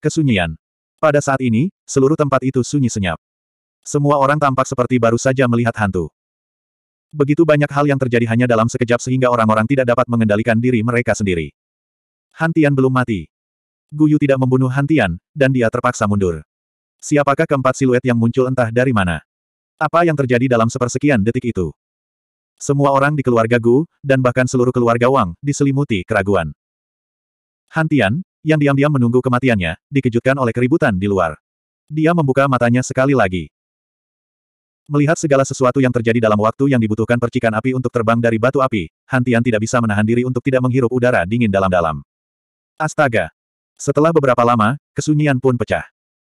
Kesunyian. Pada saat ini, seluruh tempat itu sunyi senyap. Semua orang tampak seperti baru saja melihat hantu. Begitu banyak hal yang terjadi hanya dalam sekejap sehingga orang-orang tidak dapat mengendalikan diri mereka sendiri. Hantian belum mati. Guyu tidak membunuh Hantian, dan dia terpaksa mundur. Siapakah keempat siluet yang muncul entah dari mana? Apa yang terjadi dalam sepersekian detik itu? Semua orang di keluarga Gu, dan bahkan seluruh keluarga Wang, diselimuti keraguan. Hantian, yang diam-diam menunggu kematiannya, dikejutkan oleh keributan di luar. Dia membuka matanya sekali lagi. Melihat segala sesuatu yang terjadi dalam waktu yang dibutuhkan percikan api untuk terbang dari batu api, Hantian tidak bisa menahan diri untuk tidak menghirup udara dingin dalam-dalam. Astaga! Setelah beberapa lama, kesunyian pun pecah.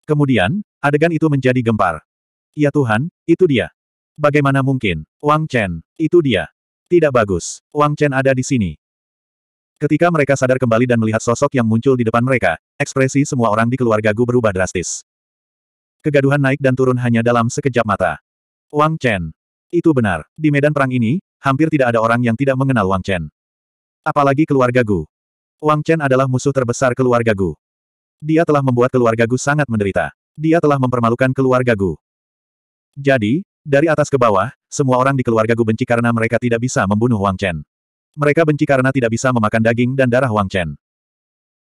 Kemudian, adegan itu menjadi gempar. Ya Tuhan, itu dia. Bagaimana mungkin? Wang Chen, itu dia. Tidak bagus. Wang Chen ada di sini. Ketika mereka sadar kembali dan melihat sosok yang muncul di depan mereka, ekspresi semua orang di keluarga Gu berubah drastis. Kegaduhan naik dan turun hanya dalam sekejap mata. Wang Chen. Itu benar. Di medan perang ini, hampir tidak ada orang yang tidak mengenal Wang Chen. Apalagi keluarga Gu. Wang Chen adalah musuh terbesar keluarga Gu. Dia telah membuat keluarga Gu sangat menderita. Dia telah mempermalukan keluarga Gu. Jadi, dari atas ke bawah, semua orang di keluarga Gu benci karena mereka tidak bisa membunuh Wang Chen. Mereka benci karena tidak bisa memakan daging dan darah Wang Chen.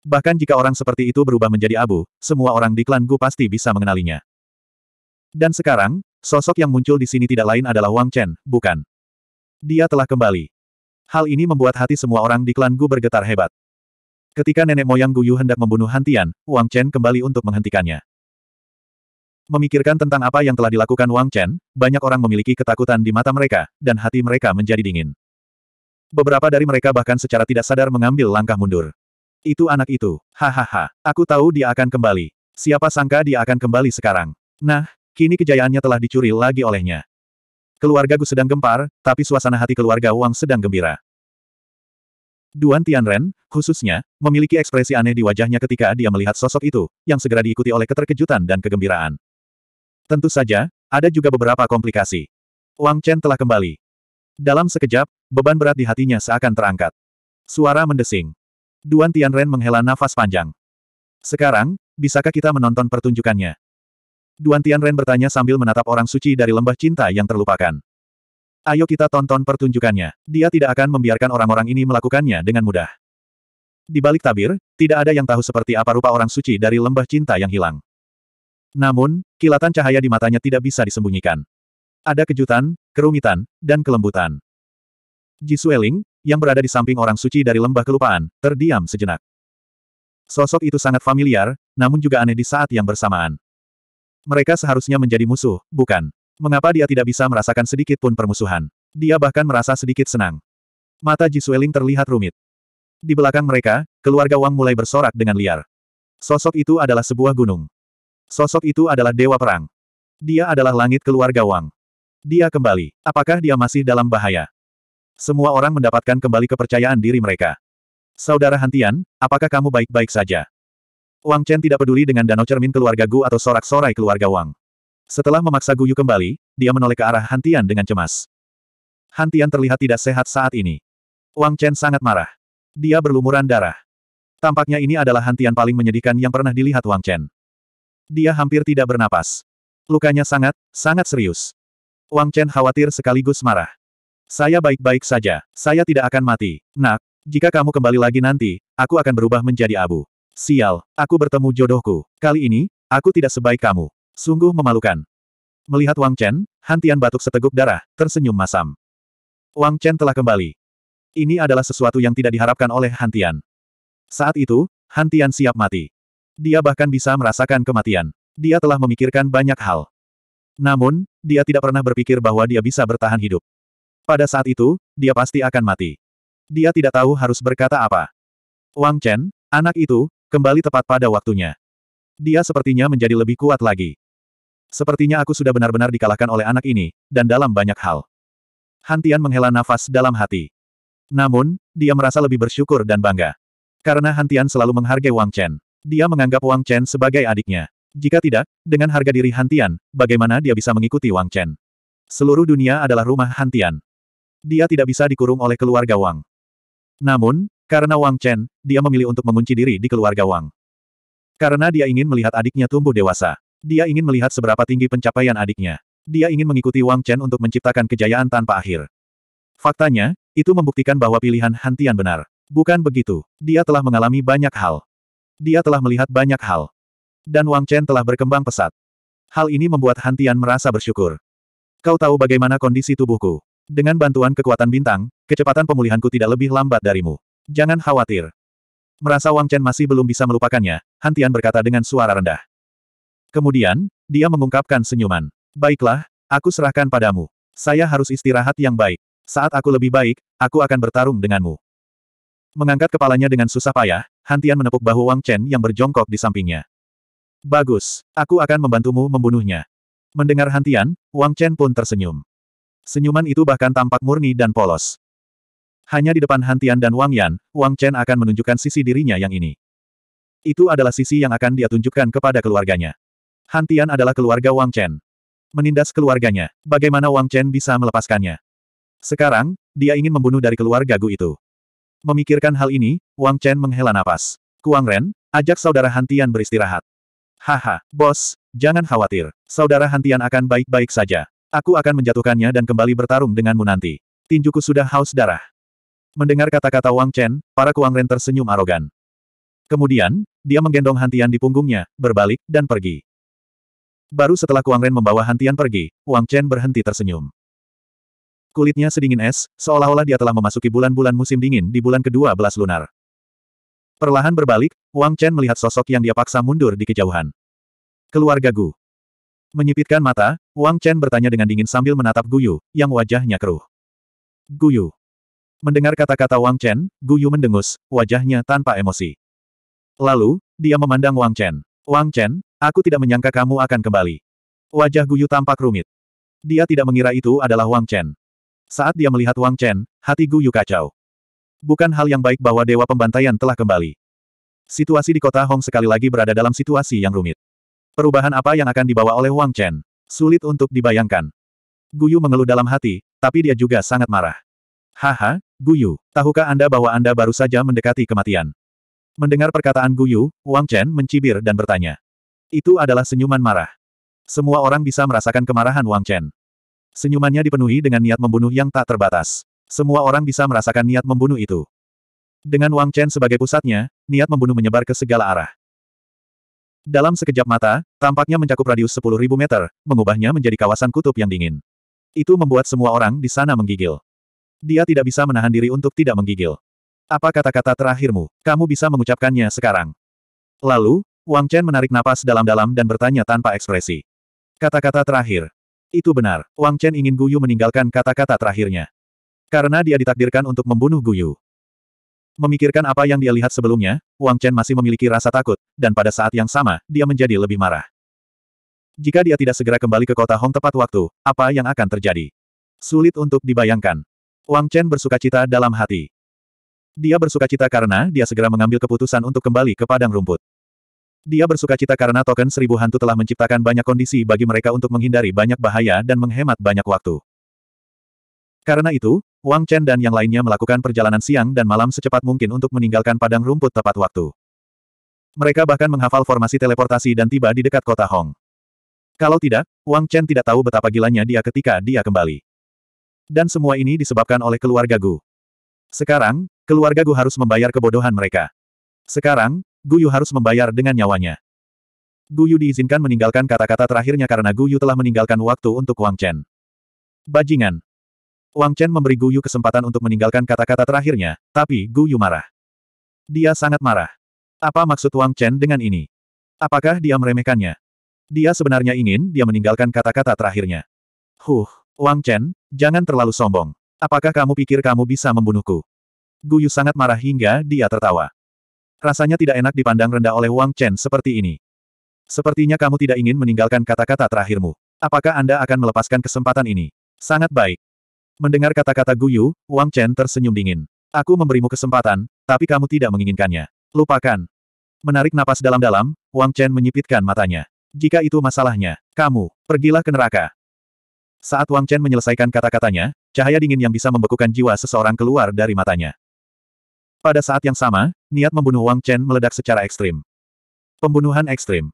Bahkan jika orang seperti itu berubah menjadi abu, semua orang di klan Gu pasti bisa mengenalinya. Dan sekarang, sosok yang muncul di sini tidak lain adalah Wang Chen, bukan? Dia telah kembali. Hal ini membuat hati semua orang di klan Gu bergetar hebat. Ketika nenek moyang Gu Yu hendak membunuh Hantian, Wang Chen kembali untuk menghentikannya. Memikirkan tentang apa yang telah dilakukan Wang Chen, banyak orang memiliki ketakutan di mata mereka, dan hati mereka menjadi dingin. Beberapa dari mereka bahkan secara tidak sadar mengambil langkah mundur. Itu anak itu, hahaha, aku tahu dia akan kembali. Siapa sangka dia akan kembali sekarang. Nah, kini kejayaannya telah dicuri lagi olehnya. Keluarga Gu sedang gempar, tapi suasana hati keluarga Wang sedang gembira. Duan Tianren, khususnya, memiliki ekspresi aneh di wajahnya ketika dia melihat sosok itu, yang segera diikuti oleh keterkejutan dan kegembiraan. Tentu saja, ada juga beberapa komplikasi. Wang Chen telah kembali. Dalam sekejap, beban berat di hatinya seakan terangkat. Suara mendesing. Duan Tianren menghela nafas panjang. Sekarang, bisakah kita menonton pertunjukannya? Duan Tianren bertanya sambil menatap orang suci dari lembah cinta yang terlupakan. Ayo kita tonton pertunjukannya. Dia tidak akan membiarkan orang-orang ini melakukannya dengan mudah. Di balik tabir, tidak ada yang tahu seperti apa rupa orang suci dari lembah cinta yang hilang. Namun, kilatan cahaya di matanya tidak bisa disembunyikan. Ada kejutan, kerumitan, dan kelembutan. Ji Sueling, yang berada di samping orang suci dari lembah kelupaan, terdiam sejenak. Sosok itu sangat familiar, namun juga aneh di saat yang bersamaan. Mereka seharusnya menjadi musuh, bukan? Mengapa dia tidak bisa merasakan sedikit pun permusuhan? Dia bahkan merasa sedikit senang. Mata Ji Sueling terlihat rumit. Di belakang mereka, keluarga Wang mulai bersorak dengan liar. Sosok itu adalah sebuah gunung. Sosok itu adalah Dewa Perang. Dia adalah langit keluarga Wang. Dia kembali. Apakah dia masih dalam bahaya? Semua orang mendapatkan kembali kepercayaan diri mereka. Saudara Hantian, apakah kamu baik-baik saja? Wang Chen tidak peduli dengan danau cermin keluarga Gu atau sorak-sorai keluarga Wang. Setelah memaksa Gu Yu kembali, dia menoleh ke arah Hantian dengan cemas. Hantian terlihat tidak sehat saat ini. Wang Chen sangat marah. Dia berlumuran darah. Tampaknya ini adalah Hantian paling menyedihkan yang pernah dilihat Wang Chen dia hampir tidak bernapas. Lukanya sangat, sangat serius. Wang Chen khawatir sekaligus marah. Saya baik-baik saja, saya tidak akan mati. Nak, jika kamu kembali lagi nanti, aku akan berubah menjadi abu. Sial, aku bertemu jodohku. Kali ini, aku tidak sebaik kamu. Sungguh memalukan. Melihat Wang Chen, Hantian batuk seteguk darah, tersenyum masam. Wang Chen telah kembali. Ini adalah sesuatu yang tidak diharapkan oleh Hantian. Saat itu, Hantian siap mati. Dia bahkan bisa merasakan kematian. Dia telah memikirkan banyak hal. Namun, dia tidak pernah berpikir bahwa dia bisa bertahan hidup. Pada saat itu, dia pasti akan mati. Dia tidak tahu harus berkata apa. Wang Chen, anak itu, kembali tepat pada waktunya. Dia sepertinya menjadi lebih kuat lagi. Sepertinya aku sudah benar-benar dikalahkan oleh anak ini, dan dalam banyak hal. Hantian menghela nafas dalam hati. Namun, dia merasa lebih bersyukur dan bangga. Karena Hantian selalu menghargai Wang Chen. Dia menganggap Wang Chen sebagai adiknya. Jika tidak, dengan harga diri Hantian, bagaimana dia bisa mengikuti Wang Chen? Seluruh dunia adalah rumah Hantian. Dia tidak bisa dikurung oleh keluarga Wang. Namun, karena Wang Chen, dia memilih untuk mengunci diri di keluarga Wang. Karena dia ingin melihat adiknya tumbuh dewasa. Dia ingin melihat seberapa tinggi pencapaian adiknya. Dia ingin mengikuti Wang Chen untuk menciptakan kejayaan tanpa akhir. Faktanya, itu membuktikan bahwa pilihan Hantian benar. Bukan begitu, dia telah mengalami banyak hal. Dia telah melihat banyak hal. Dan Wang Chen telah berkembang pesat. Hal ini membuat Han Tian merasa bersyukur. Kau tahu bagaimana kondisi tubuhku. Dengan bantuan kekuatan bintang, kecepatan pemulihanku tidak lebih lambat darimu. Jangan khawatir. Merasa Wang Chen masih belum bisa melupakannya, Han Tian berkata dengan suara rendah. Kemudian, dia mengungkapkan senyuman. Baiklah, aku serahkan padamu. Saya harus istirahat yang baik. Saat aku lebih baik, aku akan bertarung denganmu. Mengangkat kepalanya dengan susah payah, Hantian menepuk bahu Wang Chen yang berjongkok di sampingnya. Bagus, aku akan membantumu membunuhnya. Mendengar Hantian, Wang Chen pun tersenyum. Senyuman itu bahkan tampak murni dan polos. Hanya di depan Hantian dan Wang Yan, Wang Chen akan menunjukkan sisi dirinya yang ini. Itu adalah sisi yang akan dia tunjukkan kepada keluarganya. Hantian adalah keluarga Wang Chen. Menindas keluarganya, bagaimana Wang Chen bisa melepaskannya? Sekarang, dia ingin membunuh dari keluarga Gu itu. Memikirkan hal ini, Wang Chen menghela napas. Kuang Ren, ajak saudara Hantian beristirahat. Haha, bos, jangan khawatir. Saudara Hantian akan baik-baik saja. Aku akan menjatuhkannya dan kembali bertarung denganmu nanti. Tinjuku sudah haus darah. Mendengar kata-kata Wang Chen, para Kuang Ren tersenyum arogan. Kemudian, dia menggendong Hantian di punggungnya, berbalik, dan pergi. Baru setelah Kuang Ren membawa Hantian pergi, Wang Chen berhenti tersenyum. Kulitnya sedingin es, seolah-olah dia telah memasuki bulan-bulan musim dingin di bulan kedua belas lunar. Perlahan berbalik, Wang Chen melihat sosok yang dia paksa mundur di kejauhan. Keluarga Gu. Menyipitkan mata, Wang Chen bertanya dengan dingin sambil menatap Guyu, yang wajahnya keruh. Guyu. Mendengar kata-kata Wang Chen, Guyu mendengus, wajahnya tanpa emosi. Lalu, dia memandang Wang Chen. Wang Chen, aku tidak menyangka kamu akan kembali. Wajah Guyu tampak rumit. Dia tidak mengira itu adalah Wang Chen. Saat dia melihat Wang Chen, hati Gu Yu kacau. Bukan hal yang baik bahwa Dewa Pembantaian telah kembali. Situasi di kota Hong sekali lagi berada dalam situasi yang rumit. Perubahan apa yang akan dibawa oleh Wang Chen? Sulit untuk dibayangkan. Guyu mengeluh dalam hati, tapi dia juga sangat marah. Haha, Guyu, tahukah Anda bahwa Anda baru saja mendekati kematian? Mendengar perkataan Guyu, Wang Chen mencibir dan bertanya. Itu adalah senyuman marah. Semua orang bisa merasakan kemarahan Wang Chen. Senyumannya dipenuhi dengan niat membunuh yang tak terbatas. Semua orang bisa merasakan niat membunuh itu. Dengan Wang Chen sebagai pusatnya, niat membunuh menyebar ke segala arah. Dalam sekejap mata, tampaknya mencakup radius 10.000 meter, mengubahnya menjadi kawasan kutub yang dingin. Itu membuat semua orang di sana menggigil. Dia tidak bisa menahan diri untuk tidak menggigil. Apa kata-kata terakhirmu? Kamu bisa mengucapkannya sekarang. Lalu, Wang Chen menarik napas dalam-dalam dan bertanya tanpa ekspresi. Kata-kata terakhir, itu benar, Wang Chen ingin Guyu meninggalkan kata-kata terakhirnya. Karena dia ditakdirkan untuk membunuh Guyu. Memikirkan apa yang dia lihat sebelumnya, Wang Chen masih memiliki rasa takut, dan pada saat yang sama, dia menjadi lebih marah. Jika dia tidak segera kembali ke kota Hong tepat waktu, apa yang akan terjadi? Sulit untuk dibayangkan. Wang Chen bersuka cita dalam hati. Dia bersuka cita karena dia segera mengambil keputusan untuk kembali ke padang rumput. Dia bersuka cita karena token seribu hantu telah menciptakan banyak kondisi bagi mereka untuk menghindari banyak bahaya dan menghemat banyak waktu. Karena itu, Wang Chen dan yang lainnya melakukan perjalanan siang dan malam secepat mungkin untuk meninggalkan padang rumput tepat waktu. Mereka bahkan menghafal formasi teleportasi dan tiba di dekat kota Hong. Kalau tidak, Wang Chen tidak tahu betapa gilanya dia ketika dia kembali. Dan semua ini disebabkan oleh keluarga Gu. Sekarang, keluarga Gu harus membayar kebodohan mereka. Sekarang, Guyu harus membayar dengan nyawanya. Guyu diizinkan meninggalkan kata-kata terakhirnya karena Guyu telah meninggalkan waktu untuk Wang Chen. Bajingan. Wang Chen memberi Guyu kesempatan untuk meninggalkan kata-kata terakhirnya, tapi Guyu marah. Dia sangat marah. Apa maksud Wang Chen dengan ini? Apakah dia meremehkannya? Dia sebenarnya ingin dia meninggalkan kata-kata terakhirnya. Huh, Wang Chen, jangan terlalu sombong. Apakah kamu pikir kamu bisa membunuhku? Guyu sangat marah hingga dia tertawa. Rasanya tidak enak dipandang rendah oleh Wang Chen seperti ini. Sepertinya kamu tidak ingin meninggalkan kata-kata terakhirmu. Apakah Anda akan melepaskan kesempatan ini? Sangat baik. Mendengar kata-kata Guyu, Wang Chen tersenyum dingin. Aku memberimu kesempatan, tapi kamu tidak menginginkannya. Lupakan. Menarik napas dalam-dalam, Wang Chen menyipitkan matanya. Jika itu masalahnya, kamu, pergilah ke neraka. Saat Wang Chen menyelesaikan kata-katanya, cahaya dingin yang bisa membekukan jiwa seseorang keluar dari matanya. Pada saat yang sama, niat membunuh Wang Chen meledak secara ekstrim. Pembunuhan ekstrim.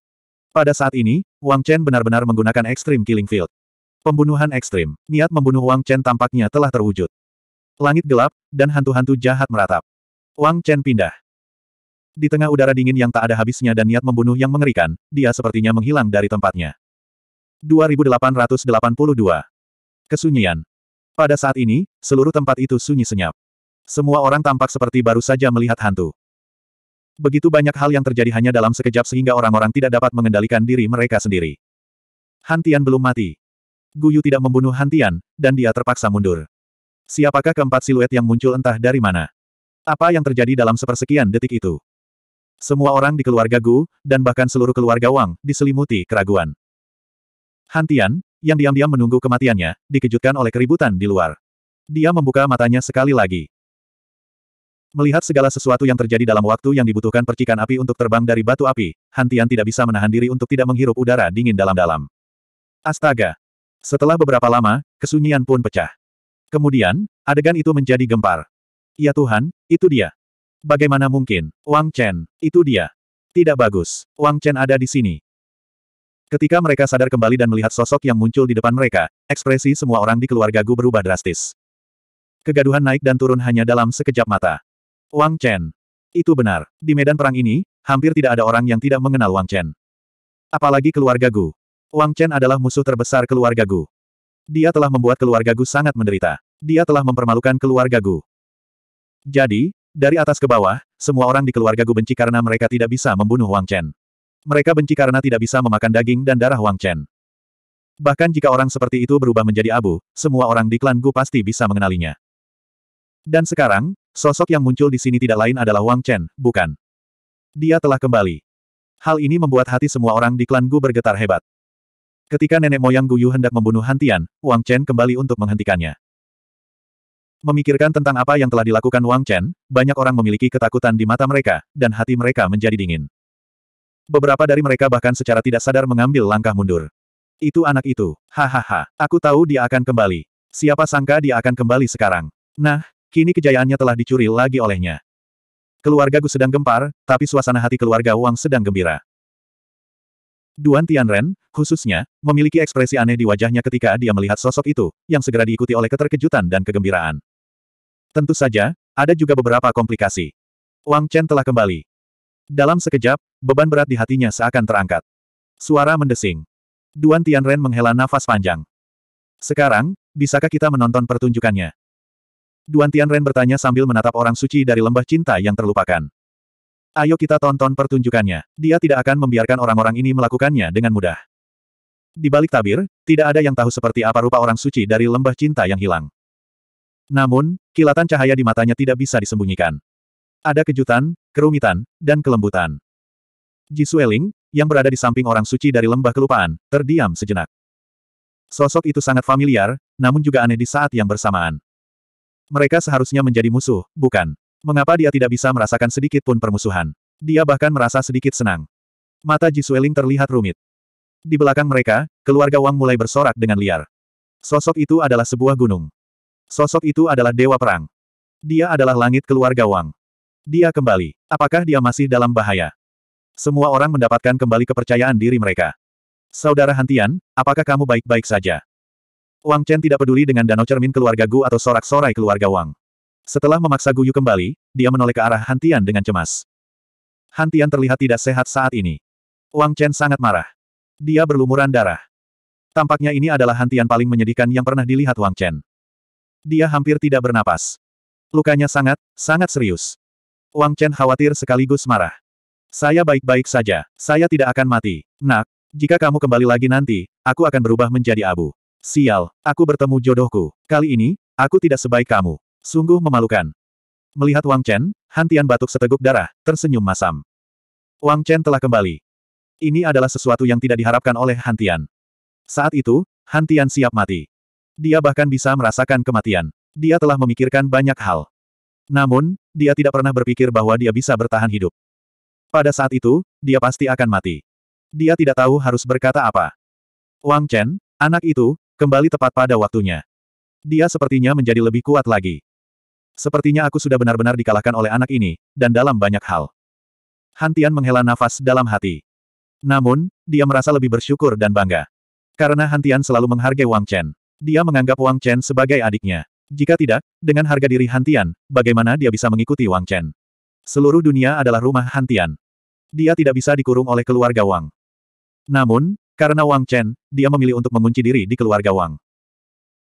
Pada saat ini, Wang Chen benar-benar menggunakan ekstrim killing field. Pembunuhan ekstrim. Niat membunuh Wang Chen tampaknya telah terwujud. Langit gelap, dan hantu-hantu jahat meratap. Wang Chen pindah. Di tengah udara dingin yang tak ada habisnya dan niat membunuh yang mengerikan, dia sepertinya menghilang dari tempatnya. 2882. Kesunyian. Pada saat ini, seluruh tempat itu sunyi senyap. Semua orang tampak seperti baru saja melihat hantu. Begitu banyak hal yang terjadi hanya dalam sekejap sehingga orang-orang tidak dapat mengendalikan diri mereka sendiri. Hantian belum mati. Guyu tidak membunuh Hantian, dan dia terpaksa mundur. Siapakah keempat siluet yang muncul entah dari mana? Apa yang terjadi dalam sepersekian detik itu? Semua orang di keluarga Gu, dan bahkan seluruh keluarga Wang, diselimuti keraguan. Hantian, yang diam-diam menunggu kematiannya, dikejutkan oleh keributan di luar. Dia membuka matanya sekali lagi. Melihat segala sesuatu yang terjadi dalam waktu yang dibutuhkan percikan api untuk terbang dari batu api, Hantian tidak bisa menahan diri untuk tidak menghirup udara dingin dalam-dalam. Astaga! Setelah beberapa lama, kesunyian pun pecah. Kemudian, adegan itu menjadi gempar. Ya Tuhan, itu dia. Bagaimana mungkin? Wang Chen, itu dia. Tidak bagus. Wang Chen ada di sini. Ketika mereka sadar kembali dan melihat sosok yang muncul di depan mereka, ekspresi semua orang di keluarga Gu berubah drastis. Kegaduhan naik dan turun hanya dalam sekejap mata. Wang Chen. Itu benar. Di medan perang ini, hampir tidak ada orang yang tidak mengenal Wang Chen. Apalagi keluarga Gu. Wang Chen adalah musuh terbesar keluarga Gu. Dia telah membuat keluarga Gu sangat menderita. Dia telah mempermalukan keluarga Gu. Jadi, dari atas ke bawah, semua orang di keluarga Gu benci karena mereka tidak bisa membunuh Wang Chen. Mereka benci karena tidak bisa memakan daging dan darah Wang Chen. Bahkan jika orang seperti itu berubah menjadi abu, semua orang di klan Gu pasti bisa mengenalinya. Dan sekarang, Sosok yang muncul di sini tidak lain adalah Wang Chen, bukan? Dia telah kembali. Hal ini membuat hati semua orang di klan Gu bergetar hebat. Ketika nenek moyang Guyu hendak membunuh Hantian, Wang Chen kembali untuk menghentikannya. Memikirkan tentang apa yang telah dilakukan Wang Chen, banyak orang memiliki ketakutan di mata mereka, dan hati mereka menjadi dingin. Beberapa dari mereka bahkan secara tidak sadar mengambil langkah mundur. Itu anak itu, hahaha, aku tahu dia akan kembali. Siapa sangka dia akan kembali sekarang. Nah, Kini kejayaannya telah dicuri lagi olehnya. Keluarga Gu sedang gempar, tapi suasana hati keluarga Wang sedang gembira. Duan Tianren, khususnya, memiliki ekspresi aneh di wajahnya ketika dia melihat sosok itu, yang segera diikuti oleh keterkejutan dan kegembiraan. Tentu saja, ada juga beberapa komplikasi. Wang Chen telah kembali. Dalam sekejap, beban berat di hatinya seakan terangkat. Suara mendesing. Duan Tianren menghela nafas panjang. Sekarang, bisakah kita menonton pertunjukannya? Duan Tianren bertanya sambil menatap orang suci dari lembah cinta yang terlupakan. Ayo kita tonton pertunjukannya. Dia tidak akan membiarkan orang-orang ini melakukannya dengan mudah. Di balik tabir, tidak ada yang tahu seperti apa rupa orang suci dari lembah cinta yang hilang. Namun, kilatan cahaya di matanya tidak bisa disembunyikan. Ada kejutan, kerumitan, dan kelembutan. Ji Sueling, yang berada di samping orang suci dari lembah kelupaan, terdiam sejenak. Sosok itu sangat familiar, namun juga aneh di saat yang bersamaan. Mereka seharusnya menjadi musuh, bukan? Mengapa dia tidak bisa merasakan sedikit pun permusuhan? Dia bahkan merasa sedikit senang. Mata Jisueling terlihat rumit. Di belakang mereka, keluarga Wang mulai bersorak dengan liar. Sosok itu adalah sebuah gunung. Sosok itu adalah dewa perang. Dia adalah langit keluarga Wang. Dia kembali. Apakah dia masih dalam bahaya? Semua orang mendapatkan kembali kepercayaan diri mereka. Saudara Hantian, apakah kamu baik-baik saja? Wang Chen tidak peduli dengan danau cermin keluarga Gu atau sorak-sorai keluarga Wang. Setelah memaksa Gu Yu kembali, dia menoleh ke arah Hantian dengan cemas. Hantian terlihat tidak sehat saat ini. Wang Chen sangat marah. Dia berlumuran darah. Tampaknya ini adalah Hantian paling menyedihkan yang pernah dilihat Wang Chen. Dia hampir tidak bernapas. Lukanya sangat, sangat serius. Wang Chen khawatir sekaligus marah. Saya baik-baik saja, saya tidak akan mati. Nak, jika kamu kembali lagi nanti, aku akan berubah menjadi abu. Sial, aku bertemu jodohku. Kali ini, aku tidak sebaik kamu. Sungguh memalukan. Melihat Wang Chen, Hantian batuk seteguk darah, tersenyum masam. Wang Chen telah kembali. Ini adalah sesuatu yang tidak diharapkan oleh Hantian. Saat itu, Hantian siap mati. Dia bahkan bisa merasakan kematian. Dia telah memikirkan banyak hal. Namun, dia tidak pernah berpikir bahwa dia bisa bertahan hidup. Pada saat itu, dia pasti akan mati. Dia tidak tahu harus berkata apa. Wang Chen, anak itu, Kembali tepat pada waktunya. Dia sepertinya menjadi lebih kuat lagi. Sepertinya aku sudah benar-benar dikalahkan oleh anak ini, dan dalam banyak hal. Hantian menghela nafas dalam hati. Namun, dia merasa lebih bersyukur dan bangga. Karena Hantian selalu menghargai Wang Chen. Dia menganggap Wang Chen sebagai adiknya. Jika tidak, dengan harga diri Hantian, bagaimana dia bisa mengikuti Wang Chen? Seluruh dunia adalah rumah Hantian. Dia tidak bisa dikurung oleh keluarga Wang. Namun, karena Wang Chen, dia memilih untuk mengunci diri di keluarga Wang.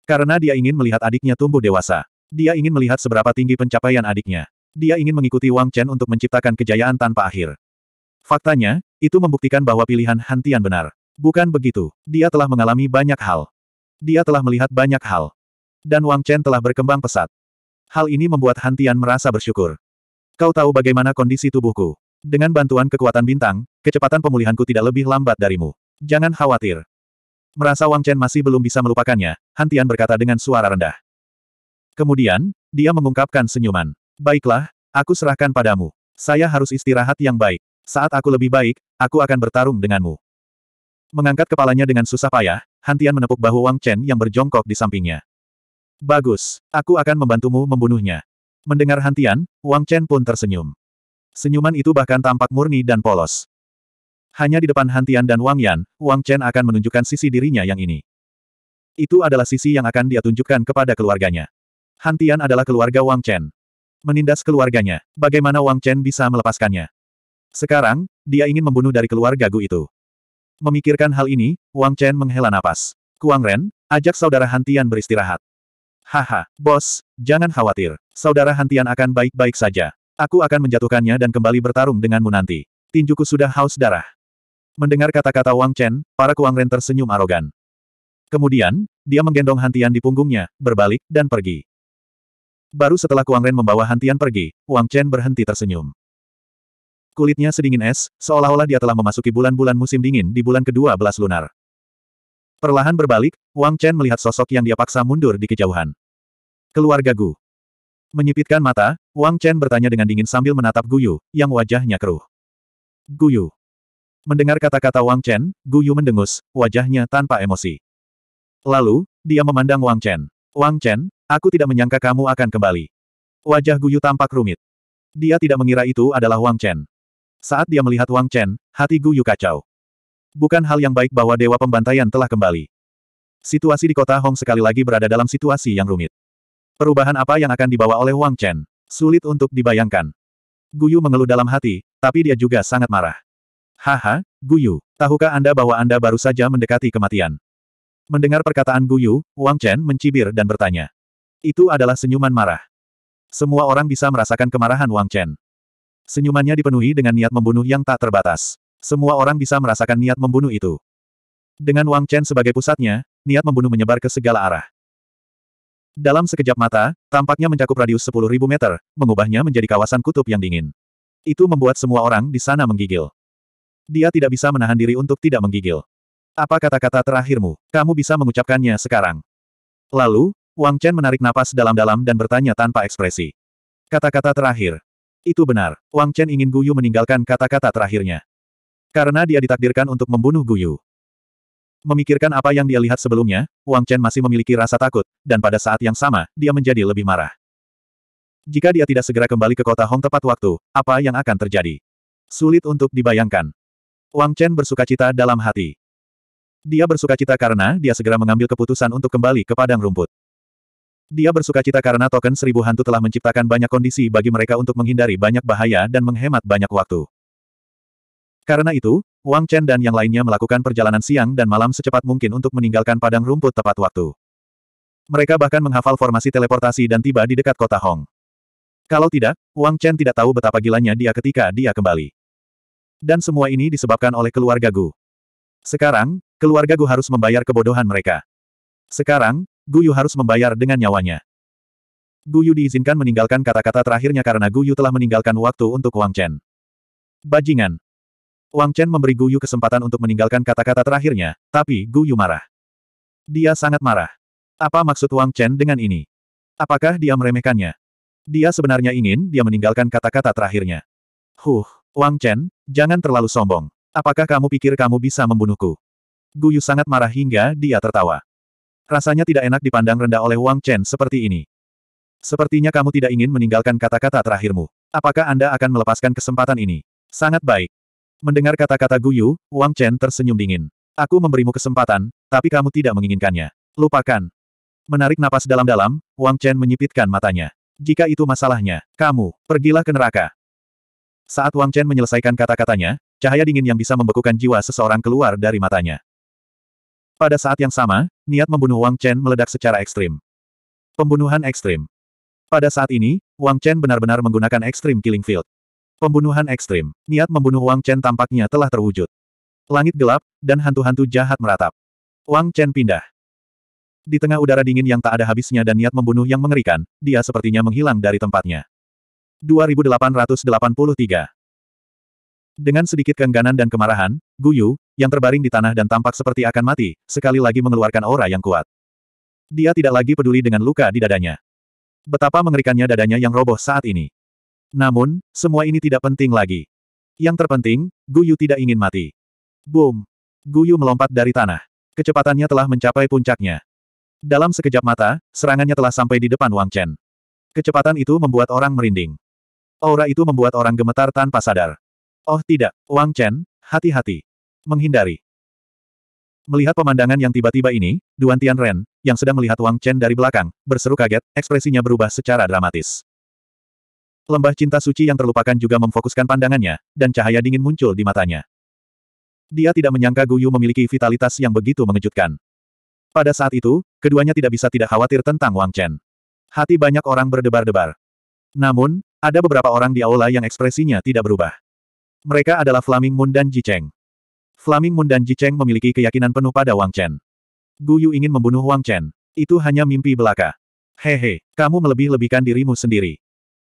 Karena dia ingin melihat adiknya tumbuh dewasa. Dia ingin melihat seberapa tinggi pencapaian adiknya. Dia ingin mengikuti Wang Chen untuk menciptakan kejayaan tanpa akhir. Faktanya, itu membuktikan bahwa pilihan Hantian benar. Bukan begitu, dia telah mengalami banyak hal. Dia telah melihat banyak hal. Dan Wang Chen telah berkembang pesat. Hal ini membuat Hantian merasa bersyukur. Kau tahu bagaimana kondisi tubuhku. Dengan bantuan kekuatan bintang, kecepatan pemulihanku tidak lebih lambat darimu. Jangan khawatir. Merasa Wang Chen masih belum bisa melupakannya, Hantian berkata dengan suara rendah. Kemudian, dia mengungkapkan senyuman. Baiklah, aku serahkan padamu. Saya harus istirahat yang baik. Saat aku lebih baik, aku akan bertarung denganmu. Mengangkat kepalanya dengan susah payah, Hantian menepuk bahu Wang Chen yang berjongkok di sampingnya. Bagus, aku akan membantumu membunuhnya. Mendengar Hantian, Wang Chen pun tersenyum. Senyuman itu bahkan tampak murni dan polos. Hanya di depan Hantian dan Wang Yan, Wang Chen akan menunjukkan sisi dirinya yang ini. Itu adalah sisi yang akan dia tunjukkan kepada keluarganya. Hantian adalah keluarga Wang Chen. Menindas keluarganya, bagaimana Wang Chen bisa melepaskannya? Sekarang, dia ingin membunuh dari keluarga Gu itu. Memikirkan hal ini, Wang Chen menghela napas. Kuang Ren, ajak saudara Hantian beristirahat. Haha, bos, jangan khawatir. Saudara Hantian akan baik-baik saja. Aku akan menjatuhkannya dan kembali bertarung denganmu nanti. Tinjuku sudah haus darah. Mendengar kata-kata Wang Chen, para Kuang Ren tersenyum arogan. Kemudian, dia menggendong Hantian di punggungnya, berbalik, dan pergi. Baru setelah Kuang Ren membawa Hantian pergi, Wang Chen berhenti tersenyum. Kulitnya sedingin es, seolah-olah dia telah memasuki bulan-bulan musim dingin di bulan kedua belas lunar. Perlahan berbalik, Wang Chen melihat sosok yang dia paksa mundur di kejauhan. Keluarga Gu. Menyipitkan mata, Wang Chen bertanya dengan dingin sambil menatap Guyu, yang wajahnya keruh. Guyu. Mendengar kata-kata Wang Chen, Gu Yu mendengus, wajahnya tanpa emosi. Lalu, dia memandang Wang Chen. Wang Chen, aku tidak menyangka kamu akan kembali. Wajah Gu Yu tampak rumit. Dia tidak mengira itu adalah Wang Chen. Saat dia melihat Wang Chen, hati Gu Yu kacau. Bukan hal yang baik bahwa Dewa Pembantaian telah kembali. Situasi di kota Hong sekali lagi berada dalam situasi yang rumit. Perubahan apa yang akan dibawa oleh Wang Chen? Sulit untuk dibayangkan. Gu Yu mengeluh dalam hati, tapi dia juga sangat marah. Haha, Guyu, tahukah Anda bahwa Anda baru saja mendekati kematian? Mendengar perkataan Guyu, Wang Chen mencibir dan bertanya. Itu adalah senyuman marah. Semua orang bisa merasakan kemarahan Wang Chen. Senyumannya dipenuhi dengan niat membunuh yang tak terbatas. Semua orang bisa merasakan niat membunuh itu. Dengan Wang Chen sebagai pusatnya, niat membunuh menyebar ke segala arah. Dalam sekejap mata, tampaknya mencakup radius 10.000 meter, mengubahnya menjadi kawasan kutub yang dingin. Itu membuat semua orang di sana menggigil. Dia tidak bisa menahan diri untuk tidak menggigil. Apa kata-kata terakhirmu? Kamu bisa mengucapkannya sekarang. Lalu, Wang Chen menarik napas dalam-dalam dan bertanya tanpa ekspresi. Kata-kata terakhir. Itu benar, Wang Chen ingin Guyu meninggalkan kata-kata terakhirnya. Karena dia ditakdirkan untuk membunuh Guyu. Memikirkan apa yang dia lihat sebelumnya, Wang Chen masih memiliki rasa takut, dan pada saat yang sama, dia menjadi lebih marah. Jika dia tidak segera kembali ke kota Hong tepat waktu, apa yang akan terjadi? Sulit untuk dibayangkan. Wang Chen bersuka cita dalam hati. Dia bersuka cita karena dia segera mengambil keputusan untuk kembali ke padang rumput. Dia bersuka cita karena token seribu hantu telah menciptakan banyak kondisi bagi mereka untuk menghindari banyak bahaya dan menghemat banyak waktu. Karena itu, Wang Chen dan yang lainnya melakukan perjalanan siang dan malam secepat mungkin untuk meninggalkan padang rumput tepat waktu. Mereka bahkan menghafal formasi teleportasi dan tiba di dekat kota Hong. Kalau tidak, Wang Chen tidak tahu betapa gilanya dia ketika dia kembali. Dan semua ini disebabkan oleh keluarga Gu. Sekarang, keluarga Gu harus membayar kebodohan mereka. Sekarang, Gu Yu harus membayar dengan nyawanya. Gu Yu diizinkan meninggalkan kata-kata terakhirnya karena Gu Yu telah meninggalkan waktu untuk Wang Chen. Bajingan. Wang Chen memberi Gu Yu kesempatan untuk meninggalkan kata-kata terakhirnya, tapi Gu Yu marah. Dia sangat marah. Apa maksud Wang Chen dengan ini? Apakah dia meremehkannya? Dia sebenarnya ingin dia meninggalkan kata-kata terakhirnya. Huh. Wang Chen, jangan terlalu sombong. Apakah kamu pikir kamu bisa membunuhku? Guyu sangat marah hingga dia tertawa. Rasanya tidak enak dipandang rendah oleh Wang Chen seperti ini. Sepertinya kamu tidak ingin meninggalkan kata-kata terakhirmu. Apakah Anda akan melepaskan kesempatan ini? Sangat baik. Mendengar kata-kata Guyu, Wang Chen tersenyum dingin. Aku memberimu kesempatan, tapi kamu tidak menginginkannya. Lupakan. Menarik napas dalam-dalam, Wang Chen menyipitkan matanya. Jika itu masalahnya, kamu, pergilah ke neraka. Saat Wang Chen menyelesaikan kata-katanya, cahaya dingin yang bisa membekukan jiwa seseorang keluar dari matanya. Pada saat yang sama, niat membunuh Wang Chen meledak secara ekstrim. Pembunuhan ekstrim. Pada saat ini, Wang Chen benar-benar menggunakan ekstrim killing field. Pembunuhan ekstrim. Niat membunuh Wang Chen tampaknya telah terwujud. Langit gelap, dan hantu-hantu jahat meratap. Wang Chen pindah. Di tengah udara dingin yang tak ada habisnya dan niat membunuh yang mengerikan, dia sepertinya menghilang dari tempatnya. 2883. Dengan sedikit keengganan dan kemarahan, Guyu, yang terbaring di tanah dan tampak seperti akan mati, sekali lagi mengeluarkan aura yang kuat. Dia tidak lagi peduli dengan luka di dadanya. Betapa mengerikannya dadanya yang roboh saat ini. Namun, semua ini tidak penting lagi. Yang terpenting, Guyu tidak ingin mati. Boom! Guyu melompat dari tanah. Kecepatannya telah mencapai puncaknya. Dalam sekejap mata, serangannya telah sampai di depan Wang Chen. Kecepatan itu membuat orang merinding. Aura itu membuat orang gemetar tanpa sadar. Oh tidak, Wang Chen, hati-hati. Menghindari. Melihat pemandangan yang tiba-tiba ini, Duan Tian Ren, yang sedang melihat Wang Chen dari belakang, berseru kaget, ekspresinya berubah secara dramatis. Lembah cinta suci yang terlupakan juga memfokuskan pandangannya, dan cahaya dingin muncul di matanya. Dia tidak menyangka Guyu memiliki vitalitas yang begitu mengejutkan. Pada saat itu, keduanya tidak bisa tidak khawatir tentang Wang Chen. Hati banyak orang berdebar-debar. Namun, ada beberapa orang di aula yang ekspresinya tidak berubah. Mereka adalah Flaming Moon dan Ji Cheng. Flaming Moon dan Ji Cheng memiliki keyakinan penuh pada Wang Chen. Gu Yu ingin membunuh Wang Chen. Itu hanya mimpi belaka. Hehe, kamu melebih-lebihkan dirimu sendiri.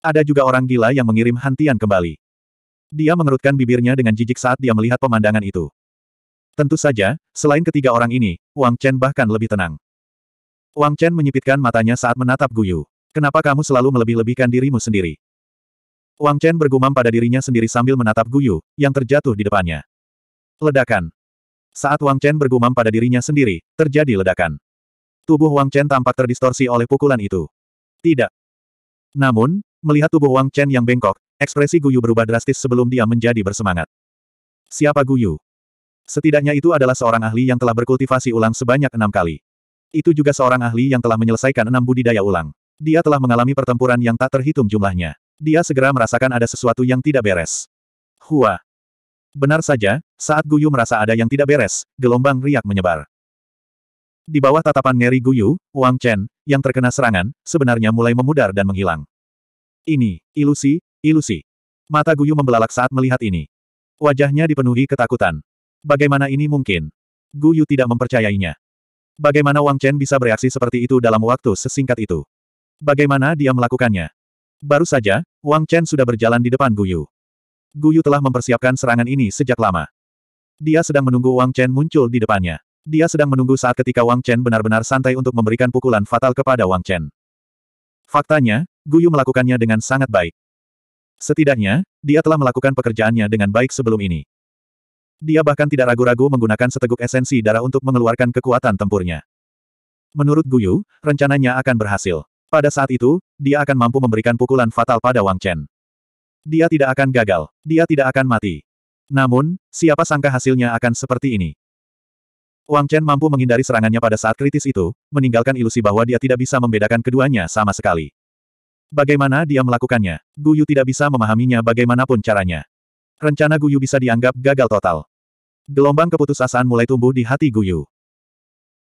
Ada juga orang gila yang mengirim hantian kembali. Dia mengerutkan bibirnya dengan jijik saat dia melihat pemandangan itu. Tentu saja, selain ketiga orang ini, Wang Chen bahkan lebih tenang. Wang Chen menyipitkan matanya saat menatap Guyu. Kenapa kamu selalu melebih-lebihkan dirimu sendiri? Wang Chen bergumam pada dirinya sendiri sambil menatap Guyu, yang terjatuh di depannya. Ledakan. Saat Wang Chen bergumam pada dirinya sendiri, terjadi ledakan. Tubuh Wang Chen tampak terdistorsi oleh pukulan itu. Tidak. Namun, melihat tubuh Wang Chen yang bengkok, ekspresi Guyu berubah drastis sebelum dia menjadi bersemangat. Siapa Guyu? Setidaknya itu adalah seorang ahli yang telah berkultivasi ulang sebanyak enam kali. Itu juga seorang ahli yang telah menyelesaikan enam budidaya ulang. Dia telah mengalami pertempuran yang tak terhitung jumlahnya. Dia segera merasakan ada sesuatu yang tidak beres. Hua. Benar saja, saat Guyu merasa ada yang tidak beres, gelombang riak menyebar. Di bawah tatapan Ngeri Guyu, Wang Chen, yang terkena serangan, sebenarnya mulai memudar dan menghilang. Ini, ilusi, ilusi. Mata Guyu membelalak saat melihat ini. Wajahnya dipenuhi ketakutan. Bagaimana ini mungkin? Guyu tidak mempercayainya. Bagaimana Wang Chen bisa bereaksi seperti itu dalam waktu sesingkat itu? Bagaimana dia melakukannya? Baru saja, Wang Chen sudah berjalan di depan Guyu. Guyu telah mempersiapkan serangan ini sejak lama. Dia sedang menunggu Wang Chen muncul di depannya. Dia sedang menunggu saat ketika Wang Chen benar-benar santai untuk memberikan pukulan fatal kepada Wang Chen. Faktanya, Guyu melakukannya dengan sangat baik. Setidaknya, dia telah melakukan pekerjaannya dengan baik sebelum ini. Dia bahkan tidak ragu-ragu menggunakan seteguk esensi darah untuk mengeluarkan kekuatan tempurnya. Menurut Guyu, rencananya akan berhasil. Pada saat itu, dia akan mampu memberikan pukulan fatal pada Wang Chen. Dia tidak akan gagal. Dia tidak akan mati. Namun, siapa sangka hasilnya akan seperti ini. Wang Chen mampu menghindari serangannya pada saat kritis itu, meninggalkan ilusi bahwa dia tidak bisa membedakan keduanya sama sekali. Bagaimana dia melakukannya? Guyu tidak bisa memahaminya bagaimanapun caranya. Rencana Guyu bisa dianggap gagal total. Gelombang keputusasaan mulai tumbuh di hati Guyu.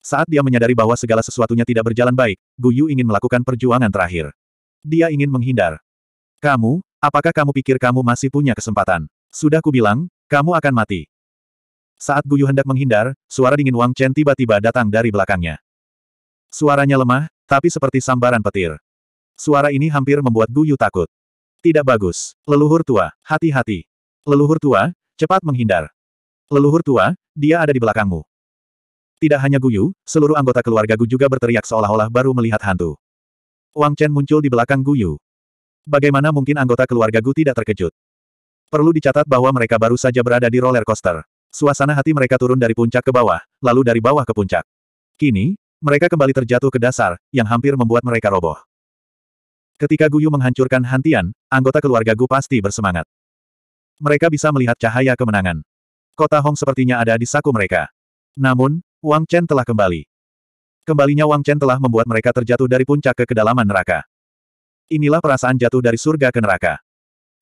Saat dia menyadari bahwa segala sesuatunya tidak berjalan baik, Gu Yu ingin melakukan perjuangan terakhir. Dia ingin menghindar. Kamu, apakah kamu pikir kamu masih punya kesempatan? Sudah kubilang, kamu akan mati. Saat Gu Yu hendak menghindar, suara dingin Wang Chen tiba-tiba datang dari belakangnya. Suaranya lemah, tapi seperti sambaran petir. Suara ini hampir membuat Gu Yu takut. Tidak bagus. Leluhur tua, hati-hati. Leluhur tua, cepat menghindar. Leluhur tua, dia ada di belakangmu. Tidak hanya Guyu, seluruh anggota keluarga Gu juga berteriak seolah-olah baru melihat hantu. Wang Chen muncul di belakang Guyu. Bagaimana mungkin anggota keluarga Gu tidak terkejut? Perlu dicatat bahwa mereka baru saja berada di roller coaster. Suasana hati mereka turun dari puncak ke bawah, lalu dari bawah ke puncak. Kini, mereka kembali terjatuh ke dasar, yang hampir membuat mereka roboh. Ketika Guyu menghancurkan hantian, anggota keluarga Gu pasti bersemangat. Mereka bisa melihat cahaya kemenangan. Kota Hong sepertinya ada di saku mereka. Namun, Wang Chen telah kembali. Kembalinya Wang Chen telah membuat mereka terjatuh dari puncak ke kedalaman neraka. Inilah perasaan jatuh dari surga ke neraka.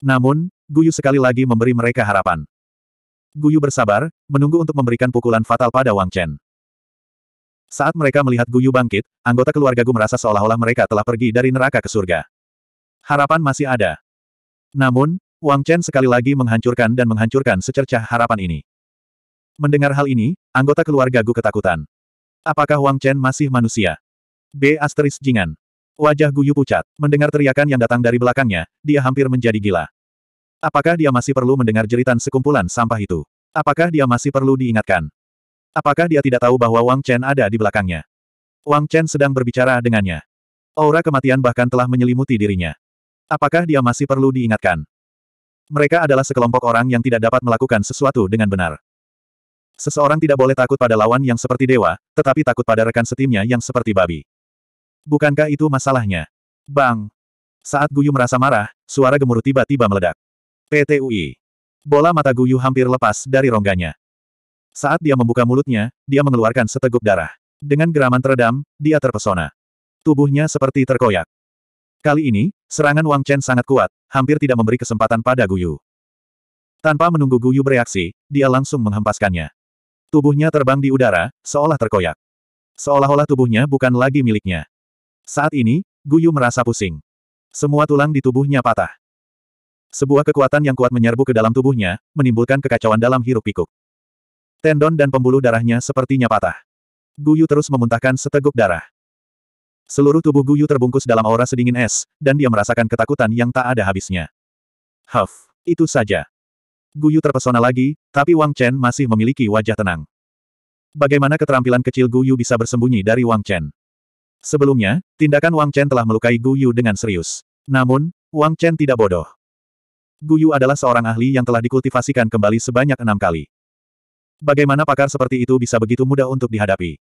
Namun, Guyu sekali lagi memberi mereka harapan. Guyu bersabar, menunggu untuk memberikan pukulan fatal pada Wang Chen. Saat mereka melihat Guyu bangkit, anggota keluarga Gu merasa seolah-olah mereka telah pergi dari neraka ke surga. Harapan masih ada. Namun, Wang Chen sekali lagi menghancurkan dan menghancurkan secercah harapan ini. Mendengar hal ini, anggota keluarga Gu ketakutan. Apakah Wang Chen masih manusia? B. Asteris Jingan. Wajah Guyu pucat. Mendengar teriakan yang datang dari belakangnya, dia hampir menjadi gila. Apakah dia masih perlu mendengar jeritan sekumpulan sampah itu? Apakah dia masih perlu diingatkan? Apakah dia tidak tahu bahwa Wang Chen ada di belakangnya? Wang Chen sedang berbicara dengannya. Aura kematian bahkan telah menyelimuti dirinya. Apakah dia masih perlu diingatkan? Mereka adalah sekelompok orang yang tidak dapat melakukan sesuatu dengan benar. Seseorang tidak boleh takut pada lawan yang seperti dewa, tetapi takut pada rekan setimnya yang seperti babi. Bukankah itu masalahnya? Bang! Saat Guyu merasa marah, suara gemuruh tiba-tiba meledak. PTUI. Bola mata Guyu hampir lepas dari rongganya. Saat dia membuka mulutnya, dia mengeluarkan seteguk darah. Dengan geraman teredam, dia terpesona. Tubuhnya seperti terkoyak. Kali ini, serangan Wang Chen sangat kuat, hampir tidak memberi kesempatan pada Guyu. Tanpa menunggu Guyu bereaksi, dia langsung menghempaskannya. Tubuhnya terbang di udara, seolah terkoyak. Seolah-olah tubuhnya bukan lagi miliknya. Saat ini, Guyu merasa pusing. Semua tulang di tubuhnya patah. Sebuah kekuatan yang kuat menyerbu ke dalam tubuhnya, menimbulkan kekacauan dalam hiruk-pikuk. Tendon dan pembuluh darahnya sepertinya patah. Guyu terus memuntahkan seteguk darah. Seluruh tubuh Guyu terbungkus dalam aura sedingin es, dan dia merasakan ketakutan yang tak ada habisnya. Huff, itu saja. Guyu terpesona lagi, tapi Wang Chen masih memiliki wajah tenang. Bagaimana keterampilan kecil Guyu bisa bersembunyi dari Wang Chen? Sebelumnya, tindakan Wang Chen telah melukai Guyu dengan serius. Namun, Wang Chen tidak bodoh. Guyu adalah seorang ahli yang telah dikultivasikan kembali sebanyak enam kali. Bagaimana pakar seperti itu bisa begitu mudah untuk dihadapi?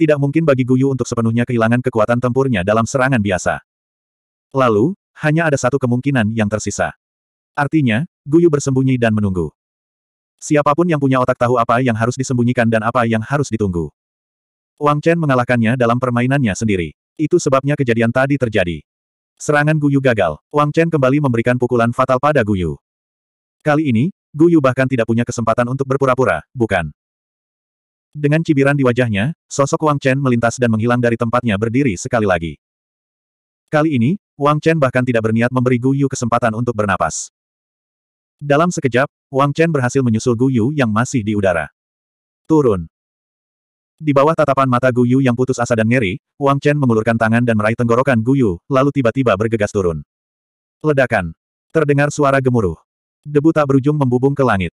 Tidak mungkin bagi Guyu untuk sepenuhnya kehilangan kekuatan tempurnya dalam serangan biasa. Lalu, hanya ada satu kemungkinan yang tersisa. Artinya, Guyu bersembunyi dan menunggu. Siapapun yang punya otak tahu apa yang harus disembunyikan dan apa yang harus ditunggu. Wang Chen mengalahkannya dalam permainannya sendiri. Itu sebabnya kejadian tadi terjadi. Serangan Guyu gagal. Wang Chen kembali memberikan pukulan fatal pada Guyu. Kali ini, Guyu bahkan tidak punya kesempatan untuk berpura-pura, bukan? Dengan cibiran di wajahnya, sosok Wang Chen melintas dan menghilang dari tempatnya berdiri sekali lagi. Kali ini, Wang Chen bahkan tidak berniat memberi Guyu kesempatan untuk bernapas. Dalam sekejap, Wang Chen berhasil menyusul Gu Yu yang masih di udara. Turun. Di bawah tatapan mata Gu Yu yang putus asa dan ngeri, Wang Chen mengulurkan tangan dan meraih tenggorokan Gu Yu, lalu tiba-tiba bergegas turun. Ledakan. Terdengar suara gemuruh. Debu tak berujung membubung ke langit.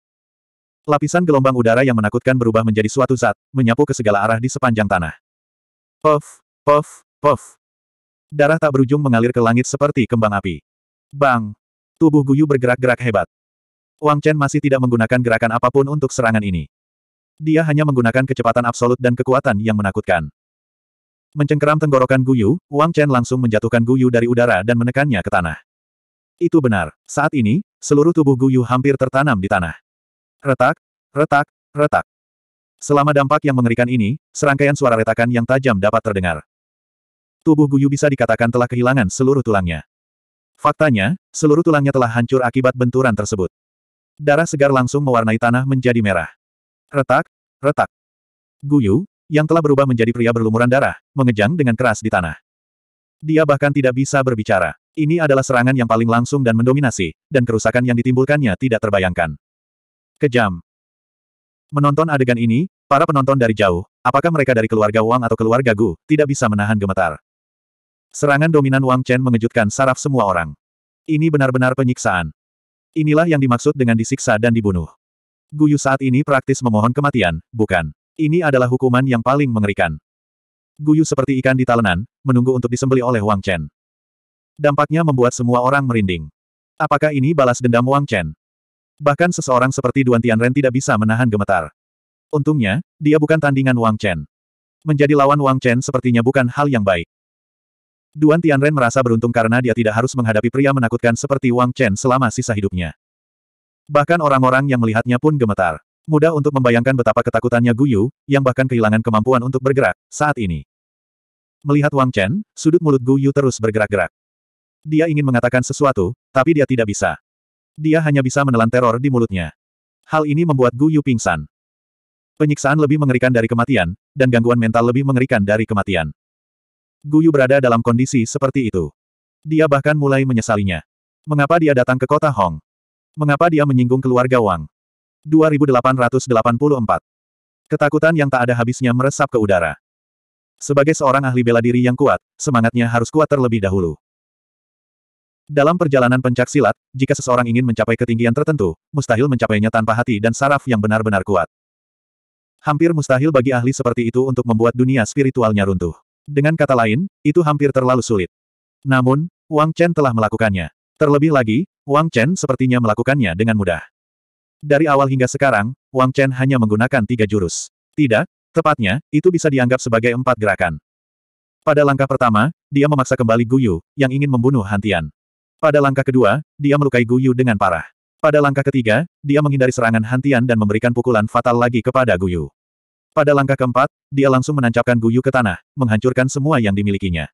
Lapisan gelombang udara yang menakutkan berubah menjadi suatu zat, menyapu ke segala arah di sepanjang tanah. Puff, puff, puff. Darah tak berujung mengalir ke langit seperti kembang api. Bang! Tubuh Guyu bergerak-gerak hebat. Wang Chen masih tidak menggunakan gerakan apapun untuk serangan ini. Dia hanya menggunakan kecepatan absolut dan kekuatan yang menakutkan. Mencengkeram tenggorokan Guyu, Wang Chen langsung menjatuhkan Guyu dari udara dan menekannya ke tanah. Itu benar, saat ini, seluruh tubuh Guyu hampir tertanam di tanah. Retak, retak, retak. Selama dampak yang mengerikan ini, serangkaian suara retakan yang tajam dapat terdengar. Tubuh Guyu bisa dikatakan telah kehilangan seluruh tulangnya. Faktanya, seluruh tulangnya telah hancur akibat benturan tersebut. Darah segar langsung mewarnai tanah menjadi merah. Retak, retak. Guyu, yang telah berubah menjadi pria berlumuran darah, mengejang dengan keras di tanah. Dia bahkan tidak bisa berbicara. Ini adalah serangan yang paling langsung dan mendominasi, dan kerusakan yang ditimbulkannya tidak terbayangkan. Kejam. Menonton adegan ini, para penonton dari jauh, apakah mereka dari keluarga Wang atau keluarga Gu, tidak bisa menahan gemetar. Serangan dominan Wang Chen mengejutkan saraf semua orang. Ini benar-benar penyiksaan. Inilah yang dimaksud dengan disiksa dan dibunuh. Guyu saat ini praktis memohon kematian, bukan. Ini adalah hukuman yang paling mengerikan. Guyu seperti ikan di talenan, menunggu untuk disembeli oleh Wang Chen. Dampaknya membuat semua orang merinding. Apakah ini balas dendam Wang Chen? Bahkan seseorang seperti Duan Tianren tidak bisa menahan gemetar. Untungnya, dia bukan tandingan Wang Chen. Menjadi lawan Wang Chen sepertinya bukan hal yang baik. Duan Tianren merasa beruntung karena dia tidak harus menghadapi pria menakutkan seperti Wang Chen selama sisa hidupnya. Bahkan orang-orang yang melihatnya pun gemetar. Mudah untuk membayangkan betapa ketakutannya Guyu, yang bahkan kehilangan kemampuan untuk bergerak, saat ini. Melihat Wang Chen, sudut mulut Guyu terus bergerak-gerak. Dia ingin mengatakan sesuatu, tapi dia tidak bisa. Dia hanya bisa menelan teror di mulutnya. Hal ini membuat Guyu pingsan. Penyiksaan lebih mengerikan dari kematian, dan gangguan mental lebih mengerikan dari kematian. Guyu berada dalam kondisi seperti itu. Dia bahkan mulai menyesalinya. Mengapa dia datang ke kota Hong? Mengapa dia menyinggung keluarga Wang? 2884. Ketakutan yang tak ada habisnya meresap ke udara. Sebagai seorang ahli bela diri yang kuat, semangatnya harus kuat terlebih dahulu. Dalam perjalanan pencak silat, jika seseorang ingin mencapai ketinggian tertentu, mustahil mencapainya tanpa hati dan saraf yang benar-benar kuat. Hampir mustahil bagi ahli seperti itu untuk membuat dunia spiritualnya runtuh. Dengan kata lain, itu hampir terlalu sulit. Namun, Wang Chen telah melakukannya. Terlebih lagi, Wang Chen sepertinya melakukannya dengan mudah. Dari awal hingga sekarang, Wang Chen hanya menggunakan tiga jurus. Tidak, tepatnya, itu bisa dianggap sebagai empat gerakan. Pada langkah pertama, dia memaksa kembali Guyu, yang ingin membunuh Hantian. Pada langkah kedua, dia melukai Guyu dengan parah. Pada langkah ketiga, dia menghindari serangan Hantian dan memberikan pukulan fatal lagi kepada Guyu. Pada langkah keempat, dia langsung menancapkan guyu ke tanah, menghancurkan semua yang dimilikinya.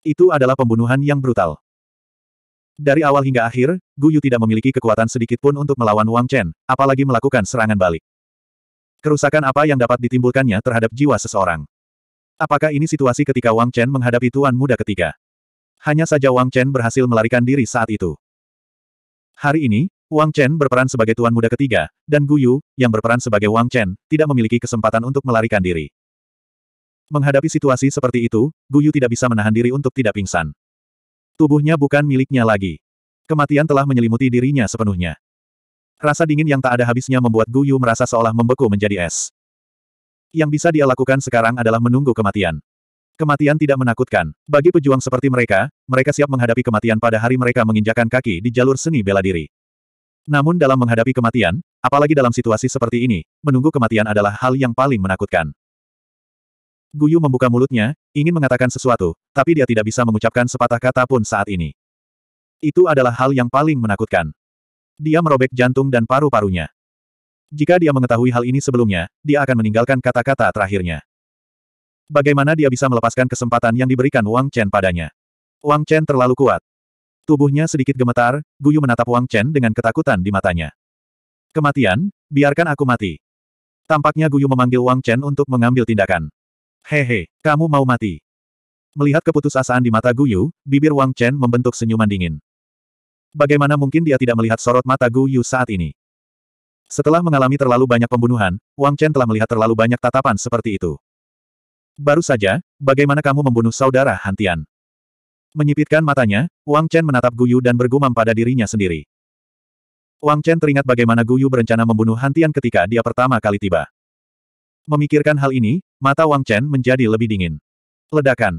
Itu adalah pembunuhan yang brutal. Dari awal hingga akhir, Guyu tidak memiliki kekuatan sedikit pun untuk melawan Wang Chen, apalagi melakukan serangan balik. Kerusakan apa yang dapat ditimbulkannya terhadap jiwa seseorang? Apakah ini situasi ketika Wang Chen menghadapi tuan muda ketiga? Hanya saja Wang Chen berhasil melarikan diri saat itu. Hari ini, Wang Chen berperan sebagai tuan muda ketiga, dan Gu Yu, yang berperan sebagai Wang Chen, tidak memiliki kesempatan untuk melarikan diri. Menghadapi situasi seperti itu, Gu Yu tidak bisa menahan diri untuk tidak pingsan. Tubuhnya bukan miliknya lagi. Kematian telah menyelimuti dirinya sepenuhnya. Rasa dingin yang tak ada habisnya membuat Gu Yu merasa seolah membeku menjadi es. Yang bisa dia lakukan sekarang adalah menunggu kematian. Kematian tidak menakutkan. Bagi pejuang seperti mereka, mereka siap menghadapi kematian pada hari mereka menginjakan kaki di jalur seni bela diri. Namun dalam menghadapi kematian, apalagi dalam situasi seperti ini, menunggu kematian adalah hal yang paling menakutkan. Guyu membuka mulutnya, ingin mengatakan sesuatu, tapi dia tidak bisa mengucapkan sepatah kata pun saat ini. Itu adalah hal yang paling menakutkan. Dia merobek jantung dan paru-parunya. Jika dia mengetahui hal ini sebelumnya, dia akan meninggalkan kata-kata terakhirnya. Bagaimana dia bisa melepaskan kesempatan yang diberikan Wang Chen padanya? Wang Chen terlalu kuat. Tubuhnya sedikit gemetar, Guyu menatap Wang Chen dengan ketakutan di matanya. Kematian, biarkan aku mati. Tampaknya Guyu memanggil Wang Chen untuk mengambil tindakan. Hehe, kamu mau mati. Melihat keputusasaan di mata Guyu, bibir Wang Chen membentuk senyuman dingin. Bagaimana mungkin dia tidak melihat sorot mata Guyu saat ini? Setelah mengalami terlalu banyak pembunuhan, Wang Chen telah melihat terlalu banyak tatapan seperti itu. Baru saja, bagaimana kamu membunuh saudara Hantian? Menyipitkan matanya, Wang Chen menatap Guyu dan bergumam pada dirinya sendiri. Wang Chen teringat bagaimana Guyu berencana membunuh Hantian ketika dia pertama kali tiba. Memikirkan hal ini, mata Wang Chen menjadi lebih dingin. Ledakan.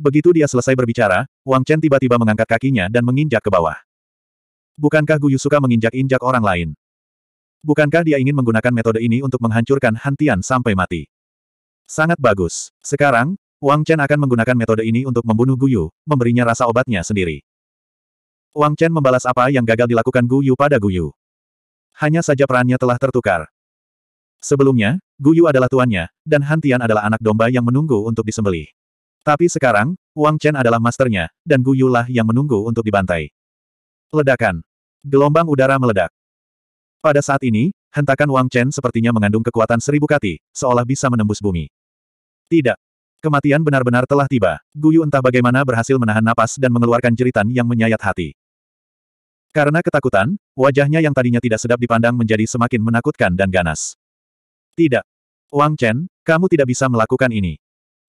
Begitu dia selesai berbicara, Wang Chen tiba-tiba mengangkat kakinya dan menginjak ke bawah. Bukankah Guyu suka menginjak-injak orang lain? Bukankah dia ingin menggunakan metode ini untuk menghancurkan Hantian sampai mati? Sangat bagus. Sekarang, Wang Chen akan menggunakan metode ini untuk membunuh Gu Yu, memberinya rasa obatnya sendiri. Wang Chen membalas apa yang gagal dilakukan Gu Yu pada Gu Yu. Hanya saja perannya telah tertukar. Sebelumnya, Gu Yu adalah tuannya, dan Han Tian adalah anak domba yang menunggu untuk disembelih. Tapi sekarang, Wang Chen adalah masternya, dan Gu Yu lah yang menunggu untuk dibantai. Ledakan. Gelombang udara meledak. Pada saat ini, hentakan Wang Chen sepertinya mengandung kekuatan seribu kati, seolah bisa menembus bumi. Tidak. Kematian benar-benar telah tiba. Guyu entah bagaimana berhasil menahan napas dan mengeluarkan jeritan yang menyayat hati. Karena ketakutan, wajahnya yang tadinya tidak sedap dipandang menjadi semakin menakutkan dan ganas. Tidak. Wang Chen, kamu tidak bisa melakukan ini.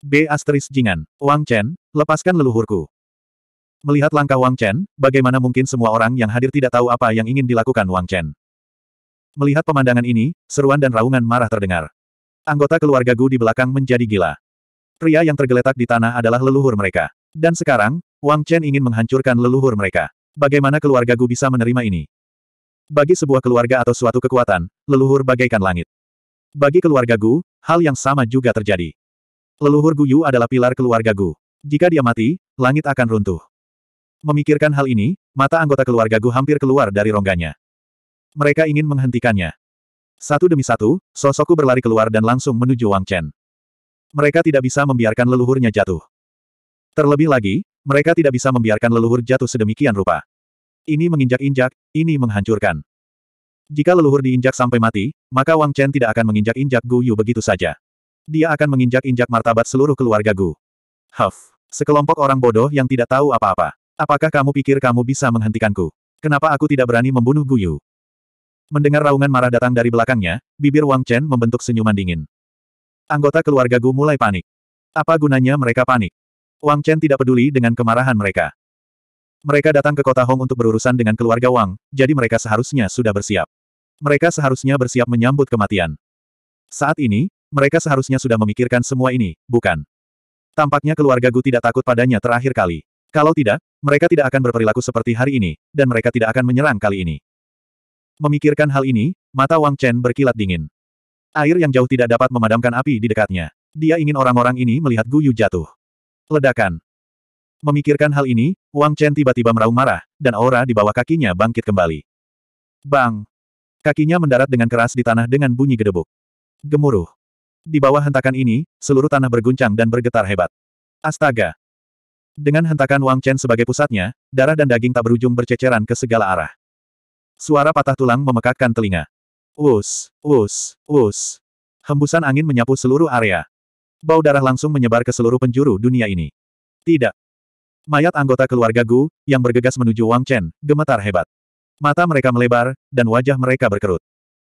B. Asteris Jingan. Wang Chen, lepaskan leluhurku. Melihat langkah Wang Chen, bagaimana mungkin semua orang yang hadir tidak tahu apa yang ingin dilakukan Wang Chen. Melihat pemandangan ini, seruan dan raungan marah terdengar. Anggota keluarga Gu di belakang menjadi gila. Pria yang tergeletak di tanah adalah leluhur mereka. Dan sekarang, Wang Chen ingin menghancurkan leluhur mereka. Bagaimana keluarga Gu bisa menerima ini? Bagi sebuah keluarga atau suatu kekuatan, leluhur bagaikan langit. Bagi keluarga Gu, hal yang sama juga terjadi. Leluhur Gu Yu adalah pilar keluarga Gu. Jika dia mati, langit akan runtuh. Memikirkan hal ini, mata anggota keluarga Gu hampir keluar dari rongganya. Mereka ingin menghentikannya. Satu demi satu, sosokku berlari keluar dan langsung menuju Wang Chen. Mereka tidak bisa membiarkan leluhurnya jatuh. Terlebih lagi, mereka tidak bisa membiarkan leluhur jatuh sedemikian rupa. Ini menginjak-injak, ini menghancurkan. Jika leluhur diinjak sampai mati, maka Wang Chen tidak akan menginjak-injak Gu Yu begitu saja. Dia akan menginjak-injak martabat seluruh keluarga Gu. Huff, sekelompok orang bodoh yang tidak tahu apa-apa. Apakah kamu pikir kamu bisa menghentikanku? Kenapa aku tidak berani membunuh Gu Yu? Mendengar raungan marah datang dari belakangnya, bibir Wang Chen membentuk senyuman dingin. Anggota keluarga Gu mulai panik. Apa gunanya mereka panik? Wang Chen tidak peduli dengan kemarahan mereka. Mereka datang ke kota Hong untuk berurusan dengan keluarga Wang, jadi mereka seharusnya sudah bersiap. Mereka seharusnya bersiap menyambut kematian. Saat ini, mereka seharusnya sudah memikirkan semua ini, bukan? Tampaknya keluarga Gu tidak takut padanya terakhir kali. Kalau tidak, mereka tidak akan berperilaku seperti hari ini, dan mereka tidak akan menyerang kali ini. Memikirkan hal ini, mata Wang Chen berkilat dingin. Air yang jauh tidak dapat memadamkan api di dekatnya. Dia ingin orang-orang ini melihat Guyu jatuh. Ledakan. Memikirkan hal ini, Wang Chen tiba-tiba meraung marah, dan aura di bawah kakinya bangkit kembali. Bang! Kakinya mendarat dengan keras di tanah dengan bunyi gedebuk. Gemuruh. Di bawah hentakan ini, seluruh tanah berguncang dan bergetar hebat. Astaga! Dengan hentakan Wang Chen sebagai pusatnya, darah dan daging tak berujung berceceran ke segala arah. Suara patah tulang memekakkan telinga. Us, us, us. Hembusan angin menyapu seluruh area. Bau darah langsung menyebar ke seluruh penjuru dunia ini. Tidak. Mayat anggota keluarga Gu, yang bergegas menuju Wang Chen, gemetar hebat. Mata mereka melebar, dan wajah mereka berkerut.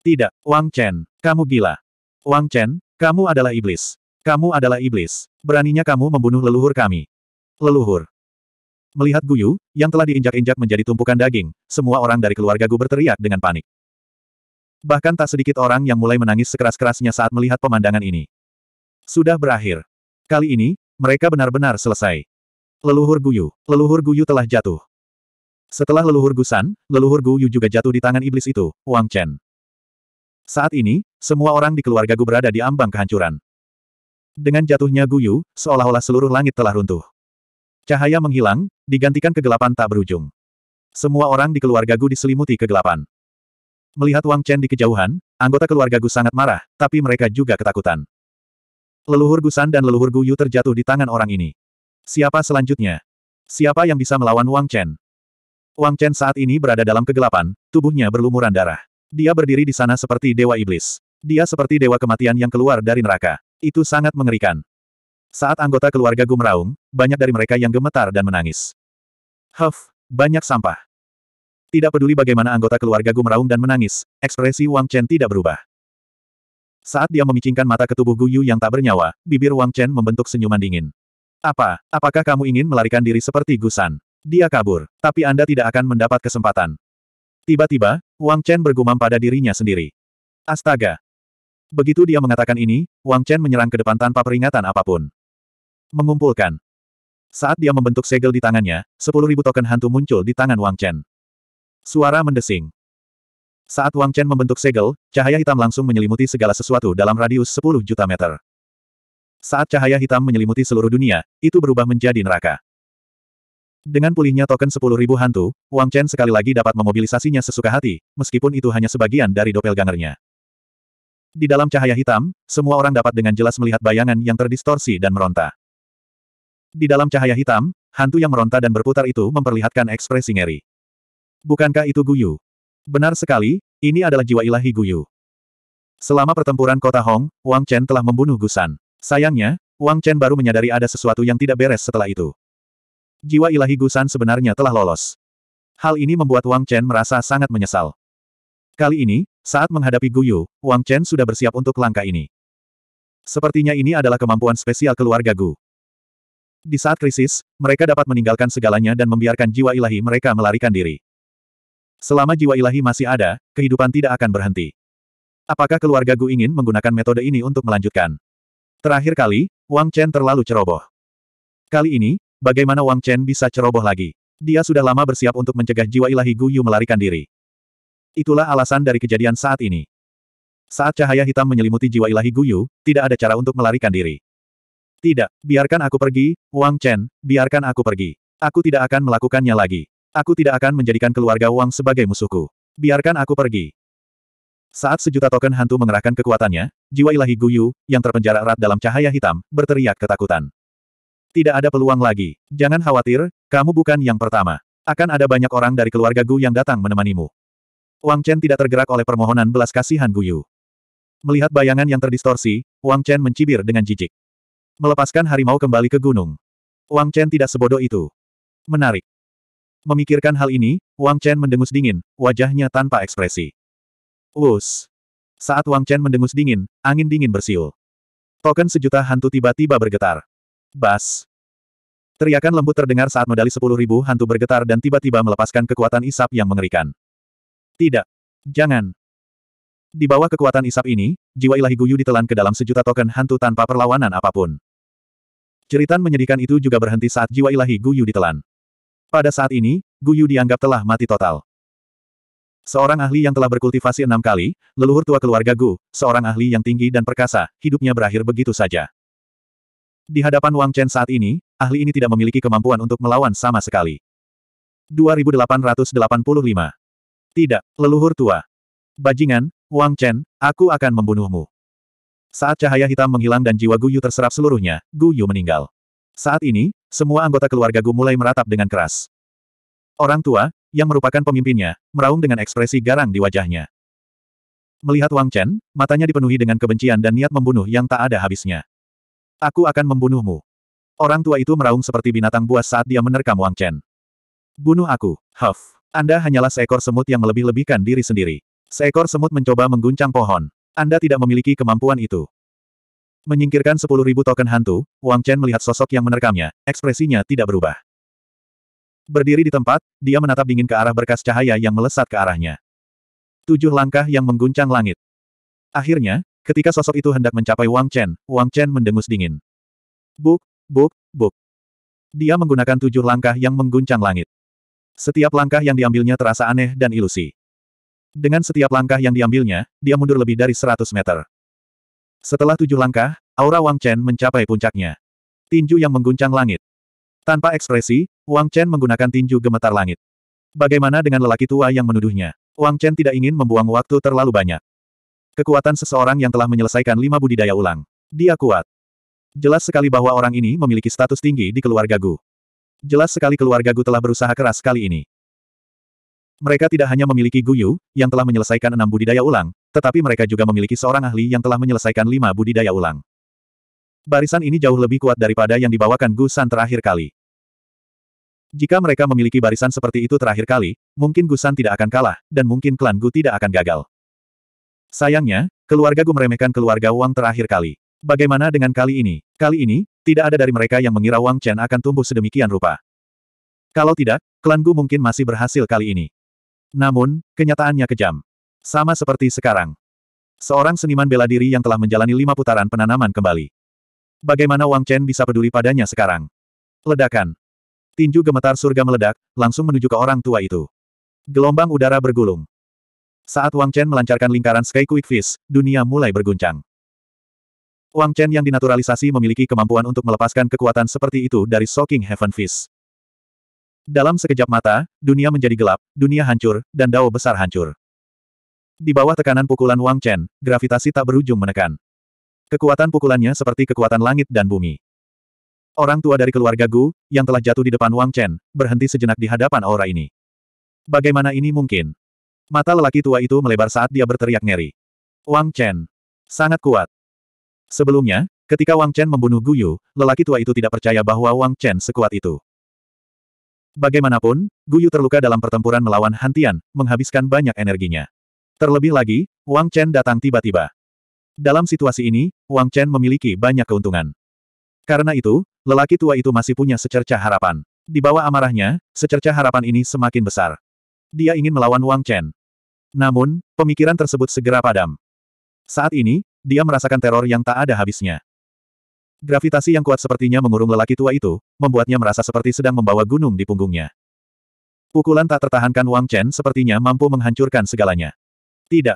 Tidak, Wang Chen, kamu gila. Wang Chen, kamu adalah iblis. Kamu adalah iblis. Beraninya kamu membunuh leluhur kami. Leluhur. Melihat Guyu, yang telah diinjak-injak menjadi tumpukan daging, semua orang dari keluarga Gu berteriak dengan panik. Bahkan tak sedikit orang yang mulai menangis sekeras-kerasnya saat melihat pemandangan ini. Sudah berakhir. Kali ini, mereka benar-benar selesai. Leluhur Guyu. Leluhur Guyu telah jatuh. Setelah leluhur Gusan, leluhur Guyu juga jatuh di tangan iblis itu, Wang Chen. Saat ini, semua orang di keluarga Gu berada di ambang kehancuran. Dengan jatuhnya Guyu, seolah-olah seluruh langit telah runtuh. Cahaya menghilang, digantikan kegelapan tak berujung. Semua orang di keluarga Gu diselimuti kegelapan. Melihat Wang Chen di kejauhan, anggota keluarga Gu sangat marah, tapi mereka juga ketakutan. Leluhur Gusan dan leluhur Gu Yu terjatuh di tangan orang ini. Siapa selanjutnya? Siapa yang bisa melawan Wang Chen? Wang Chen saat ini berada dalam kegelapan, tubuhnya berlumuran darah. Dia berdiri di sana seperti dewa iblis. Dia seperti dewa kematian yang keluar dari neraka. Itu sangat mengerikan. Saat anggota keluarga Gu meraung, banyak dari mereka yang gemetar dan menangis. Huff, banyak sampah. Tidak peduli bagaimana anggota keluarga Gu meraung dan menangis, ekspresi Wang Chen tidak berubah. Saat dia memicingkan mata ke tubuh Gu Yu yang tak bernyawa, bibir Wang Chen membentuk senyuman dingin. Apa, apakah kamu ingin melarikan diri seperti Gusan? Dia kabur, tapi Anda tidak akan mendapat kesempatan. Tiba-tiba, Wang Chen bergumam pada dirinya sendiri. Astaga! Begitu dia mengatakan ini, Wang Chen menyerang ke depan tanpa peringatan apapun. Mengumpulkan, saat dia membentuk segel di tangannya, sepuluh ribu token hantu muncul di tangan Wang Chen. Suara mendesing. Saat Wang Chen membentuk segel, cahaya hitam langsung menyelimuti segala sesuatu dalam radius 10 juta meter. Saat cahaya hitam menyelimuti seluruh dunia, itu berubah menjadi neraka. Dengan pulihnya token ribu hantu, Wang Chen sekali lagi dapat memobilisasinya sesuka hati, meskipun itu hanya sebagian dari gangernya. Di dalam cahaya hitam, semua orang dapat dengan jelas melihat bayangan yang terdistorsi dan meronta. Di dalam cahaya hitam, hantu yang meronta dan berputar itu memperlihatkan ekspresi ngeri. Bukankah itu Guyu? Benar sekali, ini adalah jiwa ilahi Guyu. Selama pertempuran kota Hong, Wang Chen telah membunuh Gusan. Sayangnya, Wang Chen baru menyadari ada sesuatu yang tidak beres setelah itu. Jiwa ilahi Gusan sebenarnya telah lolos. Hal ini membuat Wang Chen merasa sangat menyesal. Kali ini, saat menghadapi Guyu, Wang Chen sudah bersiap untuk langkah ini. Sepertinya ini adalah kemampuan spesial keluarga Gu. Di saat krisis, mereka dapat meninggalkan segalanya dan membiarkan jiwa ilahi mereka melarikan diri. Selama jiwa ilahi masih ada, kehidupan tidak akan berhenti. Apakah keluarga Gu ingin menggunakan metode ini untuk melanjutkan? Terakhir kali, Wang Chen terlalu ceroboh. Kali ini, bagaimana Wang Chen bisa ceroboh lagi? Dia sudah lama bersiap untuk mencegah jiwa ilahi Gu Yu melarikan diri. Itulah alasan dari kejadian saat ini. Saat cahaya hitam menyelimuti jiwa ilahi Gu Yu, tidak ada cara untuk melarikan diri. Tidak, biarkan aku pergi, Wang Chen, biarkan aku pergi. Aku tidak akan melakukannya lagi. Aku tidak akan menjadikan keluarga Wang sebagai musuhku. Biarkan aku pergi. Saat sejuta token hantu mengerahkan kekuatannya, jiwa ilahi Guyu, yang terpenjara erat dalam cahaya hitam, berteriak ketakutan. Tidak ada peluang lagi. Jangan khawatir, kamu bukan yang pertama. Akan ada banyak orang dari keluarga Gu yang datang menemanimu. Wang Chen tidak tergerak oleh permohonan belas kasihan Guyu. Melihat bayangan yang terdistorsi, Wang Chen mencibir dengan jijik. Melepaskan harimau kembali ke gunung. Wang Chen tidak sebodoh itu. Menarik. Memikirkan hal ini, Wang Chen mendengus dingin, wajahnya tanpa ekspresi. Us. Saat Wang Chen mendengus dingin, angin dingin bersiul. Token sejuta hantu tiba-tiba bergetar. Bas! Teriakan lembut terdengar saat medali sepuluh ribu hantu bergetar dan tiba-tiba melepaskan kekuatan isap yang mengerikan. Tidak. Jangan. Di bawah kekuatan isap ini, jiwa ilahi Guyu ditelan ke dalam sejuta token hantu tanpa perlawanan apapun. Ceritan menyedihkan itu juga berhenti saat jiwa ilahi Guyu ditelan. Pada saat ini, Guyu dianggap telah mati total. Seorang ahli yang telah berkultivasi enam kali, leluhur tua keluarga Gu, seorang ahli yang tinggi dan perkasa, hidupnya berakhir begitu saja. Di hadapan Wang Chen saat ini, ahli ini tidak memiliki kemampuan untuk melawan sama sekali. 2885. Tidak, leluhur tua. Bajingan, Wang Chen, aku akan membunuhmu. Saat cahaya hitam menghilang dan jiwa Gu Yu terserap seluruhnya, Gu Yu meninggal. Saat ini, semua anggota keluarga Gu mulai meratap dengan keras. Orang tua, yang merupakan pemimpinnya, meraung dengan ekspresi garang di wajahnya. Melihat Wang Chen, matanya dipenuhi dengan kebencian dan niat membunuh yang tak ada habisnya. Aku akan membunuhmu. Orang tua itu meraung seperti binatang buas saat dia menerkam Wang Chen. Bunuh aku, Huff. Anda hanyalah seekor semut yang melebih-lebihkan diri sendiri. Seekor semut mencoba mengguncang pohon. Anda tidak memiliki kemampuan itu. Menyingkirkan 10.000 token hantu, Wang Chen melihat sosok yang menerkamnya, ekspresinya tidak berubah. Berdiri di tempat, dia menatap dingin ke arah berkas cahaya yang melesat ke arahnya. Tujuh langkah yang mengguncang langit. Akhirnya, ketika sosok itu hendak mencapai Wang Chen, Wang Chen mendengus dingin. Buk, buk, buk. Dia menggunakan tujuh langkah yang mengguncang langit. Setiap langkah yang diambilnya terasa aneh dan ilusi. Dengan setiap langkah yang diambilnya, dia mundur lebih dari 100 meter. Setelah tujuh langkah, aura Wang Chen mencapai puncaknya. Tinju yang mengguncang langit. Tanpa ekspresi, Wang Chen menggunakan tinju gemetar langit. Bagaimana dengan lelaki tua yang menuduhnya? Wang Chen tidak ingin membuang waktu terlalu banyak. Kekuatan seseorang yang telah menyelesaikan lima budidaya ulang. Dia kuat. Jelas sekali bahwa orang ini memiliki status tinggi di keluarga Gu. Jelas sekali keluarga Gu telah berusaha keras kali ini. Mereka tidak hanya memiliki Gu Yu yang telah menyelesaikan enam budidaya ulang, tetapi mereka juga memiliki seorang ahli yang telah menyelesaikan lima budidaya ulang. Barisan ini jauh lebih kuat daripada yang dibawakan Gusan terakhir kali. Jika mereka memiliki barisan seperti itu terakhir kali, mungkin Gusan tidak akan kalah, dan mungkin klan Gu tidak akan gagal. Sayangnya, keluarga Gu meremehkan keluarga Wang terakhir kali. Bagaimana dengan kali ini? Kali ini, tidak ada dari mereka yang mengira Wang Chen akan tumbuh sedemikian rupa. Kalau tidak, klan Gu mungkin masih berhasil kali ini. Namun, kenyataannya kejam. Sama seperti sekarang. Seorang seniman bela diri yang telah menjalani lima putaran penanaman kembali. Bagaimana Wang Chen bisa peduli padanya sekarang? Ledakan. Tinju gemetar surga meledak, langsung menuju ke orang tua itu. Gelombang udara bergulung. Saat Wang Chen melancarkan lingkaran Sky Quick Fist, dunia mulai berguncang. Wang Chen yang dinaturalisasi memiliki kemampuan untuk melepaskan kekuatan seperti itu dari Shocking Heaven Fist. Dalam sekejap mata, dunia menjadi gelap, dunia hancur, dan dao besar hancur. Di bawah tekanan pukulan Wang Chen, gravitasi tak berujung menekan. Kekuatan pukulannya seperti kekuatan langit dan bumi. Orang tua dari keluarga Gu, yang telah jatuh di depan Wang Chen, berhenti sejenak di hadapan aura ini. Bagaimana ini mungkin? Mata lelaki tua itu melebar saat dia berteriak ngeri. Wang Chen. Sangat kuat. Sebelumnya, ketika Wang Chen membunuh Gu Yu, lelaki tua itu tidak percaya bahwa Wang Chen sekuat itu. Bagaimanapun, Gu Yu terluka dalam pertempuran melawan Hantian, menghabiskan banyak energinya. Terlebih lagi, Wang Chen datang tiba-tiba. Dalam situasi ini, Wang Chen memiliki banyak keuntungan. Karena itu, lelaki tua itu masih punya secerca harapan. Di bawah amarahnya, secerca harapan ini semakin besar. Dia ingin melawan Wang Chen. Namun, pemikiran tersebut segera padam. Saat ini, dia merasakan teror yang tak ada habisnya. Gravitasi yang kuat sepertinya mengurung lelaki tua itu, membuatnya merasa seperti sedang membawa gunung di punggungnya. Pukulan tak tertahankan Wang Chen sepertinya mampu menghancurkan segalanya. Tidak.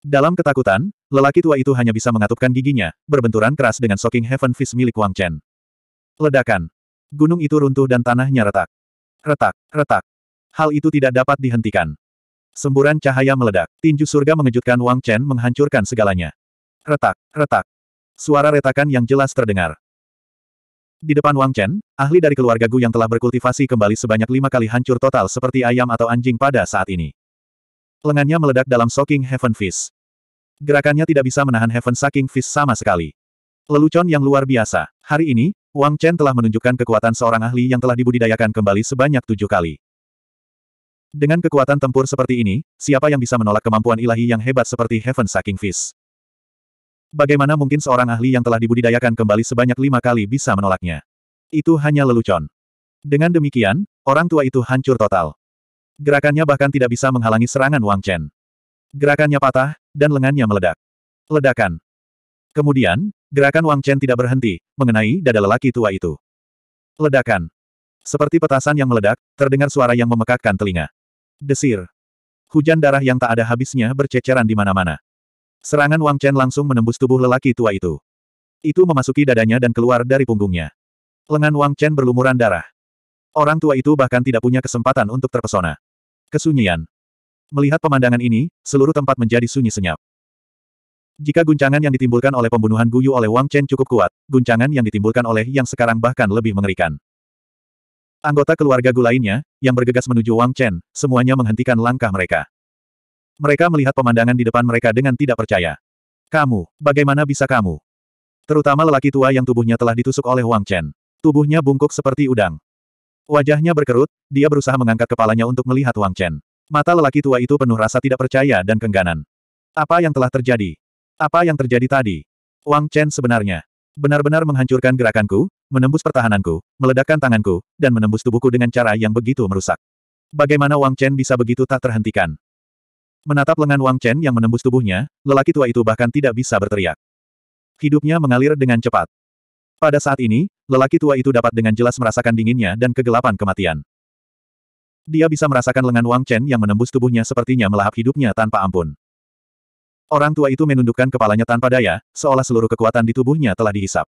Dalam ketakutan, lelaki tua itu hanya bisa mengatupkan giginya, berbenturan keras dengan soking heaven fist milik Wang Chen. Ledakan. Gunung itu runtuh dan tanahnya retak. Retak, retak. Hal itu tidak dapat dihentikan. Semburan cahaya meledak. Tinju surga mengejutkan Wang Chen menghancurkan segalanya. Retak, retak. Suara retakan yang jelas terdengar. Di depan Wang Chen, ahli dari keluarga Gu yang telah berkultivasi kembali sebanyak lima kali hancur total seperti ayam atau anjing pada saat ini. Lengannya meledak dalam Shocking Heaven Fist. Gerakannya tidak bisa menahan Heaven Sucking Fist sama sekali. Lelucon yang luar biasa. Hari ini, Wang Chen telah menunjukkan kekuatan seorang ahli yang telah dibudidayakan kembali sebanyak tujuh kali. Dengan kekuatan tempur seperti ini, siapa yang bisa menolak kemampuan ilahi yang hebat seperti Heaven Sucking Fist? Bagaimana mungkin seorang ahli yang telah dibudidayakan kembali sebanyak lima kali bisa menolaknya? Itu hanya lelucon. Dengan demikian, orang tua itu hancur total. Gerakannya bahkan tidak bisa menghalangi serangan Wang Chen. Gerakannya patah, dan lengannya meledak. Ledakan. Kemudian, gerakan Wang Chen tidak berhenti, mengenai dada lelaki tua itu. Ledakan. Seperti petasan yang meledak, terdengar suara yang memekakkan telinga. Desir. Hujan darah yang tak ada habisnya berceceran di mana-mana. Serangan Wang Chen langsung menembus tubuh lelaki tua itu. Itu memasuki dadanya dan keluar dari punggungnya. Lengan Wang Chen berlumuran darah. Orang tua itu bahkan tidak punya kesempatan untuk terpesona. Kesunyian. Melihat pemandangan ini, seluruh tempat menjadi sunyi senyap. Jika guncangan yang ditimbulkan oleh pembunuhan Guyu oleh Wang Chen cukup kuat, guncangan yang ditimbulkan oleh yang sekarang bahkan lebih mengerikan. Anggota keluarga Gu lainnya, yang bergegas menuju Wang Chen, semuanya menghentikan langkah mereka. Mereka melihat pemandangan di depan mereka dengan tidak percaya. Kamu, bagaimana bisa kamu? Terutama lelaki tua yang tubuhnya telah ditusuk oleh Wang Chen. Tubuhnya bungkuk seperti udang. Wajahnya berkerut, dia berusaha mengangkat kepalanya untuk melihat Wang Chen. Mata lelaki tua itu penuh rasa tidak percaya dan kengganan. Apa yang telah terjadi? Apa yang terjadi tadi? Wang Chen sebenarnya benar-benar menghancurkan gerakanku, menembus pertahananku, meledakkan tanganku, dan menembus tubuhku dengan cara yang begitu merusak. Bagaimana Wang Chen bisa begitu tak terhentikan? Menatap lengan Wang Chen yang menembus tubuhnya, lelaki tua itu bahkan tidak bisa berteriak. Hidupnya mengalir dengan cepat. Pada saat ini, lelaki tua itu dapat dengan jelas merasakan dinginnya dan kegelapan kematian. Dia bisa merasakan lengan Wang Chen yang menembus tubuhnya sepertinya melahap hidupnya tanpa ampun. Orang tua itu menundukkan kepalanya tanpa daya, seolah seluruh kekuatan di tubuhnya telah dihisap.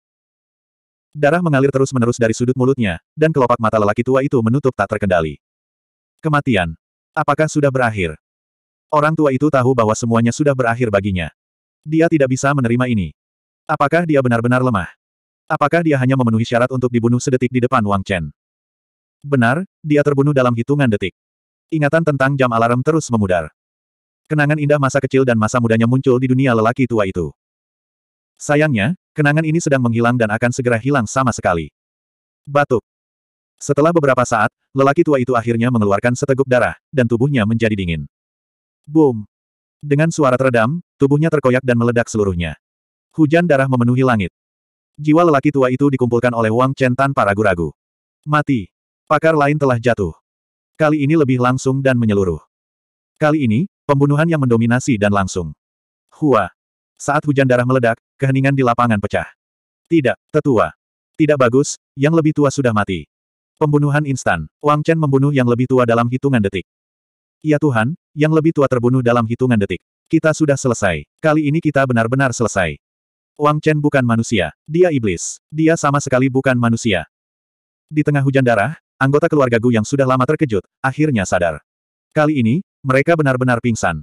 Darah mengalir terus-menerus dari sudut mulutnya, dan kelopak mata lelaki tua itu menutup tak terkendali. Kematian. Apakah sudah berakhir? Orang tua itu tahu bahwa semuanya sudah berakhir baginya. Dia tidak bisa menerima ini. Apakah dia benar-benar lemah? Apakah dia hanya memenuhi syarat untuk dibunuh sedetik di depan Wang Chen? Benar, dia terbunuh dalam hitungan detik. Ingatan tentang jam alarm terus memudar. Kenangan indah masa kecil dan masa mudanya muncul di dunia lelaki tua itu. Sayangnya, kenangan ini sedang menghilang dan akan segera hilang sama sekali. Batuk. Setelah beberapa saat, lelaki tua itu akhirnya mengeluarkan seteguk darah, dan tubuhnya menjadi dingin. Boom! Dengan suara teredam, tubuhnya terkoyak dan meledak seluruhnya. Hujan darah memenuhi langit. Jiwa lelaki tua itu dikumpulkan oleh Wang Chen tanpa ragu-ragu. Mati. Pakar lain telah jatuh. Kali ini lebih langsung dan menyeluruh. Kali ini, pembunuhan yang mendominasi dan langsung. Hua. Saat hujan darah meledak, keheningan di lapangan pecah. Tidak, tetua. Tidak bagus, yang lebih tua sudah mati. Pembunuhan instan. Wang Chen membunuh yang lebih tua dalam hitungan detik. Ya Tuhan, yang lebih tua terbunuh dalam hitungan detik. Kita sudah selesai. Kali ini kita benar-benar selesai. Wang Chen bukan manusia, dia iblis. Dia sama sekali bukan manusia. Di tengah hujan darah, anggota keluarga Gu yang sudah lama terkejut, akhirnya sadar. Kali ini, mereka benar-benar pingsan.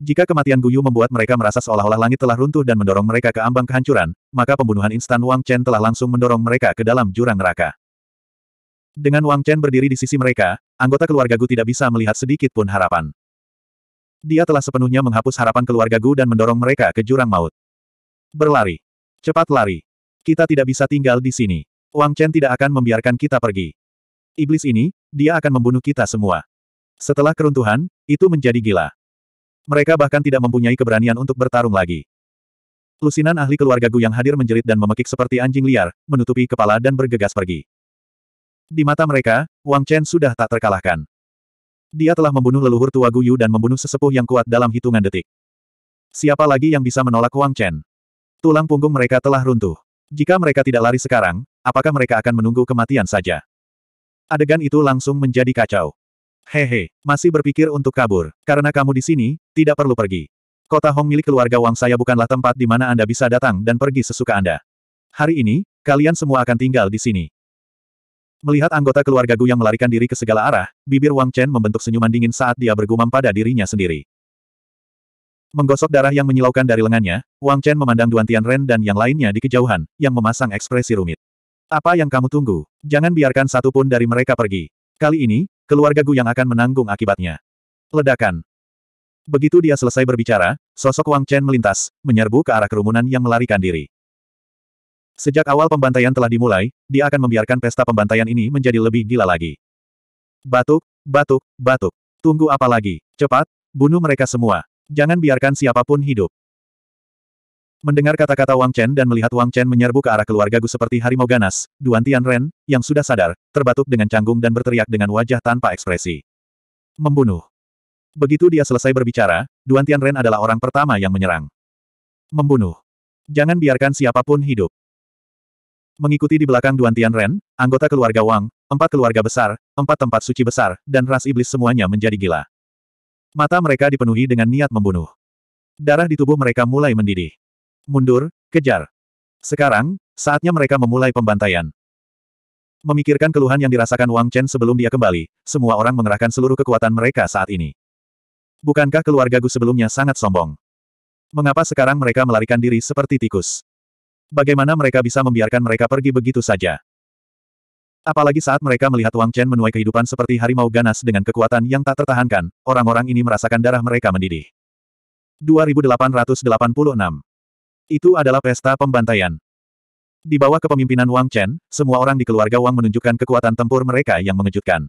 Jika kematian Gu Yu membuat mereka merasa seolah-olah langit telah runtuh dan mendorong mereka ke ambang kehancuran, maka pembunuhan instan Wang Chen telah langsung mendorong mereka ke dalam jurang neraka. Dengan Wang Chen berdiri di sisi mereka, anggota keluarga Gu tidak bisa melihat sedikit pun harapan. Dia telah sepenuhnya menghapus harapan keluarga Gu dan mendorong mereka ke jurang maut. Berlari. Cepat lari. Kita tidak bisa tinggal di sini. Wang Chen tidak akan membiarkan kita pergi. Iblis ini, dia akan membunuh kita semua. Setelah keruntuhan, itu menjadi gila. Mereka bahkan tidak mempunyai keberanian untuk bertarung lagi. Lusinan ahli keluarga Gu yang hadir menjerit dan memekik seperti anjing liar, menutupi kepala dan bergegas pergi. Di mata mereka, Wang Chen sudah tak terkalahkan. Dia telah membunuh leluhur tua Gu Yu dan membunuh sesepuh yang kuat dalam hitungan detik. Siapa lagi yang bisa menolak Wang Chen? Tulang punggung mereka telah runtuh. Jika mereka tidak lari sekarang, apakah mereka akan menunggu kematian saja? Adegan itu langsung menjadi kacau. Hehe, masih berpikir untuk kabur. Karena kamu di sini, tidak perlu pergi. Kota Hong milik keluarga Wang saya bukanlah tempat di mana Anda bisa datang dan pergi sesuka Anda. Hari ini, kalian semua akan tinggal di sini. Melihat anggota keluarga Gu yang melarikan diri ke segala arah, bibir Wang Chen membentuk senyuman dingin saat dia bergumam pada dirinya sendiri. Menggosok darah yang menyilaukan dari lengannya, Wang Chen memandang Duan Tian Ren dan yang lainnya di kejauhan, yang memasang ekspresi rumit. Apa yang kamu tunggu? Jangan biarkan satu pun dari mereka pergi. Kali ini, keluarga Gu yang akan menanggung akibatnya. Ledakan. Begitu dia selesai berbicara, sosok Wang Chen melintas, menyerbu ke arah kerumunan yang melarikan diri. Sejak awal pembantaian telah dimulai, dia akan membiarkan pesta pembantaian ini menjadi lebih gila lagi. Batuk, batuk, batuk. Tunggu apa lagi? Cepat, bunuh mereka semua. Jangan biarkan siapapun hidup. Mendengar kata-kata Wang Chen dan melihat Wang Chen menyerbu ke arah keluarga Gu seperti harimau ganas, Duan Ren yang sudah sadar, terbatuk dengan canggung dan berteriak dengan wajah tanpa ekspresi. Membunuh. Begitu dia selesai berbicara, Duan Ren adalah orang pertama yang menyerang. Membunuh. Jangan biarkan siapapun hidup. Mengikuti di belakang Duan Ren, anggota keluarga Wang, empat keluarga besar, empat tempat suci besar, dan ras iblis semuanya menjadi gila. Mata mereka dipenuhi dengan niat membunuh. Darah di tubuh mereka mulai mendidih. Mundur, kejar. Sekarang, saatnya mereka memulai pembantaian. Memikirkan keluhan yang dirasakan Wang Chen sebelum dia kembali, semua orang mengerahkan seluruh kekuatan mereka saat ini. Bukankah keluarga Gu sebelumnya sangat sombong? Mengapa sekarang mereka melarikan diri seperti tikus? Bagaimana mereka bisa membiarkan mereka pergi begitu saja? Apalagi saat mereka melihat Wang Chen menuai kehidupan seperti harimau ganas dengan kekuatan yang tak tertahankan, orang-orang ini merasakan darah mereka mendidih. 2886 Itu adalah pesta pembantaian. Di bawah kepemimpinan Wang Chen, semua orang di keluarga Wang menunjukkan kekuatan tempur mereka yang mengejutkan.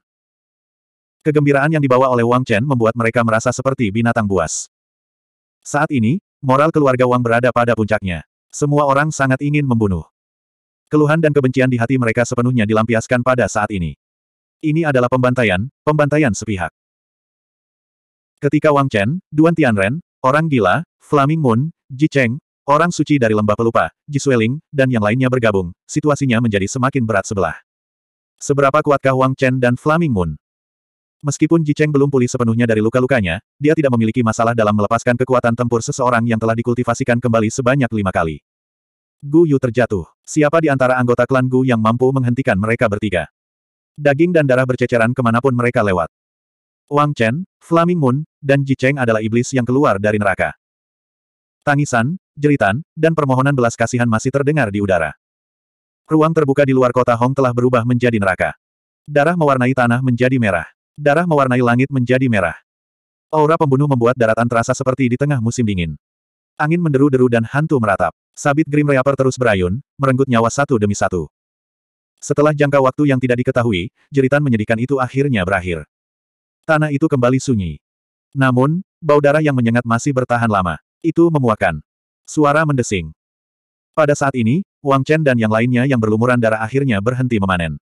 Kegembiraan yang dibawa oleh Wang Chen membuat mereka merasa seperti binatang buas. Saat ini, moral keluarga Wang berada pada puncaknya. Semua orang sangat ingin membunuh. Keluhan dan kebencian di hati mereka sepenuhnya dilampiaskan pada saat ini. Ini adalah pembantaian, pembantaian sepihak. Ketika Wang Chen, Duan Tianren, orang gila, Flaming Moon, Ji Cheng, orang suci dari lembah pelupa, Ji Sueling, dan yang lainnya bergabung, situasinya menjadi semakin berat sebelah. Seberapa kuatkah Wang Chen dan Flaming Moon? Meskipun Ji Cheng belum pulih sepenuhnya dari luka-lukanya, dia tidak memiliki masalah dalam melepaskan kekuatan tempur seseorang yang telah dikultivasikan kembali sebanyak lima kali. Gu Yu terjatuh. Siapa di antara anggota klan Gu yang mampu menghentikan mereka bertiga? Daging dan darah berceceran kemanapun mereka lewat. Wang Chen, Flaming Moon, dan Ji Cheng adalah iblis yang keluar dari neraka. Tangisan, jeritan, dan permohonan belas kasihan masih terdengar di udara. Ruang terbuka di luar kota Hong telah berubah menjadi neraka. Darah mewarnai tanah menjadi merah. Darah mewarnai langit menjadi merah. Aura pembunuh membuat daratan terasa seperti di tengah musim dingin. Angin menderu-deru dan hantu meratap. Sabit Grim Reaper terus berayun, merenggut nyawa satu demi satu. Setelah jangka waktu yang tidak diketahui, jeritan menyedihkan itu akhirnya berakhir. Tanah itu kembali sunyi. Namun, bau darah yang menyengat masih bertahan lama. Itu memuakan. Suara mendesing. Pada saat ini, Wang Chen dan yang lainnya yang berlumuran darah akhirnya berhenti memanen.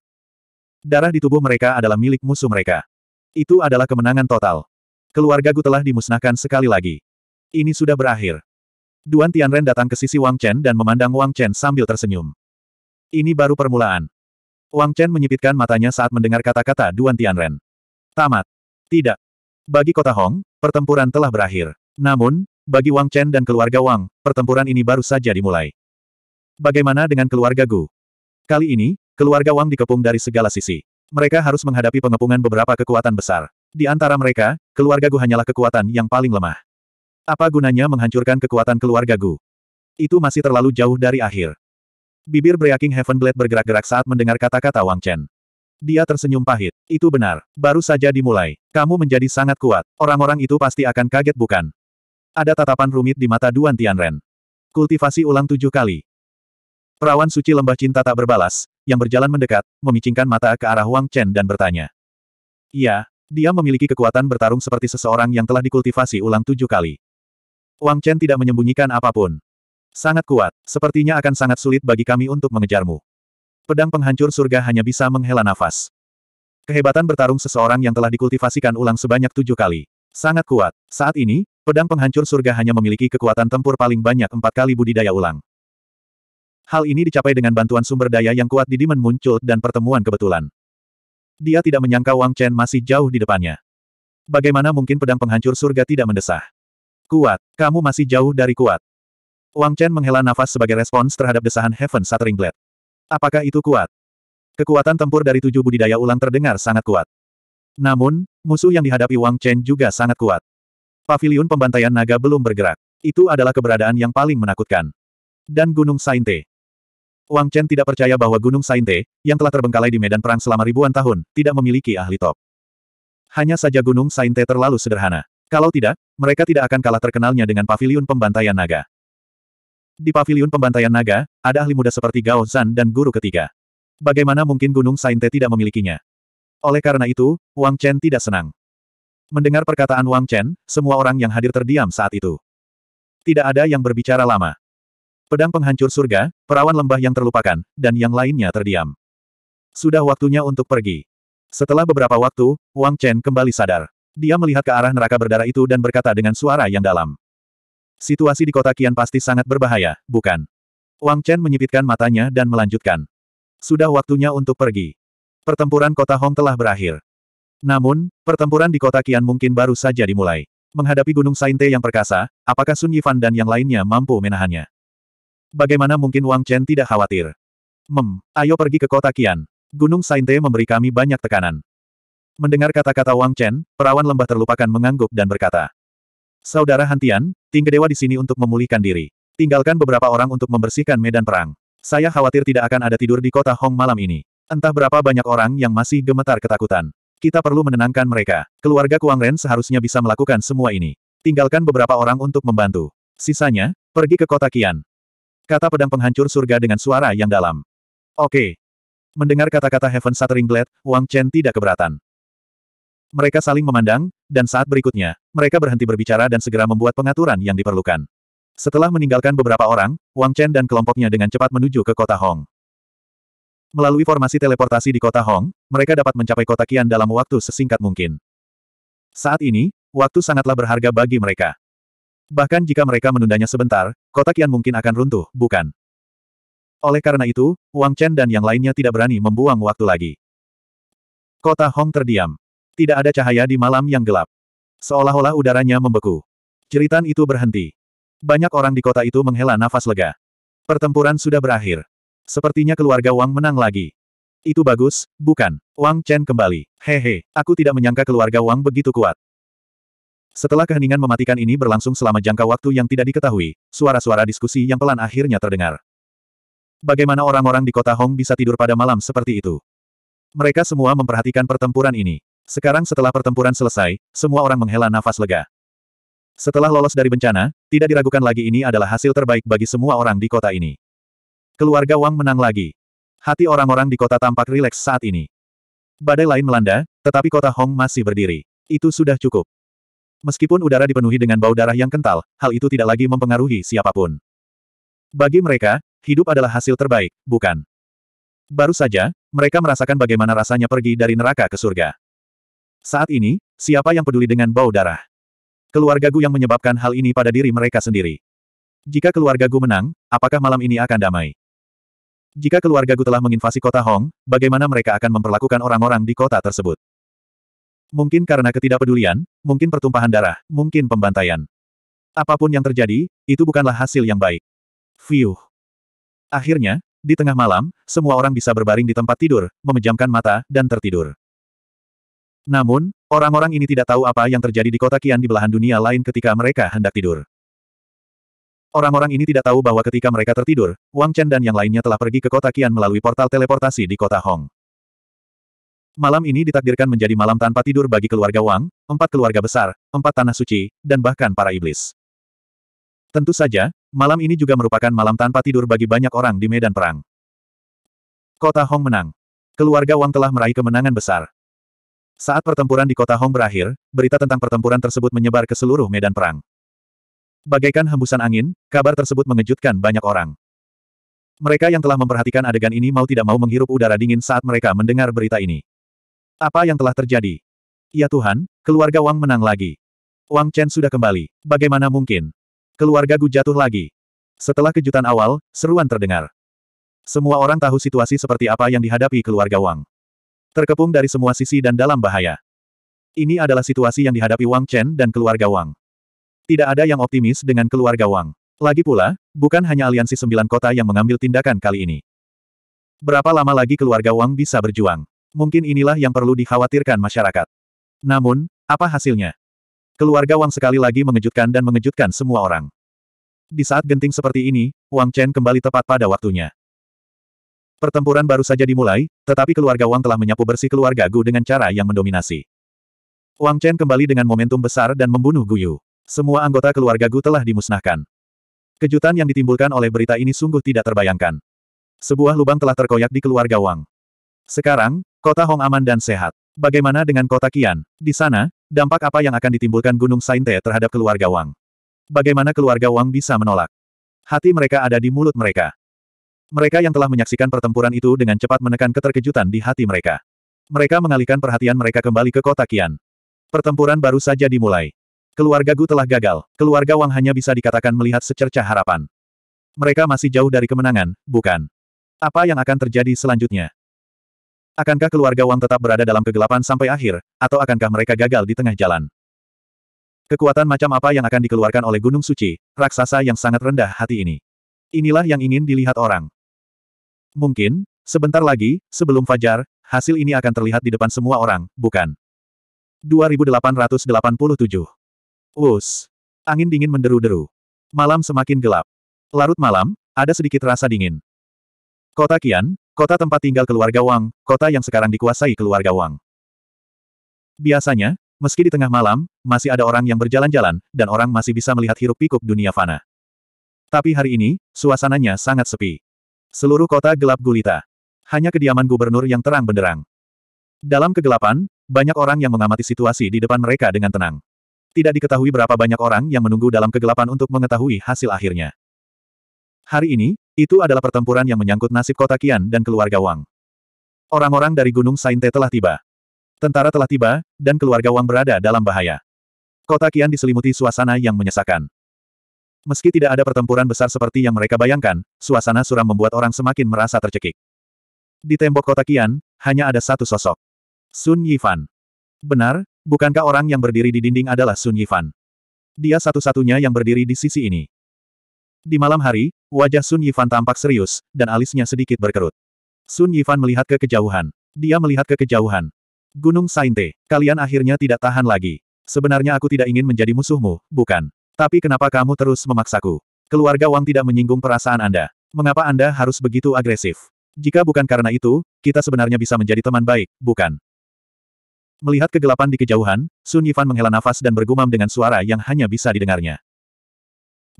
Darah di tubuh mereka adalah milik musuh mereka. Itu adalah kemenangan total. Keluarga Gu telah dimusnahkan sekali lagi. Ini sudah berakhir. Duan Tianren datang ke sisi Wang Chen dan memandang Wang Chen sambil tersenyum. Ini baru permulaan. Wang Chen menyipitkan matanya saat mendengar kata-kata Duan Tianren. Tamat. Tidak. Bagi kota Hong, pertempuran telah berakhir. Namun, bagi Wang Chen dan keluarga Wang, pertempuran ini baru saja dimulai. Bagaimana dengan keluarga Gu? Kali ini, keluarga Wang dikepung dari segala sisi. Mereka harus menghadapi pengepungan beberapa kekuatan besar. Di antara mereka, keluarga Gu hanyalah kekuatan yang paling lemah. Apa gunanya menghancurkan kekuatan keluarga Gu? Itu masih terlalu jauh dari akhir. Bibir Breaking Heaven Blade bergerak-gerak saat mendengar kata-kata Wang Chen. Dia tersenyum pahit. Itu benar. Baru saja dimulai. Kamu menjadi sangat kuat. Orang-orang itu pasti akan kaget bukan? Ada tatapan rumit di mata Duan Tianren. Kultivasi ulang tujuh kali. Perawan suci lembah cinta tak berbalas, yang berjalan mendekat, memicingkan mata ke arah Wang Chen dan bertanya. Iya, dia memiliki kekuatan bertarung seperti seseorang yang telah dikultivasi ulang tujuh kali. Wang Chen tidak menyembunyikan apapun. Sangat kuat, sepertinya akan sangat sulit bagi kami untuk mengejarmu. Pedang penghancur surga hanya bisa menghela nafas. Kehebatan bertarung seseorang yang telah dikultivasikan ulang sebanyak tujuh kali. Sangat kuat. Saat ini, pedang penghancur surga hanya memiliki kekuatan tempur paling banyak empat kali budidaya ulang. Hal ini dicapai dengan bantuan sumber daya yang kuat di Demon Muncul dan pertemuan kebetulan. Dia tidak menyangka Wang Chen masih jauh di depannya. Bagaimana mungkin pedang penghancur surga tidak mendesah? Kuat. Kamu masih jauh dari kuat. Wang Chen menghela nafas sebagai respons terhadap desahan Heaven Shattering Blade. Apakah itu kuat? Kekuatan tempur dari tujuh budidaya ulang terdengar sangat kuat. Namun, musuh yang dihadapi Wang Chen juga sangat kuat. Paviliun pembantaian naga belum bergerak. Itu adalah keberadaan yang paling menakutkan. Dan Gunung Sainte. Wang Chen tidak percaya bahwa Gunung Sainte, yang telah terbengkalai di medan perang selama ribuan tahun, tidak memiliki ahli top. Hanya saja Gunung Sainte terlalu sederhana. Kalau tidak, mereka tidak akan kalah terkenalnya dengan paviliun pembantaian naga. Di paviliun pembantaian naga, ada ahli muda seperti Gao Zan dan guru ketiga. Bagaimana mungkin Gunung Sainte tidak memilikinya? Oleh karena itu, Wang Chen tidak senang. Mendengar perkataan Wang Chen, semua orang yang hadir terdiam saat itu. Tidak ada yang berbicara lama. Pedang penghancur surga, perawan lembah yang terlupakan, dan yang lainnya terdiam. Sudah waktunya untuk pergi. Setelah beberapa waktu, Wang Chen kembali sadar. Dia melihat ke arah neraka berdarah itu dan berkata dengan suara yang dalam. Situasi di kota Kian pasti sangat berbahaya, bukan? Wang Chen menyipitkan matanya dan melanjutkan. Sudah waktunya untuk pergi. Pertempuran kota Hong telah berakhir. Namun, pertempuran di kota Kian mungkin baru saja dimulai. Menghadapi gunung Sainte yang perkasa, apakah Sun Yifan dan yang lainnya mampu menahannya? Bagaimana mungkin Wang Chen tidak khawatir? Mem, ayo pergi ke kota Kian. Gunung Sainte memberi kami banyak tekanan. Mendengar kata-kata Wang Chen, perawan lembah terlupakan mengangguk dan berkata. Saudara Hantian, tinggi dewa di sini untuk memulihkan diri. Tinggalkan beberapa orang untuk membersihkan medan perang. Saya khawatir tidak akan ada tidur di kota Hong malam ini. Entah berapa banyak orang yang masih gemetar ketakutan. Kita perlu menenangkan mereka. Keluarga Kuang Ren seharusnya bisa melakukan semua ini. Tinggalkan beberapa orang untuk membantu. Sisanya, pergi ke kota Kian. Kata pedang penghancur surga dengan suara yang dalam. Oke. Mendengar kata-kata Heaven Shattering Blade, Wang Chen tidak keberatan. Mereka saling memandang, dan saat berikutnya, mereka berhenti berbicara dan segera membuat pengaturan yang diperlukan. Setelah meninggalkan beberapa orang, Wang Chen dan kelompoknya dengan cepat menuju ke kota Hong. Melalui formasi teleportasi di kota Hong, mereka dapat mencapai kota Qian dalam waktu sesingkat mungkin. Saat ini, waktu sangatlah berharga bagi mereka. Bahkan jika mereka menundanya sebentar, kota Qian mungkin akan runtuh, bukan? Oleh karena itu, Wang Chen dan yang lainnya tidak berani membuang waktu lagi. Kota Hong terdiam. Tidak ada cahaya di malam yang gelap. Seolah-olah udaranya membeku. Jeritan itu berhenti. Banyak orang di kota itu menghela nafas lega. Pertempuran sudah berakhir. Sepertinya keluarga Wang menang lagi. Itu bagus, bukan? Wang Chen kembali. Hehe, aku tidak menyangka keluarga Wang begitu kuat. Setelah keheningan mematikan ini berlangsung selama jangka waktu yang tidak diketahui, suara-suara diskusi yang pelan akhirnya terdengar. Bagaimana orang-orang di kota Hong bisa tidur pada malam seperti itu? Mereka semua memperhatikan pertempuran ini. Sekarang setelah pertempuran selesai, semua orang menghela nafas lega. Setelah lolos dari bencana, tidak diragukan lagi ini adalah hasil terbaik bagi semua orang di kota ini. Keluarga Wang menang lagi. Hati orang-orang di kota tampak rileks saat ini. Badai lain melanda, tetapi kota Hong masih berdiri. Itu sudah cukup. Meskipun udara dipenuhi dengan bau darah yang kental, hal itu tidak lagi mempengaruhi siapapun. Bagi mereka, hidup adalah hasil terbaik, bukan? Baru saja, mereka merasakan bagaimana rasanya pergi dari neraka ke surga. Saat ini, siapa yang peduli dengan bau darah? Keluarga Gu yang menyebabkan hal ini pada diri mereka sendiri. Jika keluarga Gu menang, apakah malam ini akan damai? Jika keluarga Gu telah menginvasi kota Hong, bagaimana mereka akan memperlakukan orang-orang di kota tersebut? Mungkin karena ketidakpedulian, mungkin pertumpahan darah, mungkin pembantaian. Apapun yang terjadi, itu bukanlah hasil yang baik. Fiuh. Akhirnya, di tengah malam, semua orang bisa berbaring di tempat tidur, memejamkan mata, dan tertidur. Namun, orang-orang ini tidak tahu apa yang terjadi di kota Kian di belahan dunia lain ketika mereka hendak tidur. Orang-orang ini tidak tahu bahwa ketika mereka tertidur, Wang Chen dan yang lainnya telah pergi ke kota Kian melalui portal teleportasi di kota Hong. Malam ini ditakdirkan menjadi malam tanpa tidur bagi keluarga Wang, empat keluarga besar, empat tanah suci, dan bahkan para iblis. Tentu saja, malam ini juga merupakan malam tanpa tidur bagi banyak orang di medan perang. Kota Hong menang. Keluarga Wang telah meraih kemenangan besar. Saat pertempuran di kota Hong berakhir, berita tentang pertempuran tersebut menyebar ke seluruh medan perang. Bagaikan hembusan angin, kabar tersebut mengejutkan banyak orang. Mereka yang telah memperhatikan adegan ini mau tidak mau menghirup udara dingin saat mereka mendengar berita ini. Apa yang telah terjadi? Ya Tuhan, keluarga Wang menang lagi. Wang Chen sudah kembali. Bagaimana mungkin? Keluarga Gu jatuh lagi. Setelah kejutan awal, seruan terdengar. Semua orang tahu situasi seperti apa yang dihadapi keluarga Wang. Terkepung dari semua sisi dan dalam bahaya. Ini adalah situasi yang dihadapi Wang Chen dan keluarga Wang. Tidak ada yang optimis dengan keluarga Wang. Lagi pula, bukan hanya aliansi sembilan kota yang mengambil tindakan kali ini. Berapa lama lagi keluarga Wang bisa berjuang? Mungkin inilah yang perlu dikhawatirkan masyarakat. Namun, apa hasilnya? Keluarga Wang sekali lagi mengejutkan dan mengejutkan semua orang. Di saat genting seperti ini, Wang Chen kembali tepat pada waktunya. Pertempuran baru saja dimulai, tetapi keluarga Wang telah menyapu bersih keluarga Gu dengan cara yang mendominasi. Wang Chen kembali dengan momentum besar dan membunuh Gu Yu. Semua anggota keluarga Gu telah dimusnahkan. Kejutan yang ditimbulkan oleh berita ini sungguh tidak terbayangkan. Sebuah lubang telah terkoyak di keluarga Wang. Sekarang, kota Hong aman dan sehat. Bagaimana dengan kota Qian? Di sana, dampak apa yang akan ditimbulkan Gunung Sainte terhadap keluarga Wang? Bagaimana keluarga Wang bisa menolak? Hati mereka ada di mulut mereka. Mereka yang telah menyaksikan pertempuran itu dengan cepat menekan keterkejutan di hati mereka. Mereka mengalihkan perhatian mereka kembali ke kota Kian. Pertempuran baru saja dimulai. Keluarga Gu telah gagal, keluarga Wang hanya bisa dikatakan melihat secercah harapan. Mereka masih jauh dari kemenangan, bukan? Apa yang akan terjadi selanjutnya? Akankah keluarga Wang tetap berada dalam kegelapan sampai akhir, atau akankah mereka gagal di tengah jalan? Kekuatan macam apa yang akan dikeluarkan oleh Gunung Suci, raksasa yang sangat rendah hati ini? Inilah yang ingin dilihat orang. Mungkin, sebentar lagi, sebelum fajar, hasil ini akan terlihat di depan semua orang, bukan? 2887. Us. Angin dingin menderu-deru. Malam semakin gelap. Larut malam, ada sedikit rasa dingin. Kota Kian, kota tempat tinggal keluarga Wang, kota yang sekarang dikuasai keluarga Wang. Biasanya, meski di tengah malam, masih ada orang yang berjalan-jalan, dan orang masih bisa melihat hiruk-pikuk dunia fana. Tapi hari ini, suasananya sangat sepi. Seluruh kota gelap gulita. Hanya kediaman gubernur yang terang benderang. Dalam kegelapan, banyak orang yang mengamati situasi di depan mereka dengan tenang. Tidak diketahui berapa banyak orang yang menunggu dalam kegelapan untuk mengetahui hasil akhirnya. Hari ini, itu adalah pertempuran yang menyangkut nasib kota Kian dan keluarga Wang. Orang-orang dari Gunung Sainte telah tiba. Tentara telah tiba, dan keluarga Wang berada dalam bahaya. Kota Kian diselimuti suasana yang menyesakan. Meski tidak ada pertempuran besar seperti yang mereka bayangkan, suasana suram membuat orang semakin merasa tercekik. Di tembok kota Kian, hanya ada satu sosok. Sun Yifan. Benar, bukankah orang yang berdiri di dinding adalah Sun Yifan? Dia satu-satunya yang berdiri di sisi ini. Di malam hari, wajah Sun Yifan tampak serius, dan alisnya sedikit berkerut. Sun Yifan melihat ke kejauhan. Dia melihat ke kejauhan. Gunung Sainte, kalian akhirnya tidak tahan lagi. Sebenarnya aku tidak ingin menjadi musuhmu, bukan? Tapi kenapa kamu terus memaksaku? Keluarga Wang tidak menyinggung perasaan Anda. Mengapa Anda harus begitu agresif? Jika bukan karena itu, kita sebenarnya bisa menjadi teman baik, bukan? Melihat kegelapan di kejauhan, Sun Yifan menghela nafas dan bergumam dengan suara yang hanya bisa didengarnya.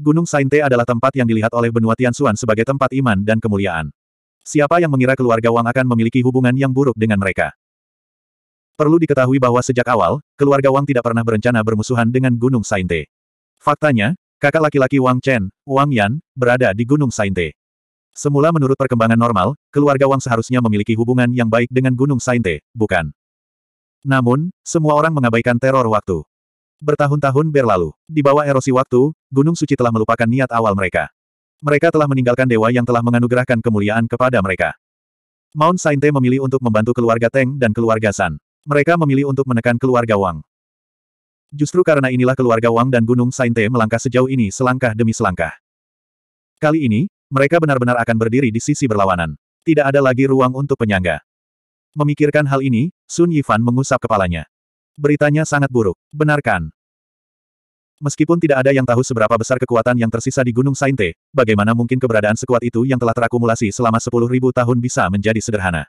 Gunung Sainte adalah tempat yang dilihat oleh benua Tianxuan sebagai tempat iman dan kemuliaan. Siapa yang mengira keluarga Wang akan memiliki hubungan yang buruk dengan mereka? Perlu diketahui bahwa sejak awal, keluarga Wang tidak pernah berencana bermusuhan dengan Gunung Sainte. Faktanya, kakak laki-laki Wang Chen, Wang Yan, berada di Gunung Sainte. Semula menurut perkembangan normal, keluarga Wang seharusnya memiliki hubungan yang baik dengan Gunung Sainte, bukan? Namun, semua orang mengabaikan teror waktu. Bertahun-tahun berlalu, di bawah erosi waktu, Gunung Suci telah melupakan niat awal mereka. Mereka telah meninggalkan dewa yang telah menganugerahkan kemuliaan kepada mereka. Mount Sainte memilih untuk membantu keluarga Teng dan keluarga San. Mereka memilih untuk menekan keluarga Wang. Justru karena inilah keluarga Wang dan Gunung Sainte melangkah sejauh ini selangkah demi selangkah. Kali ini, mereka benar-benar akan berdiri di sisi berlawanan. Tidak ada lagi ruang untuk penyangga. Memikirkan hal ini, Sun Yifan mengusap kepalanya. Beritanya sangat buruk, benarkan. Meskipun tidak ada yang tahu seberapa besar kekuatan yang tersisa di Gunung Sainte, bagaimana mungkin keberadaan sekuat itu yang telah terakumulasi selama 10.000 tahun bisa menjadi sederhana.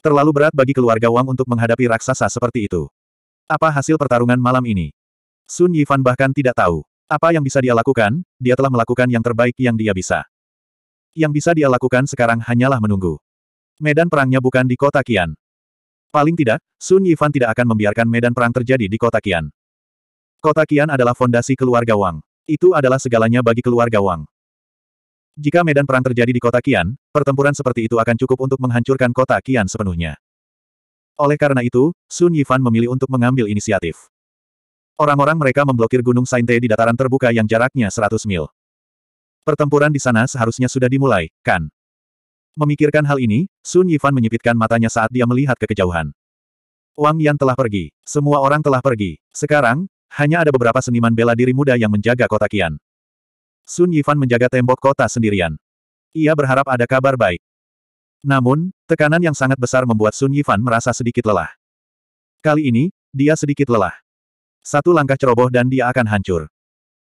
Terlalu berat bagi keluarga Wang untuk menghadapi raksasa seperti itu. Apa hasil pertarungan malam ini? Sun Yifan bahkan tidak tahu. Apa yang bisa dia lakukan, dia telah melakukan yang terbaik yang dia bisa. Yang bisa dia lakukan sekarang hanyalah menunggu. Medan perangnya bukan di kota Kian. Paling tidak, Sun Yifan tidak akan membiarkan medan perang terjadi di kota Kian. Kota Kian adalah fondasi keluarga Wang. Itu adalah segalanya bagi keluarga Wang. Jika medan perang terjadi di kota Kian, pertempuran seperti itu akan cukup untuk menghancurkan kota Kian sepenuhnya. Oleh karena itu, Sun Yifan memilih untuk mengambil inisiatif. Orang-orang mereka memblokir Gunung Sainte di dataran terbuka yang jaraknya 100 mil. Pertempuran di sana seharusnya sudah dimulai, kan? Memikirkan hal ini, Sun Yifan menyipitkan matanya saat dia melihat ke kejauhan. Wang Yan telah pergi. Semua orang telah pergi. Sekarang, hanya ada beberapa seniman bela diri muda yang menjaga kota Kian. Sun Yifan menjaga tembok kota sendirian. Ia berharap ada kabar baik. Namun, tekanan yang sangat besar membuat Sun Yifan merasa sedikit lelah. Kali ini, dia sedikit lelah. Satu langkah ceroboh dan dia akan hancur.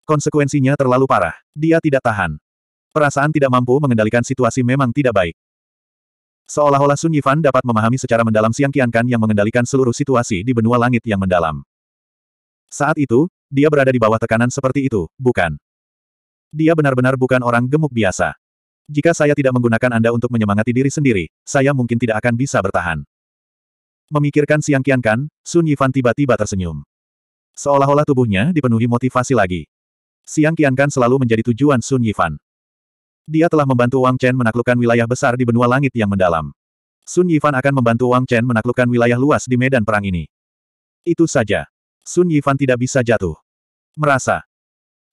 Konsekuensinya terlalu parah. Dia tidak tahan. Perasaan tidak mampu mengendalikan situasi memang tidak baik. Seolah-olah Sun Yifan dapat memahami secara mendalam Siang Kiankan yang mengendalikan seluruh situasi di benua langit yang mendalam. Saat itu, dia berada di bawah tekanan seperti itu, bukan? Dia benar-benar bukan orang gemuk biasa. Jika saya tidak menggunakan Anda untuk menyemangati diri sendiri, saya mungkin tidak akan bisa bertahan. Memikirkan Siang Kian Kan, Sun Yifan tiba-tiba tersenyum. Seolah-olah tubuhnya dipenuhi motivasi lagi. Siang Kian Kan selalu menjadi tujuan Sun Yifan. Dia telah membantu Wang Chen menaklukkan wilayah besar di benua langit yang mendalam. Sun Yifan akan membantu Wang Chen menaklukkan wilayah luas di medan perang ini. Itu saja. Sun Yifan tidak bisa jatuh. Merasa.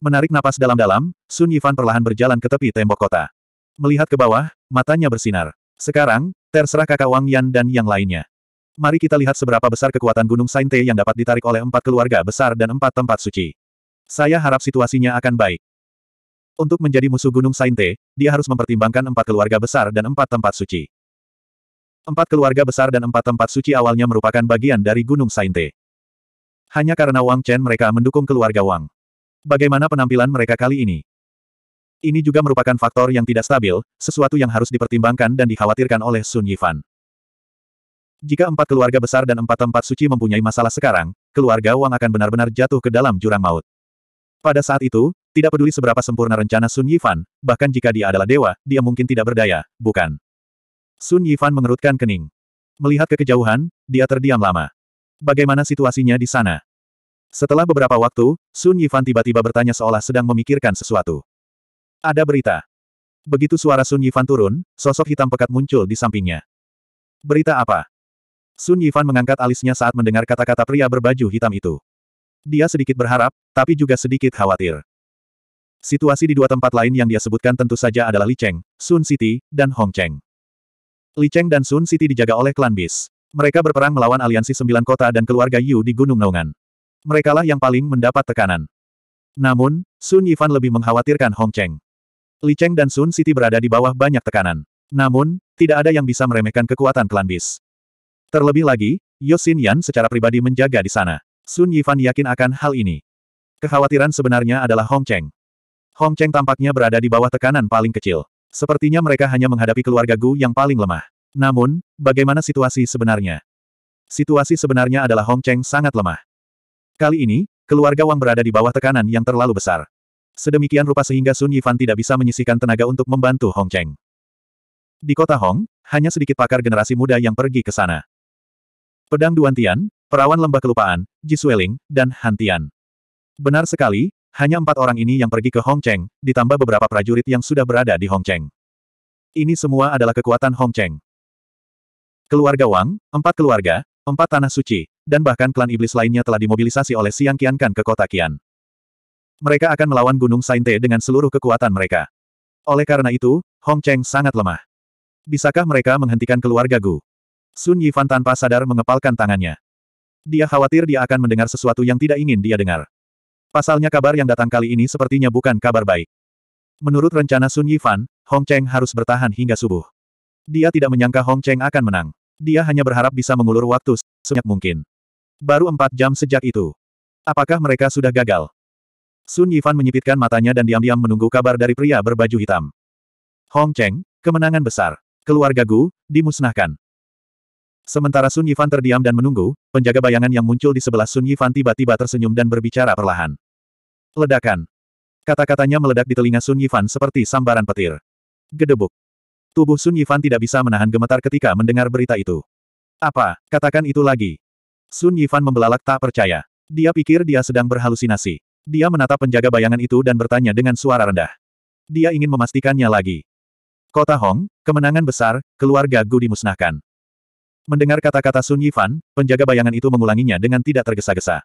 Menarik napas dalam-dalam, Sun Yifan perlahan berjalan ke tepi tembok kota. Melihat ke bawah, matanya bersinar. Sekarang, terserah kakak Wang Yan dan yang lainnya. Mari kita lihat seberapa besar kekuatan Gunung Sainte yang dapat ditarik oleh empat keluarga besar dan empat tempat suci. Saya harap situasinya akan baik. Untuk menjadi musuh Gunung Sainte, dia harus mempertimbangkan empat keluarga besar dan empat tempat suci. Empat keluarga besar dan empat tempat suci awalnya merupakan bagian dari Gunung Sainte. Hanya karena Wang Chen mereka mendukung keluarga Wang. Bagaimana penampilan mereka kali ini? Ini juga merupakan faktor yang tidak stabil, sesuatu yang harus dipertimbangkan dan dikhawatirkan oleh Sun Yifan. Jika empat keluarga besar dan empat tempat suci mempunyai masalah sekarang, keluarga Wang akan benar-benar jatuh ke dalam jurang maut. Pada saat itu, tidak peduli seberapa sempurna rencana Sun Yifan, bahkan jika dia adalah dewa, dia mungkin tidak berdaya, bukan? Sun Yifan mengerutkan kening. Melihat ke kejauhan, dia terdiam lama. Bagaimana situasinya di sana? Setelah beberapa waktu, Sun Yifan tiba-tiba bertanya seolah sedang memikirkan sesuatu. Ada berita. Begitu suara Sun Yifan turun, sosok hitam pekat muncul di sampingnya. Berita apa? Sun Yifan mengangkat alisnya saat mendengar kata-kata pria berbaju hitam itu. Dia sedikit berharap, tapi juga sedikit khawatir. Situasi di dua tempat lain yang dia sebutkan tentu saja adalah Li Cheng, Sun City, dan Hong Cheng. Li Cheng dan Sun City dijaga oleh klan Bis. Mereka berperang melawan aliansi sembilan kota dan keluarga Yu di Gunung Naungan. Merekalah yang paling mendapat tekanan. Namun, Sun Yifan lebih mengkhawatirkan Hong Cheng. Li Cheng dan Sun City berada di bawah banyak tekanan. Namun, tidak ada yang bisa meremehkan kekuatan klan bis. Terlebih lagi, Yosin Yan secara pribadi menjaga di sana. Sun Yifan yakin akan hal ini. Kekhawatiran sebenarnya adalah Hong Cheng. Hong Cheng tampaknya berada di bawah tekanan paling kecil. Sepertinya mereka hanya menghadapi keluarga Gu yang paling lemah. Namun, bagaimana situasi sebenarnya? Situasi sebenarnya adalah Hong Cheng sangat lemah. Kali ini, keluarga Wang berada di bawah tekanan yang terlalu besar sedemikian rupa sehingga Sun Yifan tidak bisa menyisihkan tenaga untuk membantu Hong Cheng. Di kota Hong, hanya sedikit pakar generasi muda yang pergi ke sana. Pedang Duan Tian, Perawan Lembah Kelupaan, Ji Sueling, dan Han Tian. Benar sekali, hanya empat orang ini yang pergi ke Hong Cheng, ditambah beberapa prajurit yang sudah berada di Hong Cheng. Ini semua adalah kekuatan Hong Cheng. Keluarga Wang, empat keluarga, empat tanah suci, dan bahkan klan iblis lainnya telah dimobilisasi oleh Siang Qiankan ke kota Qian. Mereka akan melawan Gunung Sainte dengan seluruh kekuatan mereka. Oleh karena itu, Hong Cheng sangat lemah. Bisakah mereka menghentikan keluarga Gu? Sun Yifan tanpa sadar mengepalkan tangannya. Dia khawatir dia akan mendengar sesuatu yang tidak ingin dia dengar. Pasalnya kabar yang datang kali ini sepertinya bukan kabar baik. Menurut rencana Sun Yifan, Hong Cheng harus bertahan hingga subuh. Dia tidak menyangka Hong Cheng akan menang. Dia hanya berharap bisa mengulur waktu sebanyak mungkin. Baru empat jam sejak itu. Apakah mereka sudah gagal? Sun Yifan menyipitkan matanya dan diam-diam menunggu kabar dari pria berbaju hitam. Hong Cheng, kemenangan besar. Keluarga Gu, dimusnahkan. Sementara Sun Yifan terdiam dan menunggu, penjaga bayangan yang muncul di sebelah Sun Yifan tiba-tiba tersenyum dan berbicara perlahan. Ledakan. Kata-katanya meledak di telinga Sun Yifan seperti sambaran petir. Gedebuk. Tubuh Sun Yifan tidak bisa menahan gemetar ketika mendengar berita itu. Apa, katakan itu lagi. Sun Yifan membelalak tak percaya. Dia pikir dia sedang berhalusinasi. Dia menatap penjaga bayangan itu dan bertanya dengan suara rendah. Dia ingin memastikannya lagi. Kota Hong, kemenangan besar, keluarga Gu dimusnahkan. Mendengar kata-kata Sun Yifan, penjaga bayangan itu mengulanginya dengan tidak tergesa-gesa.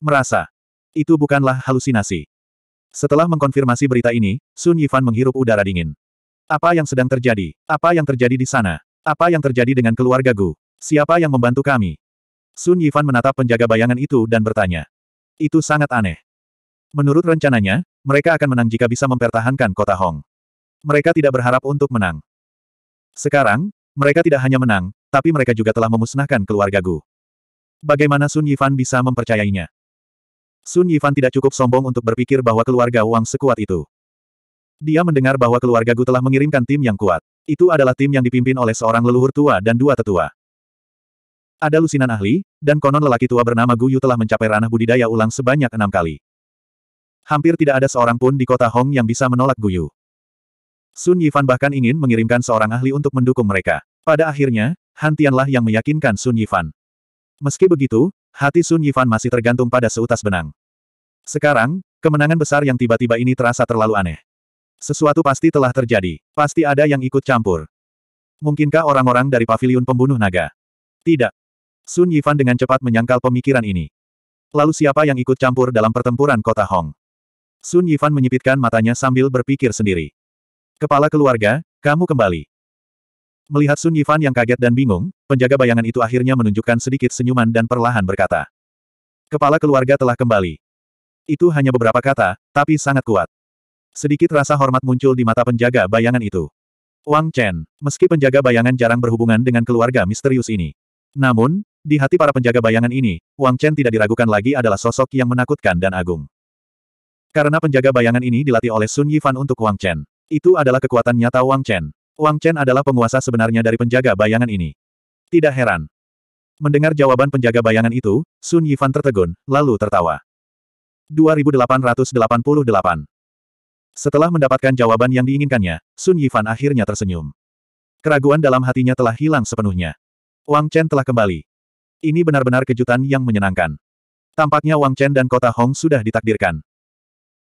Merasa. Itu bukanlah halusinasi. Setelah mengkonfirmasi berita ini, Sun Yifan menghirup udara dingin. Apa yang sedang terjadi? Apa yang terjadi di sana? Apa yang terjadi dengan keluarga Gu? Siapa yang membantu kami? Sun Yifan menatap penjaga bayangan itu dan bertanya. Itu sangat aneh. Menurut rencananya, mereka akan menang jika bisa mempertahankan kota Hong. Mereka tidak berharap untuk menang. Sekarang, mereka tidak hanya menang, tapi mereka juga telah memusnahkan keluarga Gu. Bagaimana Sun Yifan bisa mempercayainya? Sun Yifan tidak cukup sombong untuk berpikir bahwa keluarga Wang sekuat itu. Dia mendengar bahwa keluarga Gu telah mengirimkan tim yang kuat. Itu adalah tim yang dipimpin oleh seorang leluhur tua dan dua tetua. Ada lusinan ahli, dan konon lelaki tua bernama Gu Yu telah mencapai ranah budidaya ulang sebanyak enam kali. Hampir tidak ada seorang pun di kota Hong yang bisa menolak Guyu. Sun Yifan bahkan ingin mengirimkan seorang ahli untuk mendukung mereka. Pada akhirnya, Han Tianlah yang meyakinkan Sun Yifan. Meski begitu, hati Sun Yifan masih tergantung pada seutas benang. Sekarang, kemenangan besar yang tiba-tiba ini terasa terlalu aneh. Sesuatu pasti telah terjadi. Pasti ada yang ikut campur. Mungkinkah orang-orang dari Paviliun pembunuh naga? Tidak. Sun Yifan dengan cepat menyangkal pemikiran ini. Lalu siapa yang ikut campur dalam pertempuran kota Hong? Sun Yifan menyipitkan matanya sambil berpikir sendiri. Kepala keluarga, kamu kembali. Melihat Sun Yifan yang kaget dan bingung, penjaga bayangan itu akhirnya menunjukkan sedikit senyuman dan perlahan berkata. Kepala keluarga telah kembali. Itu hanya beberapa kata, tapi sangat kuat. Sedikit rasa hormat muncul di mata penjaga bayangan itu. Wang Chen, meski penjaga bayangan jarang berhubungan dengan keluarga misterius ini. Namun, di hati para penjaga bayangan ini, Wang Chen tidak diragukan lagi adalah sosok yang menakutkan dan agung. Karena penjaga bayangan ini dilatih oleh Sun Yifan untuk Wang Chen. Itu adalah kekuatan nyata Wang Chen. Wang Chen adalah penguasa sebenarnya dari penjaga bayangan ini. Tidak heran. Mendengar jawaban penjaga bayangan itu, Sun Yifan tertegun, lalu tertawa. 2888 Setelah mendapatkan jawaban yang diinginkannya, Sun Yifan akhirnya tersenyum. Keraguan dalam hatinya telah hilang sepenuhnya. Wang Chen telah kembali. Ini benar-benar kejutan yang menyenangkan. Tampaknya Wang Chen dan kota Hong sudah ditakdirkan.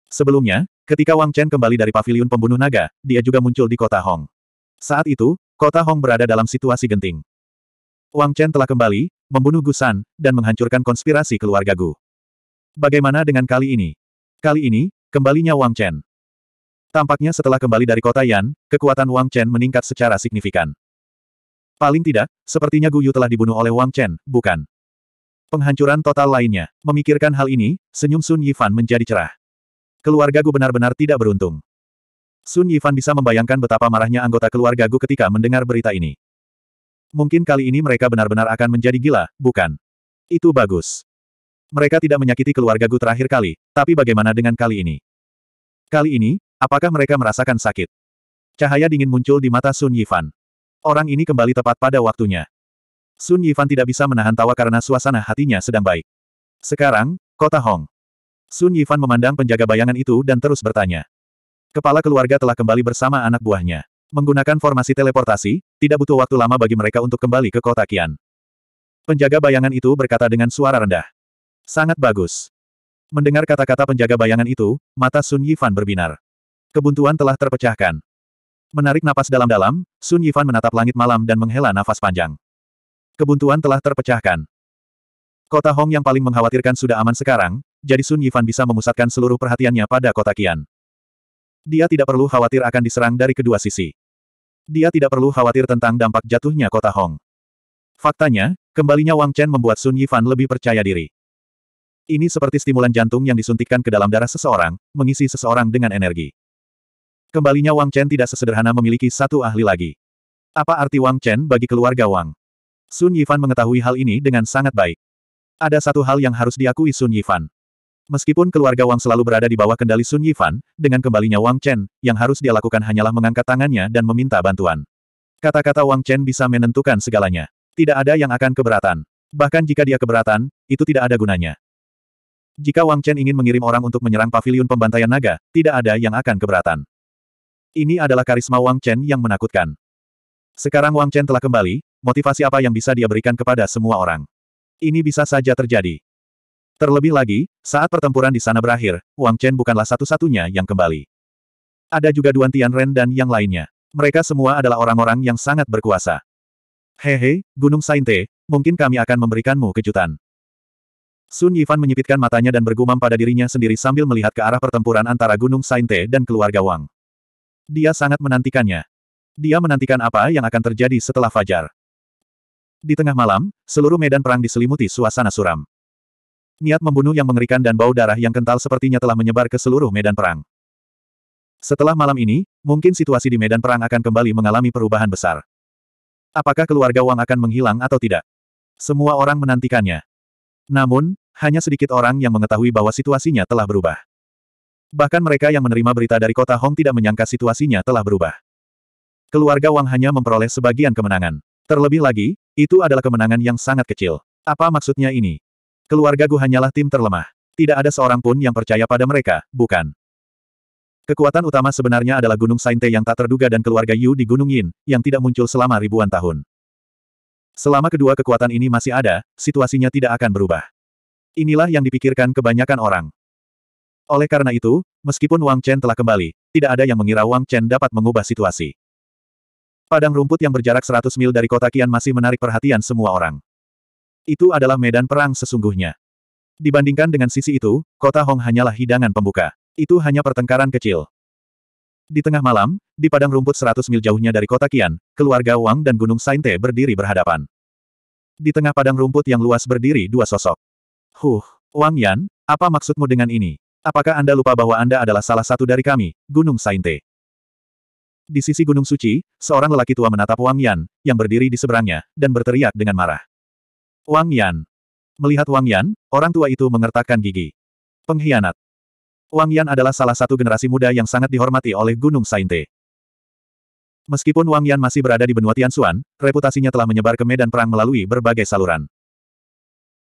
Sebelumnya, ketika Wang Chen kembali dari paviliun pembunuh naga, dia juga muncul di kota Hong. Saat itu, kota Hong berada dalam situasi genting. Wang Chen telah kembali, membunuh Gusan, dan menghancurkan konspirasi keluarga Gu. Bagaimana dengan kali ini? Kali ini, kembalinya Wang Chen. Tampaknya setelah kembali dari kota Yan, kekuatan Wang Chen meningkat secara signifikan. Paling tidak, sepertinya Gu Yu telah dibunuh oleh Wang Chen, bukan? Penghancuran total lainnya. Memikirkan hal ini, senyum Sun Yifan menjadi cerah. Keluarga Gu benar-benar tidak beruntung. Sun Yifan bisa membayangkan betapa marahnya anggota keluarga Gu ketika mendengar berita ini. Mungkin kali ini mereka benar-benar akan menjadi gila, bukan? Itu bagus. Mereka tidak menyakiti keluarga Gu terakhir kali, tapi bagaimana dengan kali ini? Kali ini, apakah mereka merasakan sakit? Cahaya dingin muncul di mata Sun Yifan. Orang ini kembali tepat pada waktunya. Sun Yifan tidak bisa menahan tawa karena suasana hatinya sedang baik. Sekarang, kota Hong. Sun Yifan memandang penjaga bayangan itu dan terus bertanya. Kepala keluarga telah kembali bersama anak buahnya. Menggunakan formasi teleportasi, tidak butuh waktu lama bagi mereka untuk kembali ke kota Kian. Penjaga bayangan itu berkata dengan suara rendah. Sangat bagus. Mendengar kata-kata penjaga bayangan itu, mata Sun Yifan berbinar. Kebuntuan telah terpecahkan. Menarik napas dalam-dalam, Sun Yifan menatap langit malam dan menghela nafas panjang. Kebuntuan telah terpecahkan. Kota Hong yang paling mengkhawatirkan sudah aman sekarang, jadi Sun Yifan bisa memusatkan seluruh perhatiannya pada kota Qian. Dia tidak perlu khawatir akan diserang dari kedua sisi. Dia tidak perlu khawatir tentang dampak jatuhnya kota Hong. Faktanya, kembalinya Wang Chen membuat Sun Yifan lebih percaya diri. Ini seperti stimulan jantung yang disuntikkan ke dalam darah seseorang, mengisi seseorang dengan energi. Kembalinya Wang Chen tidak sesederhana memiliki satu ahli lagi. Apa arti Wang Chen bagi keluarga Wang? Sun Yifan mengetahui hal ini dengan sangat baik. Ada satu hal yang harus diakui Sun Yifan. Meskipun keluarga Wang selalu berada di bawah kendali Sun Yifan, dengan kembalinya Wang Chen, yang harus dia lakukan hanyalah mengangkat tangannya dan meminta bantuan. Kata-kata Wang Chen bisa menentukan segalanya. Tidak ada yang akan keberatan. Bahkan jika dia keberatan, itu tidak ada gunanya. Jika Wang Chen ingin mengirim orang untuk menyerang paviliun pembantaian naga, tidak ada yang akan keberatan. Ini adalah karisma Wang Chen yang menakutkan. Sekarang Wang Chen telah kembali, motivasi apa yang bisa dia berikan kepada semua orang? Ini bisa saja terjadi. Terlebih lagi, saat pertempuran di sana berakhir, Wang Chen bukanlah satu-satunya yang kembali. Ada juga Duan Tianren dan yang lainnya. Mereka semua adalah orang-orang yang sangat berkuasa. Hehe, Gunung Sainte, mungkin kami akan memberikanmu kejutan. Sun Yifan menyipitkan matanya dan bergumam pada dirinya sendiri sambil melihat ke arah pertempuran antara Gunung Sainte dan keluarga Wang. Dia sangat menantikannya. Dia menantikan apa yang akan terjadi setelah fajar. Di tengah malam, seluruh medan perang diselimuti suasana suram. Niat membunuh yang mengerikan dan bau darah yang kental sepertinya telah menyebar ke seluruh medan perang. Setelah malam ini, mungkin situasi di medan perang akan kembali mengalami perubahan besar. Apakah keluarga Wang akan menghilang atau tidak? Semua orang menantikannya. Namun, hanya sedikit orang yang mengetahui bahwa situasinya telah berubah. Bahkan mereka yang menerima berita dari kota Hong tidak menyangka situasinya telah berubah. Keluarga Wang hanya memperoleh sebagian kemenangan. Terlebih lagi, itu adalah kemenangan yang sangat kecil. Apa maksudnya ini? Keluarga Gu hanyalah tim terlemah. Tidak ada seorang pun yang percaya pada mereka, bukan? Kekuatan utama sebenarnya adalah Gunung Sainte yang tak terduga dan keluarga Yu di Gunung Yin, yang tidak muncul selama ribuan tahun. Selama kedua kekuatan ini masih ada, situasinya tidak akan berubah. Inilah yang dipikirkan kebanyakan orang. Oleh karena itu, meskipun Wang Chen telah kembali, tidak ada yang mengira Wang Chen dapat mengubah situasi. Padang rumput yang berjarak 100 mil dari kota kian masih menarik perhatian semua orang. Itu adalah medan perang sesungguhnya. Dibandingkan dengan sisi itu, kota Hong hanyalah hidangan pembuka. Itu hanya pertengkaran kecil. Di tengah malam, di padang rumput 100 mil jauhnya dari kota Kian, keluarga Wang dan Gunung Sainte berdiri berhadapan. Di tengah padang rumput yang luas berdiri dua sosok. Huh, Wang Yan, apa maksudmu dengan ini? Apakah Anda lupa bahwa Anda adalah salah satu dari kami, Gunung Sainte? Di sisi Gunung Suci, seorang lelaki tua menatap Wang Yan, yang berdiri di seberangnya, dan berteriak dengan marah. Wang Yan. Melihat Wang Yan, orang tua itu mengertakkan gigi. Pengkhianat. Wang Yan adalah salah satu generasi muda yang sangat dihormati oleh Gunung Sainte. Meskipun Wang Yan masih berada di benua Tianxuan, reputasinya telah menyebar ke medan perang melalui berbagai saluran.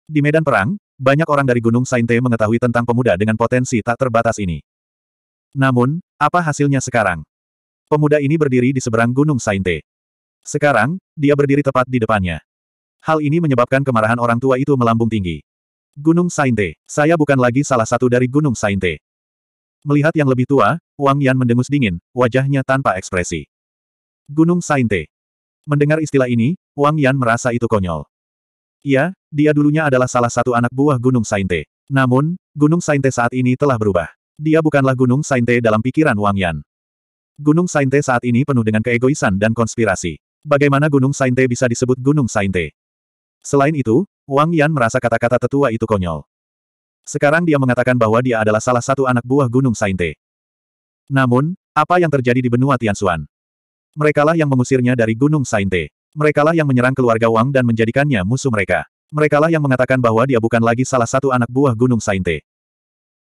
Di medan perang, banyak orang dari Gunung Sainte mengetahui tentang pemuda dengan potensi tak terbatas ini. Namun, apa hasilnya sekarang? Pemuda ini berdiri di seberang Gunung Sainte. Sekarang, dia berdiri tepat di depannya. Hal ini menyebabkan kemarahan orang tua itu melambung tinggi. Gunung Sainte, saya bukan lagi salah satu dari Gunung Sainte. Melihat yang lebih tua, Wang Yan mendengus dingin, wajahnya tanpa ekspresi. Gunung Sainte. Mendengar istilah ini, Wang Yan merasa itu konyol. Iya, dia dulunya adalah salah satu anak buah Gunung Sainte. Namun, Gunung Sainte saat ini telah berubah. Dia bukanlah Gunung Sainte dalam pikiran Wang Yan. Gunung Sainte saat ini penuh dengan keegoisan dan konspirasi. Bagaimana Gunung Sainte bisa disebut Gunung Sainte? Selain itu, Wang Yan merasa kata-kata tetua itu konyol. Sekarang dia mengatakan bahwa dia adalah salah satu anak buah Gunung Sainte. Namun, apa yang terjadi di benua Tianxuan? Merekalah yang mengusirnya dari Gunung Sainte. Merekalah yang menyerang keluarga Wang dan menjadikannya musuh mereka. Merekalah yang mengatakan bahwa dia bukan lagi salah satu anak buah Gunung Sainte.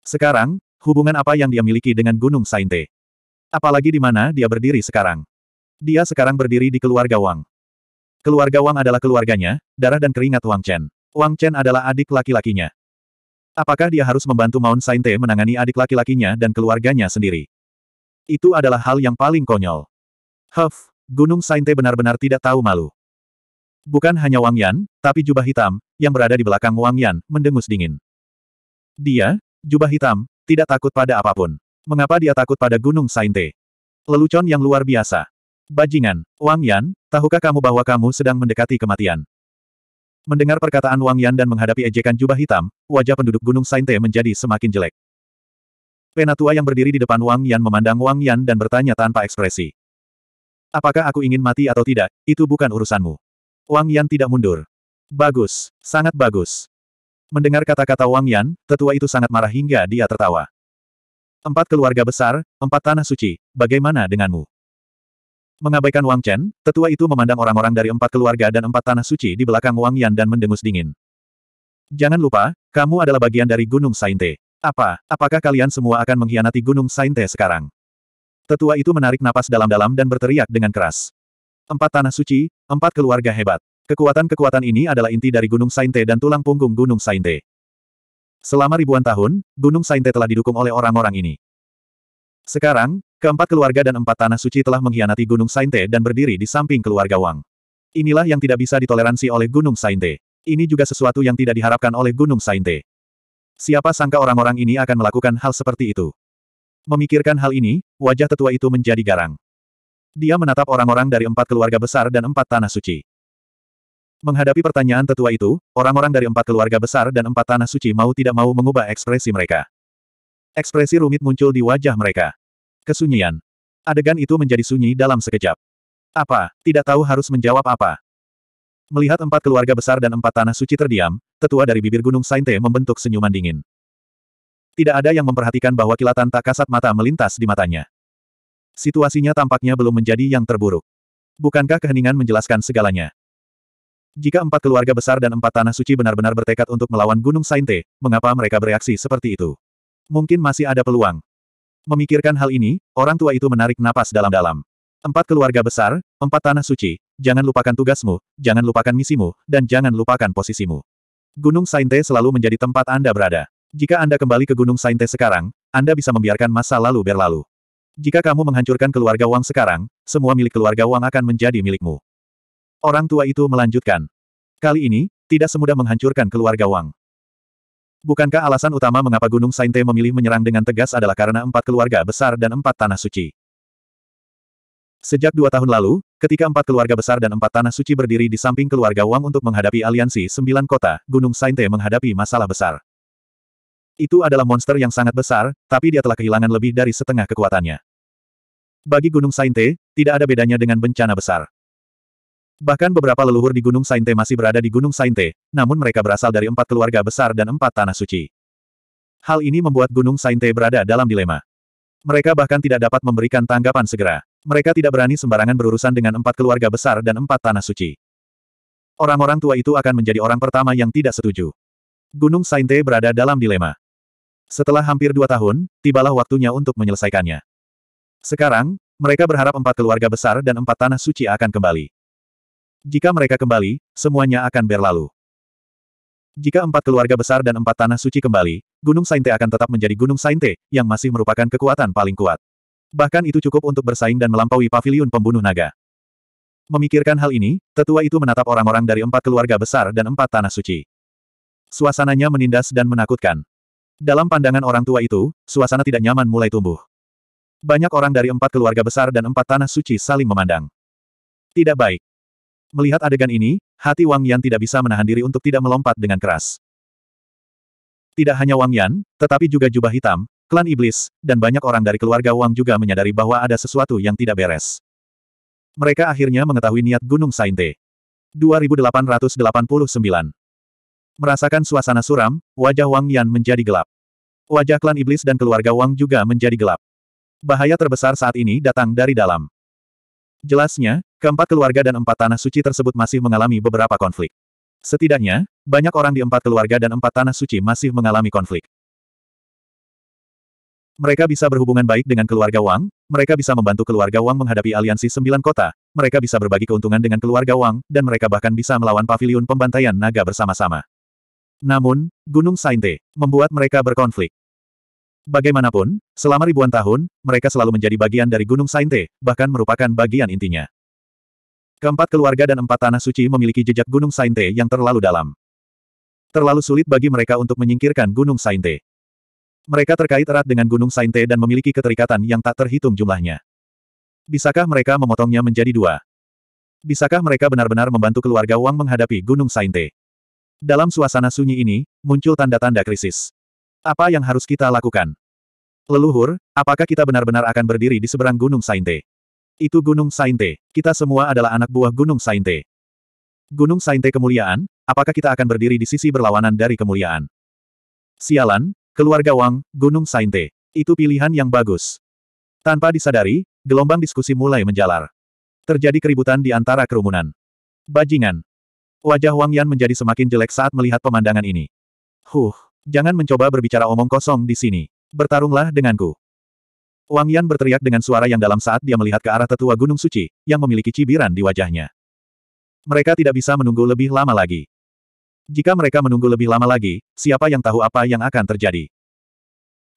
Sekarang, hubungan apa yang dia miliki dengan Gunung Sainte? Apalagi di mana dia berdiri sekarang? Dia sekarang berdiri di keluarga Wang. Keluarga Wang adalah keluarganya, darah dan keringat Wang Chen. Wang Chen adalah adik laki-lakinya. Apakah dia harus membantu Maun Sainte menangani adik laki-lakinya dan keluarganya sendiri? Itu adalah hal yang paling konyol. Huff, Gunung Sainte benar-benar tidak tahu malu. Bukan hanya Wang Yan, tapi jubah hitam, yang berada di belakang Wang Yan, mendengus dingin. Dia, jubah hitam, tidak takut pada apapun. Mengapa dia takut pada Gunung Sainte? Lelucon yang luar biasa. Bajingan, Wang Yan, tahukah kamu bahwa kamu sedang mendekati kematian? Mendengar perkataan Wang Yan dan menghadapi ejekan jubah hitam, wajah penduduk Gunung Sainte menjadi semakin jelek. Penatua yang berdiri di depan Wang Yan memandang Wang Yan dan bertanya tanpa ekspresi. Apakah aku ingin mati atau tidak, itu bukan urusanmu. Wang Yan tidak mundur. Bagus, sangat bagus. Mendengar kata-kata Wang Yan, tetua itu sangat marah hingga dia tertawa. Empat keluarga besar, empat tanah suci, bagaimana denganmu? Mengabaikan Wang Chen, tetua itu memandang orang-orang dari empat keluarga dan empat tanah suci di belakang Wang Yan dan mendengus dingin. Jangan lupa, kamu adalah bagian dari Gunung Sainte. Apa, apakah kalian semua akan mengkhianati Gunung Sainte sekarang? Tetua itu menarik napas dalam-dalam dan berteriak dengan keras. Empat tanah suci, empat keluarga hebat. Kekuatan-kekuatan ini adalah inti dari Gunung Sainte dan tulang punggung Gunung Sainte. Selama ribuan tahun, Gunung Sainte telah didukung oleh orang-orang ini. Sekarang, Keempat keluarga dan empat tanah suci telah mengkhianati Gunung Sainte dan berdiri di samping keluarga Wang. Inilah yang tidak bisa ditoleransi oleh Gunung Sainte. Ini juga sesuatu yang tidak diharapkan oleh Gunung Sainte. Siapa sangka orang-orang ini akan melakukan hal seperti itu? Memikirkan hal ini, wajah tetua itu menjadi garang. Dia menatap orang-orang dari empat keluarga besar dan empat tanah suci. Menghadapi pertanyaan tetua itu, orang-orang dari empat keluarga besar dan empat tanah suci mau tidak mau mengubah ekspresi mereka. Ekspresi rumit muncul di wajah mereka. Kesunyian. Adegan itu menjadi sunyi dalam sekejap. Apa? Tidak tahu harus menjawab apa. Melihat empat keluarga besar dan empat tanah suci terdiam, tetua dari bibir gunung Sainte membentuk senyuman dingin. Tidak ada yang memperhatikan bahwa kilatan tak kasat mata melintas di matanya. Situasinya tampaknya belum menjadi yang terburuk. Bukankah keheningan menjelaskan segalanya? Jika empat keluarga besar dan empat tanah suci benar-benar bertekad untuk melawan Gunung Sainte, mengapa mereka bereaksi seperti itu? Mungkin masih ada peluang. Memikirkan hal ini, orang tua itu menarik napas dalam-dalam. Empat keluarga besar, empat tanah suci, jangan lupakan tugasmu, jangan lupakan misimu, dan jangan lupakan posisimu. Gunung Sainte selalu menjadi tempat Anda berada. Jika Anda kembali ke Gunung Sainte sekarang, Anda bisa membiarkan masa lalu berlalu. Jika kamu menghancurkan keluarga Wang sekarang, semua milik keluarga Wang akan menjadi milikmu. Orang tua itu melanjutkan. Kali ini, tidak semudah menghancurkan keluarga Wang. Bukankah alasan utama mengapa Gunung Sainte memilih menyerang dengan tegas adalah karena empat keluarga besar dan empat tanah suci? Sejak dua tahun lalu, ketika empat keluarga besar dan empat tanah suci berdiri di samping keluarga Wang untuk menghadapi aliansi sembilan kota, Gunung Sainte menghadapi masalah besar. Itu adalah monster yang sangat besar, tapi dia telah kehilangan lebih dari setengah kekuatannya. Bagi Gunung Sainte, tidak ada bedanya dengan bencana besar. Bahkan beberapa leluhur di Gunung Sainte masih berada di Gunung Sainte, namun mereka berasal dari empat keluarga besar dan empat tanah suci. Hal ini membuat Gunung Sainte berada dalam dilema. Mereka bahkan tidak dapat memberikan tanggapan segera. Mereka tidak berani sembarangan berurusan dengan empat keluarga besar dan empat tanah suci. Orang-orang tua itu akan menjadi orang pertama yang tidak setuju. Gunung Sainte berada dalam dilema. Setelah hampir dua tahun, tibalah waktunya untuk menyelesaikannya. Sekarang, mereka berharap empat keluarga besar dan empat tanah suci akan kembali. Jika mereka kembali, semuanya akan berlalu. Jika empat keluarga besar dan empat tanah suci kembali, Gunung Sainte akan tetap menjadi Gunung Sainte, yang masih merupakan kekuatan paling kuat. Bahkan itu cukup untuk bersaing dan melampaui paviliun pembunuh naga. Memikirkan hal ini, tetua itu menatap orang-orang dari empat keluarga besar dan empat tanah suci. Suasananya menindas dan menakutkan. Dalam pandangan orang tua itu, suasana tidak nyaman mulai tumbuh. Banyak orang dari empat keluarga besar dan empat tanah suci saling memandang. Tidak baik. Melihat adegan ini, hati Wang Yan tidak bisa menahan diri untuk tidak melompat dengan keras. Tidak hanya Wang Yan, tetapi juga jubah hitam, klan iblis, dan banyak orang dari keluarga Wang juga menyadari bahwa ada sesuatu yang tidak beres. Mereka akhirnya mengetahui niat Gunung Sainte. 2889 Merasakan suasana suram, wajah Wang Yan menjadi gelap. Wajah klan iblis dan keluarga Wang juga menjadi gelap. Bahaya terbesar saat ini datang dari dalam. Jelasnya, keempat keluarga dan empat tanah suci tersebut masih mengalami beberapa konflik. Setidaknya, banyak orang di empat keluarga dan empat tanah suci masih mengalami konflik. Mereka bisa berhubungan baik dengan keluarga Wang, mereka bisa membantu keluarga Wang menghadapi aliansi sembilan kota, mereka bisa berbagi keuntungan dengan keluarga Wang, dan mereka bahkan bisa melawan pavilion pembantaian naga bersama-sama. Namun, Gunung Sainte membuat mereka berkonflik. Bagaimanapun, selama ribuan tahun, mereka selalu menjadi bagian dari Gunung Sainte, bahkan merupakan bagian intinya. Keempat keluarga dan empat tanah suci memiliki jejak Gunung Sainte yang terlalu dalam. Terlalu sulit bagi mereka untuk menyingkirkan Gunung Sainte. Mereka terkait erat dengan Gunung Sainte dan memiliki keterikatan yang tak terhitung jumlahnya. Bisakah mereka memotongnya menjadi dua? Bisakah mereka benar-benar membantu keluarga Wang menghadapi Gunung Sainte? Dalam suasana sunyi ini, muncul tanda-tanda krisis. Apa yang harus kita lakukan? Leluhur, apakah kita benar-benar akan berdiri di seberang Gunung Sainte? Itu Gunung Sainte. Kita semua adalah anak buah Gunung Sainte. Gunung Sainte kemuliaan, apakah kita akan berdiri di sisi berlawanan dari kemuliaan? Sialan, keluarga Wang, Gunung Sainte. Itu pilihan yang bagus. Tanpa disadari, gelombang diskusi mulai menjalar. Terjadi keributan di antara kerumunan. Bajingan. Wajah Wang Yan menjadi semakin jelek saat melihat pemandangan ini. Huh. Jangan mencoba berbicara omong kosong di sini. Bertarunglah denganku. Wang Yan berteriak dengan suara yang dalam saat dia melihat ke arah tetua Gunung Suci, yang memiliki cibiran di wajahnya. Mereka tidak bisa menunggu lebih lama lagi. Jika mereka menunggu lebih lama lagi, siapa yang tahu apa yang akan terjadi?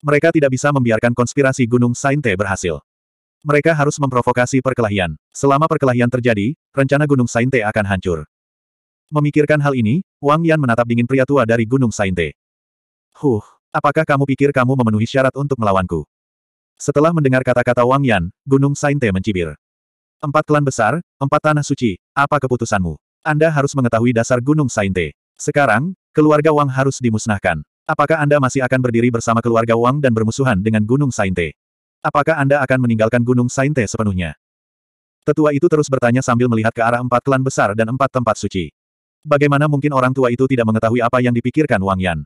Mereka tidak bisa membiarkan konspirasi Gunung Sainte berhasil. Mereka harus memprovokasi perkelahian. Selama perkelahian terjadi, rencana Gunung Sainte akan hancur. Memikirkan hal ini, Wang Yan menatap dingin pria tua dari Gunung Sainte. Huh, apakah kamu pikir kamu memenuhi syarat untuk melawanku? Setelah mendengar kata-kata Wang Yan, Gunung Sainte mencibir. Empat klan besar, empat tanah suci, apa keputusanmu? Anda harus mengetahui dasar Gunung Sainte. Sekarang, keluarga Wang harus dimusnahkan. Apakah Anda masih akan berdiri bersama keluarga Wang dan bermusuhan dengan Gunung Sainte? Apakah Anda akan meninggalkan Gunung Sainte sepenuhnya? Tetua itu terus bertanya sambil melihat ke arah empat klan besar dan empat tempat suci. Bagaimana mungkin orang tua itu tidak mengetahui apa yang dipikirkan Wang Yan?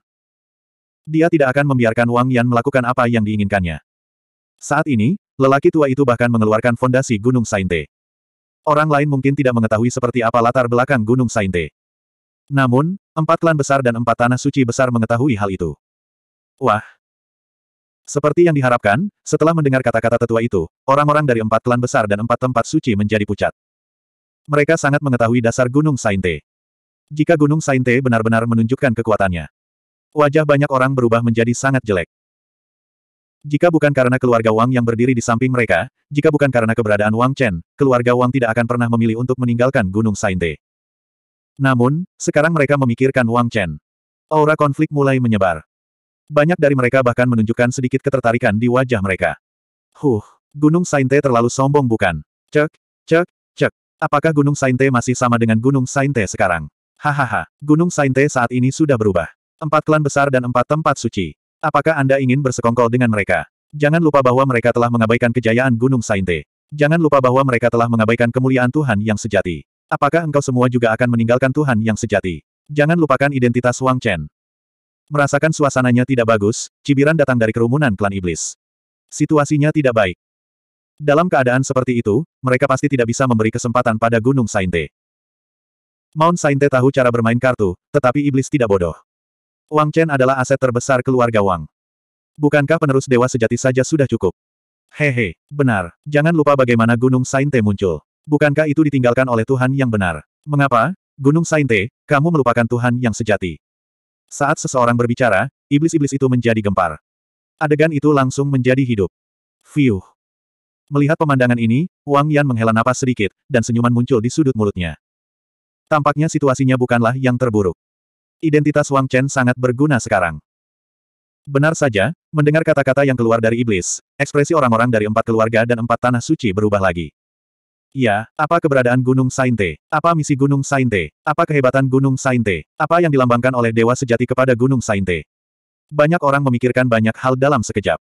Dia tidak akan membiarkan Wang Yan melakukan apa yang diinginkannya. Saat ini, lelaki tua itu bahkan mengeluarkan fondasi Gunung Sainte. Orang lain mungkin tidak mengetahui seperti apa latar belakang Gunung Sainte. Namun, empat klan besar dan empat tanah suci besar mengetahui hal itu. Wah! Seperti yang diharapkan, setelah mendengar kata-kata tetua itu, orang-orang dari empat klan besar dan empat tempat suci menjadi pucat. Mereka sangat mengetahui dasar Gunung Sainte. Jika Gunung Sainte benar-benar menunjukkan kekuatannya. Wajah banyak orang berubah menjadi sangat jelek. Jika bukan karena keluarga Wang yang berdiri di samping mereka, jika bukan karena keberadaan Wang Chen, keluarga Wang tidak akan pernah memilih untuk meninggalkan Gunung Sainte. Namun, sekarang mereka memikirkan Wang Chen. Aura konflik mulai menyebar. Banyak dari mereka bahkan menunjukkan sedikit ketertarikan di wajah mereka. Huh, Gunung Sainte terlalu sombong bukan? Cek, cek, cek. Apakah Gunung Sainte masih sama dengan Gunung Sainte sekarang? Hahaha, Gunung Sainte saat ini sudah berubah. Empat klan besar dan empat tempat suci. Apakah Anda ingin bersekongkol dengan mereka? Jangan lupa bahwa mereka telah mengabaikan kejayaan Gunung Sainte. Jangan lupa bahwa mereka telah mengabaikan kemuliaan Tuhan yang sejati. Apakah engkau semua juga akan meninggalkan Tuhan yang sejati? Jangan lupakan identitas Wang Chen. Merasakan suasananya tidak bagus, cibiran datang dari kerumunan klan iblis. Situasinya tidak baik. Dalam keadaan seperti itu, mereka pasti tidak bisa memberi kesempatan pada Gunung Sainte. Mount Sainte tahu cara bermain kartu, tetapi iblis tidak bodoh. Wang Chen adalah aset terbesar keluarga Wang. Bukankah penerus dewa sejati saja sudah cukup? Hehe, benar. Jangan lupa bagaimana Gunung Sainte muncul. Bukankah itu ditinggalkan oleh Tuhan yang benar? Mengapa, Gunung Sainte, kamu melupakan Tuhan yang sejati? Saat seseorang berbicara, iblis-iblis itu menjadi gempar. Adegan itu langsung menjadi hidup. Fiuh. Melihat pemandangan ini, Wang Yan menghela napas sedikit, dan senyuman muncul di sudut mulutnya. Tampaknya situasinya bukanlah yang terburuk identitas Wang Chen sangat berguna sekarang. Benar saja, mendengar kata-kata yang keluar dari iblis, ekspresi orang-orang dari empat keluarga dan empat tanah suci berubah lagi. Ya, apa keberadaan Gunung Sainte? Apa misi Gunung Sainte? Apa kehebatan Gunung Sainte? Apa yang dilambangkan oleh Dewa Sejati kepada Gunung Sainte? Banyak orang memikirkan banyak hal dalam sekejap.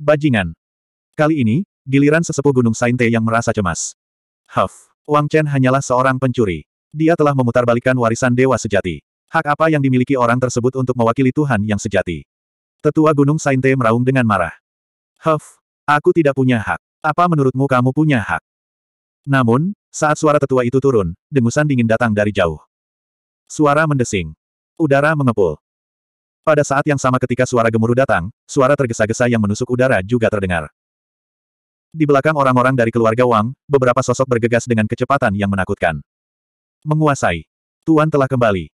Bajingan. Kali ini, giliran sesepuh Gunung Sainte yang merasa cemas. Huff, Wang Chen hanyalah seorang pencuri. Dia telah memutarbalikkan warisan Dewa Sejati. Hak apa yang dimiliki orang tersebut untuk mewakili Tuhan yang sejati? Tetua Gunung Sainte meraung dengan marah. Huff, aku tidak punya hak. Apa menurutmu kamu punya hak? Namun, saat suara tetua itu turun, dengusan dingin datang dari jauh. Suara mendesing. Udara mengepul. Pada saat yang sama ketika suara gemuruh datang, suara tergesa-gesa yang menusuk udara juga terdengar. Di belakang orang-orang dari keluarga Wang, beberapa sosok bergegas dengan kecepatan yang menakutkan. Menguasai. Tuan telah kembali.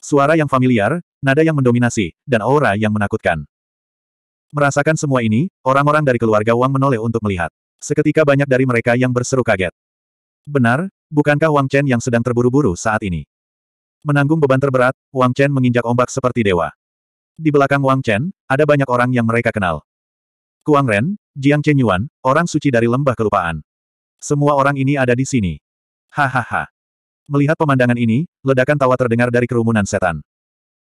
Suara yang familiar, nada yang mendominasi, dan aura yang menakutkan. Merasakan semua ini, orang-orang dari keluarga Wang menoleh untuk melihat. Seketika banyak dari mereka yang berseru kaget. Benar, bukankah Wang Chen yang sedang terburu-buru saat ini? Menanggung beban terberat, Wang Chen menginjak ombak seperti dewa. Di belakang Wang Chen, ada banyak orang yang mereka kenal. Kuang Ren, Jiang Chen Yuan, orang suci dari lembah kelupaan. Semua orang ini ada di sini. Hahaha. Melihat pemandangan ini, ledakan tawa terdengar dari kerumunan setan.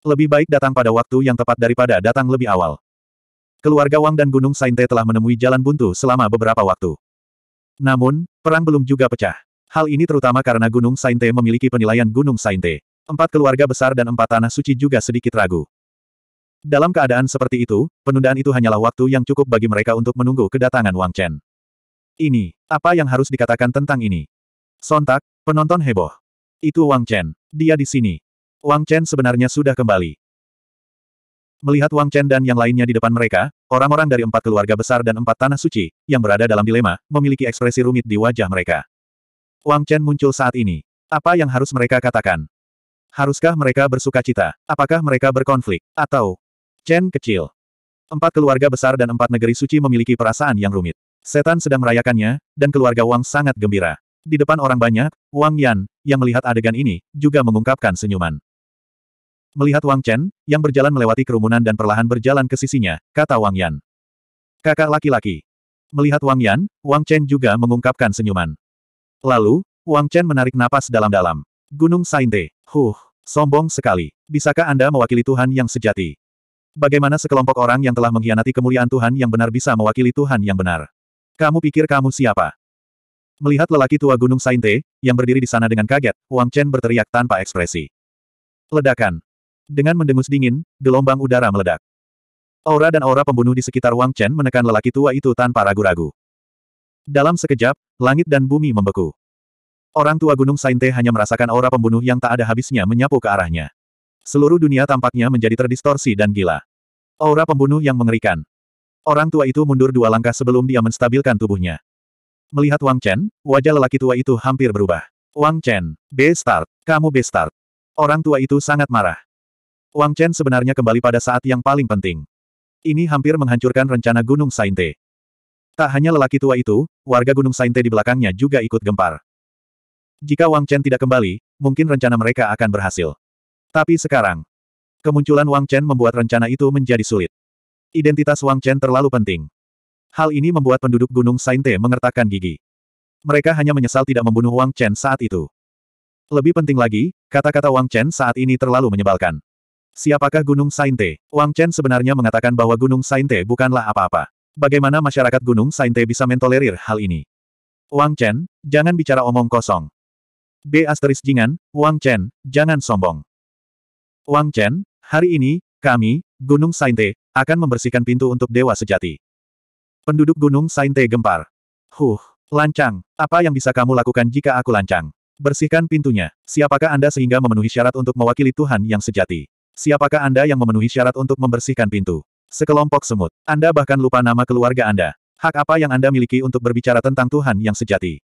Lebih baik datang pada waktu yang tepat daripada datang lebih awal. Keluarga Wang dan Gunung Sainte telah menemui jalan buntu selama beberapa waktu. Namun, perang belum juga pecah. Hal ini terutama karena Gunung Sainte memiliki penilaian Gunung Sainte. Empat keluarga besar dan empat tanah suci juga sedikit ragu. Dalam keadaan seperti itu, penundaan itu hanyalah waktu yang cukup bagi mereka untuk menunggu kedatangan Wang Chen. Ini, apa yang harus dikatakan tentang ini? Sontak, penonton heboh. Itu Wang Chen. Dia di sini. Wang Chen sebenarnya sudah kembali. Melihat Wang Chen dan yang lainnya di depan mereka, orang-orang dari empat keluarga besar dan empat tanah suci, yang berada dalam dilema, memiliki ekspresi rumit di wajah mereka. Wang Chen muncul saat ini. Apa yang harus mereka katakan? Haruskah mereka bersuka cita? Apakah mereka berkonflik? Atau... Chen kecil. Empat keluarga besar dan empat negeri suci memiliki perasaan yang rumit. Setan sedang merayakannya, dan keluarga Wang sangat gembira. Di depan orang banyak, Wang Yan, yang melihat adegan ini, juga mengungkapkan senyuman. Melihat Wang Chen, yang berjalan melewati kerumunan dan perlahan berjalan ke sisinya, kata Wang Yan. Kakak laki-laki. Melihat Wang Yan, Wang Chen juga mengungkapkan senyuman. Lalu, Wang Chen menarik napas dalam-dalam. Gunung Sainte, huh, sombong sekali. Bisakah Anda mewakili Tuhan yang sejati? Bagaimana sekelompok orang yang telah mengkhianati kemuliaan Tuhan yang benar bisa mewakili Tuhan yang benar? Kamu pikir kamu siapa? Melihat lelaki tua Gunung Sainte, yang berdiri di sana dengan kaget, Wang Chen berteriak tanpa ekspresi. Ledakan. Dengan mendengus dingin, gelombang udara meledak. Aura dan aura pembunuh di sekitar Wang Chen menekan lelaki tua itu tanpa ragu-ragu. Dalam sekejap, langit dan bumi membeku. Orang tua Gunung Sainte hanya merasakan aura pembunuh yang tak ada habisnya menyapu ke arahnya. Seluruh dunia tampaknya menjadi terdistorsi dan gila. Aura pembunuh yang mengerikan. Orang tua itu mundur dua langkah sebelum dia menstabilkan tubuhnya. Melihat Wang Chen, wajah lelaki tua itu hampir berubah. Wang Chen, B-Start, kamu B-Start. Orang tua itu sangat marah. Wang Chen sebenarnya kembali pada saat yang paling penting. Ini hampir menghancurkan rencana Gunung Sainte. Tak hanya lelaki tua itu, warga Gunung Sainte di belakangnya juga ikut gempar. Jika Wang Chen tidak kembali, mungkin rencana mereka akan berhasil. Tapi sekarang, kemunculan Wang Chen membuat rencana itu menjadi sulit. Identitas Wang Chen terlalu penting. Hal ini membuat penduduk Gunung Sainte mengertakkan gigi. Mereka hanya menyesal tidak membunuh Wang Chen saat itu. Lebih penting lagi, kata-kata Wang Chen saat ini terlalu menyebalkan. Siapakah Gunung Sainte? Wang Chen sebenarnya mengatakan bahwa Gunung Sainte bukanlah apa-apa. Bagaimana masyarakat Gunung Sainte bisa mentolerir hal ini? Wang Chen, jangan bicara omong kosong. B asteris jingan, Wang Chen, jangan sombong. Wang Chen, hari ini, kami, Gunung Sainte, akan membersihkan pintu untuk Dewa Sejati. Penduduk Gunung Sainte gempar. Huh, lancang, apa yang bisa kamu lakukan jika aku lancang? Bersihkan pintunya. Siapakah Anda sehingga memenuhi syarat untuk mewakili Tuhan yang sejati? Siapakah Anda yang memenuhi syarat untuk membersihkan pintu? Sekelompok semut. Anda bahkan lupa nama keluarga Anda. Hak apa yang Anda miliki untuk berbicara tentang Tuhan yang sejati?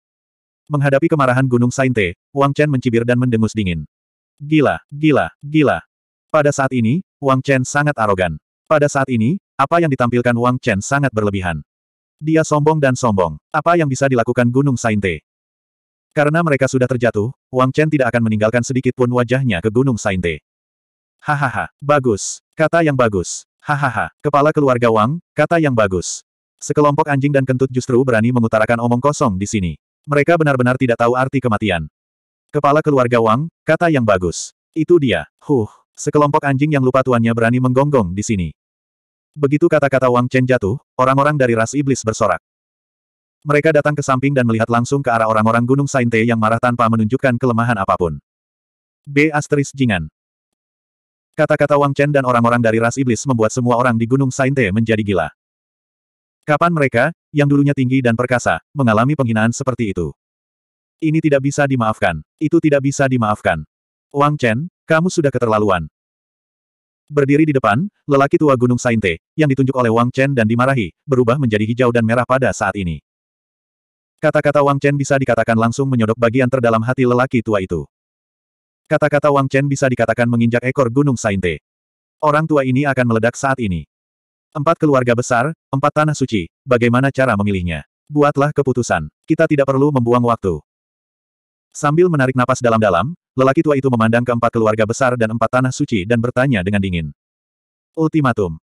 Menghadapi kemarahan Gunung Sainte, Wang Chen mencibir dan mendengus dingin. Gila, gila, gila. Pada saat ini, Wang Chen sangat arogan. Pada saat ini, apa yang ditampilkan Wang Chen sangat berlebihan. Dia sombong dan sombong. Apa yang bisa dilakukan Gunung Sainte? Karena mereka sudah terjatuh, Wang Chen tidak akan meninggalkan sedikit pun wajahnya ke Gunung Sainte. Hahaha, bagus. Kata yang bagus. Hahaha, kepala keluarga Wang, kata yang bagus. Sekelompok anjing dan kentut justru berani mengutarakan omong kosong di sini. Mereka benar-benar tidak tahu arti kematian. Kepala keluarga Wang, kata yang bagus. Itu dia. Huh, sekelompok anjing yang lupa tuannya berani menggonggong di sini. Begitu kata-kata Wang Chen jatuh, orang-orang dari ras iblis bersorak. Mereka datang ke samping dan melihat langsung ke arah orang-orang Gunung Sainte yang marah tanpa menunjukkan kelemahan apapun. B. Asteris Jingan Kata-kata Wang Chen dan orang-orang dari ras iblis membuat semua orang di Gunung Sainte menjadi gila. Kapan mereka, yang dulunya tinggi dan perkasa, mengalami penghinaan seperti itu? Ini tidak bisa dimaafkan. Itu tidak bisa dimaafkan. Wang Chen, kamu sudah keterlaluan. Berdiri di depan, lelaki tua Gunung Sainte, yang ditunjuk oleh Wang Chen dan dimarahi, berubah menjadi hijau dan merah pada saat ini. Kata-kata Wang Chen bisa dikatakan langsung menyodok bagian terdalam hati lelaki tua itu. Kata-kata Wang Chen bisa dikatakan menginjak ekor Gunung Sainte. Orang tua ini akan meledak saat ini. Empat keluarga besar, empat tanah suci, bagaimana cara memilihnya? Buatlah keputusan. Kita tidak perlu membuang waktu. Sambil menarik napas dalam-dalam, lelaki tua itu memandang ke empat keluarga besar dan empat tanah suci dan bertanya dengan dingin. Ultimatum.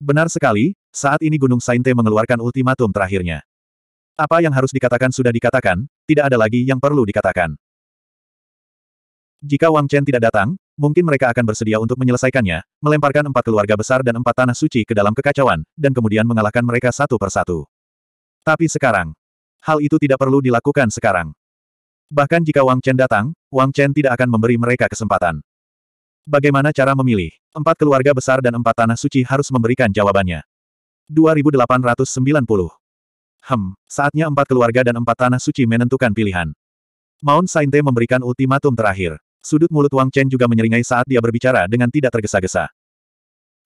Benar sekali, saat ini Gunung Sainte mengeluarkan ultimatum terakhirnya. Apa yang harus dikatakan sudah dikatakan, tidak ada lagi yang perlu dikatakan. Jika Wang Chen tidak datang, mungkin mereka akan bersedia untuk menyelesaikannya, melemparkan empat keluarga besar dan empat tanah suci ke dalam kekacauan, dan kemudian mengalahkan mereka satu persatu. Tapi sekarang, hal itu tidak perlu dilakukan sekarang. Bahkan jika Wang Chen datang, Wang Chen tidak akan memberi mereka kesempatan. Bagaimana cara memilih? Empat keluarga besar dan empat tanah suci harus memberikan jawabannya. 2890. Hem, saatnya empat keluarga dan empat tanah suci menentukan pilihan. Mount Sainte memberikan ultimatum terakhir. Sudut mulut Wang Chen juga menyeringai saat dia berbicara dengan tidak tergesa-gesa.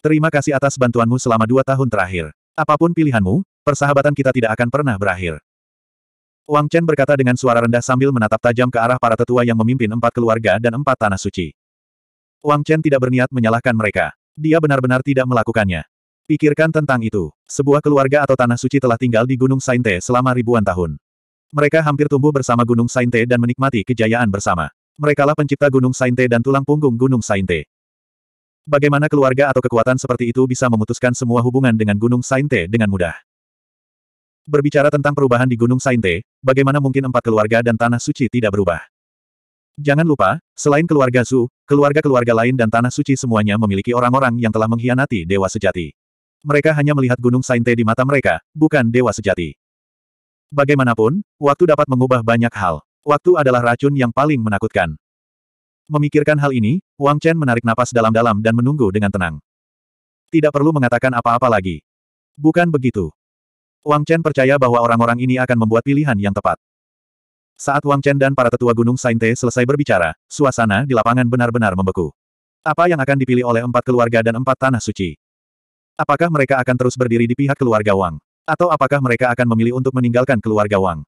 Terima kasih atas bantuanmu selama dua tahun terakhir. Apapun pilihanmu, persahabatan kita tidak akan pernah berakhir. Wang Chen berkata dengan suara rendah sambil menatap tajam ke arah para tetua yang memimpin empat keluarga dan empat tanah suci. Wang Chen tidak berniat menyalahkan mereka. Dia benar-benar tidak melakukannya. Pikirkan tentang itu. Sebuah keluarga atau tanah suci telah tinggal di Gunung Sainte selama ribuan tahun. Mereka hampir tumbuh bersama Gunung Sainte dan menikmati kejayaan bersama. Merekalah pencipta Gunung Sainte dan tulang punggung Gunung Sainte. Bagaimana keluarga atau kekuatan seperti itu bisa memutuskan semua hubungan dengan Gunung Sainte dengan mudah? Berbicara tentang perubahan di Gunung Sainte, bagaimana mungkin empat keluarga dan Tanah Suci tidak berubah? Jangan lupa, selain keluarga Zhu, keluarga-keluarga lain dan Tanah Suci semuanya memiliki orang-orang yang telah mengkhianati Dewa Sejati. Mereka hanya melihat Gunung Sainte di mata mereka, bukan Dewa Sejati. Bagaimanapun, waktu dapat mengubah banyak hal. Waktu adalah racun yang paling menakutkan. Memikirkan hal ini, Wang Chen menarik napas dalam-dalam dan menunggu dengan tenang. Tidak perlu mengatakan apa-apa lagi. Bukan begitu. Wang Chen percaya bahwa orang-orang ini akan membuat pilihan yang tepat. Saat Wang Chen dan para tetua Gunung Sainte selesai berbicara, suasana di lapangan benar-benar membeku. Apa yang akan dipilih oleh empat keluarga dan empat tanah suci? Apakah mereka akan terus berdiri di pihak keluarga Wang? Atau apakah mereka akan memilih untuk meninggalkan keluarga Wang?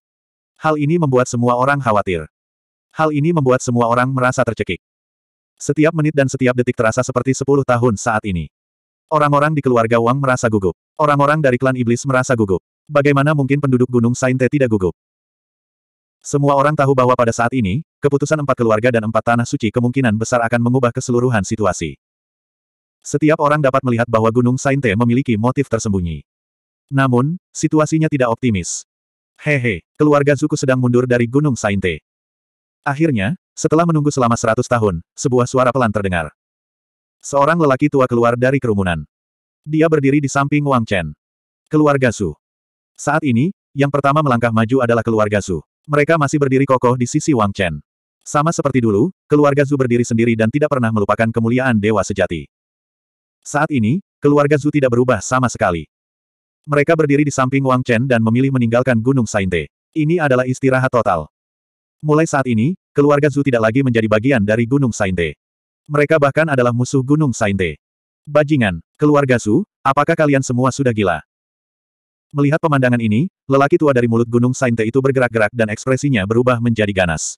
Hal ini membuat semua orang khawatir. Hal ini membuat semua orang merasa tercekik. Setiap menit dan setiap detik terasa seperti sepuluh tahun saat ini. Orang-orang di keluarga Wang merasa gugup. Orang-orang dari klan iblis merasa gugup. Bagaimana mungkin penduduk Gunung Sainte tidak gugup? Semua orang tahu bahwa pada saat ini, keputusan empat keluarga dan empat tanah suci kemungkinan besar akan mengubah keseluruhan situasi. Setiap orang dapat melihat bahwa Gunung Sainte memiliki motif tersembunyi. Namun, situasinya tidak optimis. Hehe, keluarga Zuku sedang mundur dari Gunung Sainte. Akhirnya, setelah menunggu selama seratus tahun, sebuah suara pelan terdengar. Seorang lelaki tua keluar dari kerumunan. Dia berdiri di samping Wang Chen. Keluarga Su. Saat ini, yang pertama melangkah maju adalah keluarga Su. Mereka masih berdiri kokoh di sisi Wang Chen. Sama seperti dulu, keluarga Zu berdiri sendiri dan tidak pernah melupakan kemuliaan dewa sejati. Saat ini, keluarga Zu tidak berubah sama sekali. Mereka berdiri di samping Wang Chen dan memilih meninggalkan Gunung Sainte. Ini adalah istirahat total. Mulai saat ini, keluarga Zu tidak lagi menjadi bagian dari Gunung Sainte. Mereka bahkan adalah musuh Gunung Sainte. Bajingan, keluarga Su, apakah kalian semua sudah gila? Melihat pemandangan ini, lelaki tua dari mulut Gunung Sainte itu bergerak-gerak dan ekspresinya berubah menjadi ganas.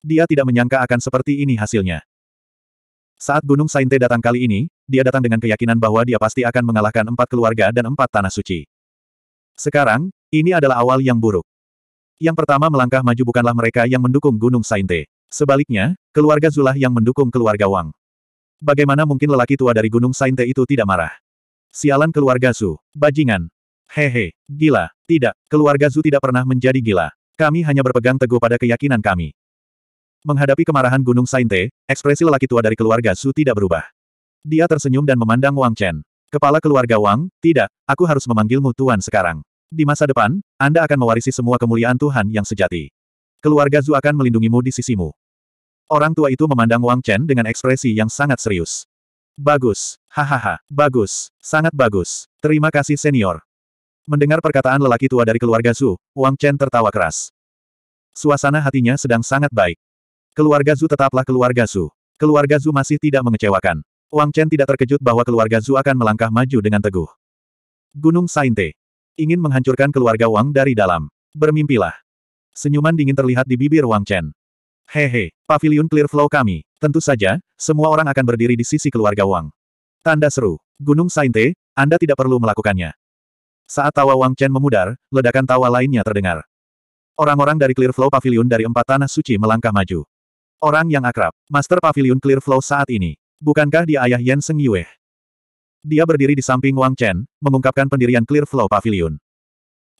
Dia tidak menyangka akan seperti ini hasilnya. Saat Gunung Sainte datang kali ini, dia datang dengan keyakinan bahwa dia pasti akan mengalahkan empat keluarga dan empat tanah suci. Sekarang, ini adalah awal yang buruk. Yang pertama melangkah maju bukanlah mereka yang mendukung Gunung Sainte. Sebaliknya, keluarga Zulah yang mendukung keluarga Wang. Bagaimana mungkin lelaki tua dari Gunung Sainte itu tidak marah? Sialan keluarga Zu, bajingan. Hehe, gila, tidak, keluarga Zu tidak pernah menjadi gila. Kami hanya berpegang teguh pada keyakinan kami. Menghadapi kemarahan Gunung Sainte, ekspresi lelaki tua dari keluarga Zu tidak berubah. Dia tersenyum dan memandang Wang Chen. Kepala keluarga Wang, tidak, aku harus memanggilmu Tuan sekarang. Di masa depan, Anda akan mewarisi semua kemuliaan Tuhan yang sejati. Keluarga Zu akan melindungimu di sisimu. Orang tua itu memandang Wang Chen dengan ekspresi yang sangat serius. Bagus. Hahaha. Bagus. Sangat bagus. Terima kasih senior. Mendengar perkataan lelaki tua dari keluarga Zhu, Wang Chen tertawa keras. Suasana hatinya sedang sangat baik. Keluarga Zhu tetaplah keluarga Zhu. Keluarga Zhu masih tidak mengecewakan. Wang Chen tidak terkejut bahwa keluarga Zhu akan melangkah maju dengan teguh. Gunung Sainte. Ingin menghancurkan keluarga Wang dari dalam. Bermimpilah. Senyuman dingin terlihat di bibir Wang Chen. Hehe, pavilion clear flow kami. Tentu saja, semua orang akan berdiri di sisi keluarga Wang. Tanda seru. Gunung Sainte, Anda tidak perlu melakukannya. Saat tawa Wang Chen memudar, ledakan tawa lainnya terdengar. Orang-orang dari Clear Flow Pavilion dari empat tanah suci melangkah maju. Orang yang akrab, Master Pavilion Clear Flow saat ini. Bukankah dia ayah Yan Seng Yue? Dia berdiri di samping Wang Chen, mengungkapkan pendirian Clear Flow Pavilion.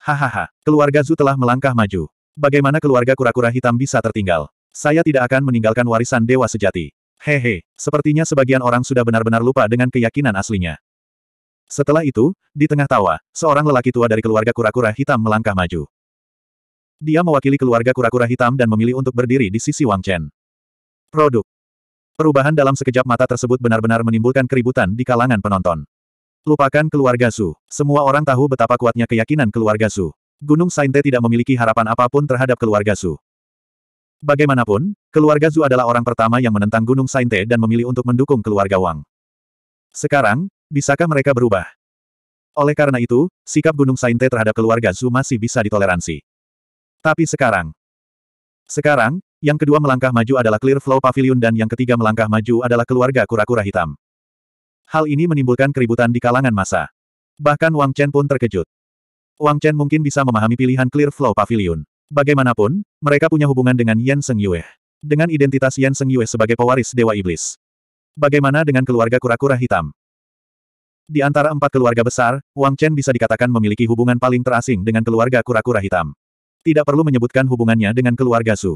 Hahaha, keluarga Zhu telah melangkah maju. Bagaimana keluarga kura-kura hitam bisa tertinggal? Saya tidak akan meninggalkan warisan dewa sejati. Hehe, sepertinya sebagian orang sudah benar-benar lupa dengan keyakinan aslinya. Setelah itu, di tengah tawa, seorang lelaki tua dari keluarga kura-kura hitam melangkah maju. Dia mewakili keluarga kura-kura hitam dan memilih untuk berdiri di sisi Wang Chen. Produk. Perubahan dalam sekejap mata tersebut benar-benar menimbulkan keributan di kalangan penonton. Lupakan keluarga Su. Semua orang tahu betapa kuatnya keyakinan keluarga Su. Gunung Sainte tidak memiliki harapan apapun terhadap keluarga Su. Bagaimanapun, keluarga Zhu adalah orang pertama yang menentang Gunung Sainte dan memilih untuk mendukung keluarga Wang. Sekarang, bisakah mereka berubah? Oleh karena itu, sikap Gunung Sainte terhadap keluarga Zhu masih bisa ditoleransi. Tapi sekarang, sekarang, yang kedua melangkah maju adalah Clear Flow Pavilion dan yang ketiga melangkah maju adalah keluarga kura-kura hitam. Hal ini menimbulkan keributan di kalangan massa. Bahkan Wang Chen pun terkejut. Wang Chen mungkin bisa memahami pilihan Clear Flow Pavilion. Bagaimanapun, mereka punya hubungan dengan Yan Seng Yue. Dengan identitas Yan Seng Yue sebagai pewaris Dewa Iblis. Bagaimana dengan keluarga kura-kura hitam? Di antara empat keluarga besar, Wang Chen bisa dikatakan memiliki hubungan paling terasing dengan keluarga kura-kura hitam. Tidak perlu menyebutkan hubungannya dengan keluarga Su.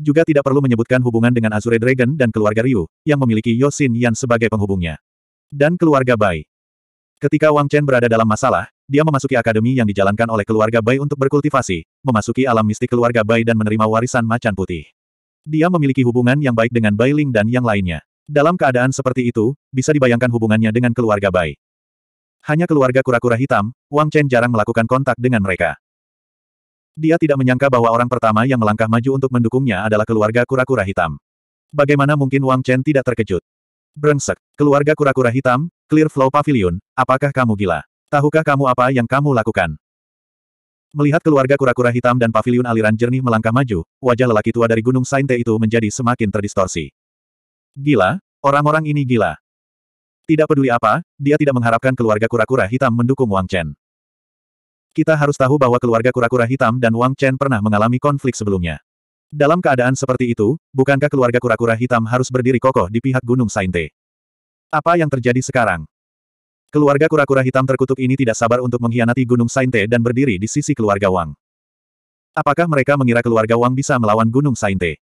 Juga tidak perlu menyebutkan hubungan dengan Azure Dragon dan keluarga Ryu, yang memiliki Yosin Yan sebagai penghubungnya. Dan keluarga Bai. Ketika Wang Chen berada dalam masalah, dia memasuki akademi yang dijalankan oleh keluarga Bai untuk berkultivasi, memasuki alam mistik keluarga Bai dan menerima warisan macan putih. Dia memiliki hubungan yang baik dengan Bai Ling dan yang lainnya. Dalam keadaan seperti itu, bisa dibayangkan hubungannya dengan keluarga Bai. Hanya keluarga kura-kura hitam, Wang Chen jarang melakukan kontak dengan mereka. Dia tidak menyangka bahwa orang pertama yang melangkah maju untuk mendukungnya adalah keluarga kura-kura hitam. Bagaimana mungkin Wang Chen tidak terkejut? Brengsek, keluarga kura-kura hitam, Clear Flow Pavilion, apakah kamu gila? Tahukah kamu apa yang kamu lakukan? Melihat keluarga kura-kura hitam dan pavilion aliran jernih melangkah maju, wajah lelaki tua dari Gunung Sainte itu menjadi semakin terdistorsi. Gila, orang-orang ini gila. Tidak peduli apa, dia tidak mengharapkan keluarga kura-kura hitam mendukung Wang Chen. Kita harus tahu bahwa keluarga kura-kura hitam dan Wang Chen pernah mengalami konflik sebelumnya. Dalam keadaan seperti itu, bukankah keluarga kura-kura hitam harus berdiri kokoh di pihak Gunung Sainte? Apa yang terjadi sekarang? Keluarga kura-kura hitam terkutuk ini tidak sabar untuk mengkhianati Gunung Sainte dan berdiri di sisi keluarga Wang. Apakah mereka mengira keluarga Wang bisa melawan Gunung Sainte?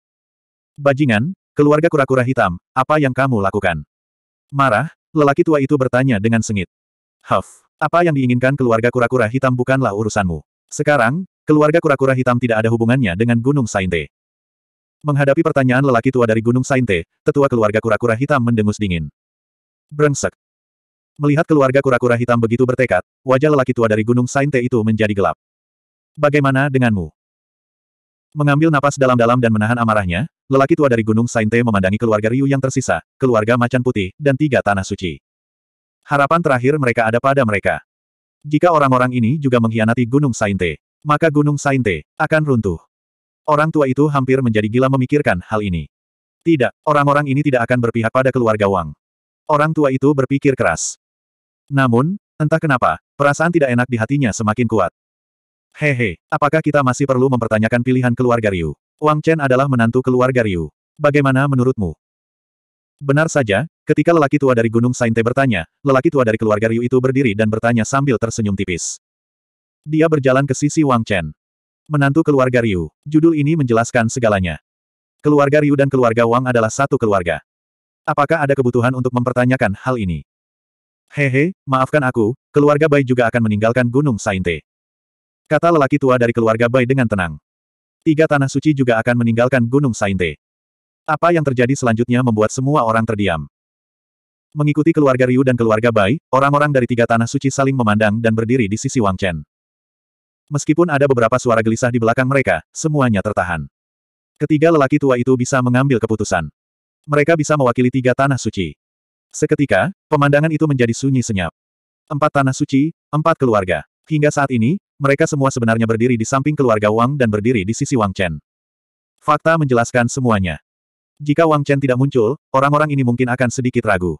Bajingan, keluarga kura-kura hitam, apa yang kamu lakukan? Marah, lelaki tua itu bertanya dengan sengit. Huff, apa yang diinginkan keluarga kura-kura hitam bukanlah urusanmu. Sekarang, keluarga kura-kura hitam tidak ada hubungannya dengan Gunung Sainte. Menghadapi pertanyaan lelaki tua dari Gunung Sainte, tetua keluarga kura-kura hitam mendengus dingin. Brengsek, Melihat keluarga kura-kura hitam begitu bertekad, wajah lelaki tua dari Gunung Sainte itu menjadi gelap. Bagaimana denganmu? Mengambil napas dalam-dalam dan menahan amarahnya, lelaki tua dari Gunung Sainte memandangi keluarga Ryu yang tersisa, keluarga Macan Putih, dan tiga Tanah Suci. Harapan terakhir mereka ada pada mereka. Jika orang-orang ini juga mengkhianati Gunung Sainte, maka Gunung Sainte akan runtuh. Orang tua itu hampir menjadi gila memikirkan hal ini. Tidak, orang-orang ini tidak akan berpihak pada keluarga Wang. Orang tua itu berpikir keras. Namun, entah kenapa, perasaan tidak enak di hatinya semakin kuat. Hehe, apakah kita masih perlu mempertanyakan pilihan keluarga Ryu? Wang Chen adalah menantu keluarga Ryu. Bagaimana menurutmu? Benar saja, ketika lelaki tua dari Gunung Sainte bertanya, lelaki tua dari keluarga Ryu itu berdiri dan bertanya sambil tersenyum tipis. Dia berjalan ke sisi Wang Chen. Menantu keluarga Ryu, judul ini menjelaskan segalanya. Keluarga Ryu dan keluarga Wang adalah satu keluarga. Apakah ada kebutuhan untuk mempertanyakan hal ini? Hehe, maafkan aku, keluarga Bai juga akan meninggalkan Gunung Sainte. Kata lelaki tua dari keluarga Bai dengan tenang. Tiga tanah suci juga akan meninggalkan Gunung Sainte. Apa yang terjadi selanjutnya membuat semua orang terdiam. Mengikuti keluarga Ryu dan keluarga Bai, orang-orang dari tiga tanah suci saling memandang dan berdiri di sisi Wang Chen. Meskipun ada beberapa suara gelisah di belakang mereka, semuanya tertahan. Ketiga lelaki tua itu bisa mengambil keputusan. Mereka bisa mewakili tiga tanah suci. Seketika, pemandangan itu menjadi sunyi senyap. Empat tanah suci, empat keluarga. Hingga saat ini, mereka semua sebenarnya berdiri di samping keluarga Wang dan berdiri di sisi Wang Chen. Fakta menjelaskan semuanya. Jika Wang Chen tidak muncul, orang-orang ini mungkin akan sedikit ragu.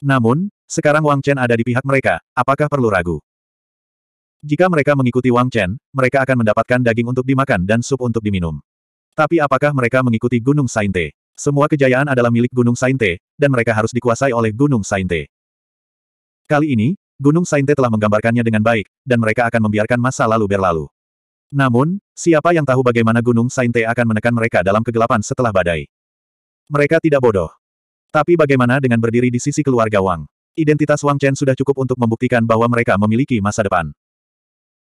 Namun, sekarang Wang Chen ada di pihak mereka, apakah perlu ragu? Jika mereka mengikuti Wang Chen, mereka akan mendapatkan daging untuk dimakan dan sup untuk diminum. Tapi apakah mereka mengikuti Gunung Sainte? Semua kejayaan adalah milik Gunung Sainte, dan mereka harus dikuasai oleh Gunung Sainte. Kali ini, Gunung Sainte telah menggambarkannya dengan baik, dan mereka akan membiarkan masa lalu berlalu. Namun, siapa yang tahu bagaimana Gunung Sainte akan menekan mereka dalam kegelapan setelah badai? Mereka tidak bodoh. Tapi bagaimana dengan berdiri di sisi keluarga Wang? Identitas Wang Chen sudah cukup untuk membuktikan bahwa mereka memiliki masa depan.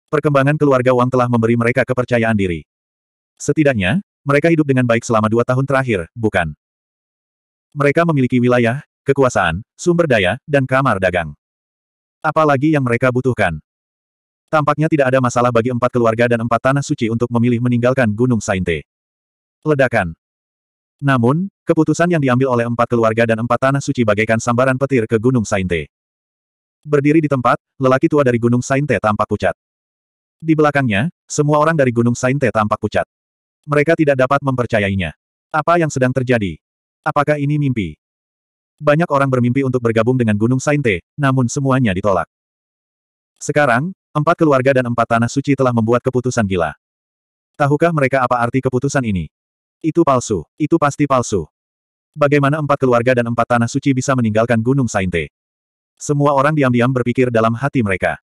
Perkembangan keluarga Wang telah memberi mereka kepercayaan diri. Setidaknya, mereka hidup dengan baik selama dua tahun terakhir, bukan? Mereka memiliki wilayah, kekuasaan, sumber daya, dan kamar dagang. Apalagi yang mereka butuhkan. Tampaknya tidak ada masalah bagi empat keluarga dan empat tanah suci untuk memilih meninggalkan Gunung Sainte. Ledakan. Namun, keputusan yang diambil oleh empat keluarga dan empat tanah suci bagaikan sambaran petir ke Gunung Sainte. Berdiri di tempat, lelaki tua dari Gunung Sainte tampak pucat. Di belakangnya, semua orang dari Gunung Sainte tampak pucat. Mereka tidak dapat mempercayainya. Apa yang sedang terjadi? Apakah ini mimpi? Banyak orang bermimpi untuk bergabung dengan Gunung Sainte, namun semuanya ditolak. Sekarang, empat keluarga dan empat tanah suci telah membuat keputusan gila. Tahukah mereka apa arti keputusan ini? Itu palsu, itu pasti palsu. Bagaimana empat keluarga dan empat tanah suci bisa meninggalkan Gunung Sainte? Semua orang diam-diam berpikir dalam hati mereka.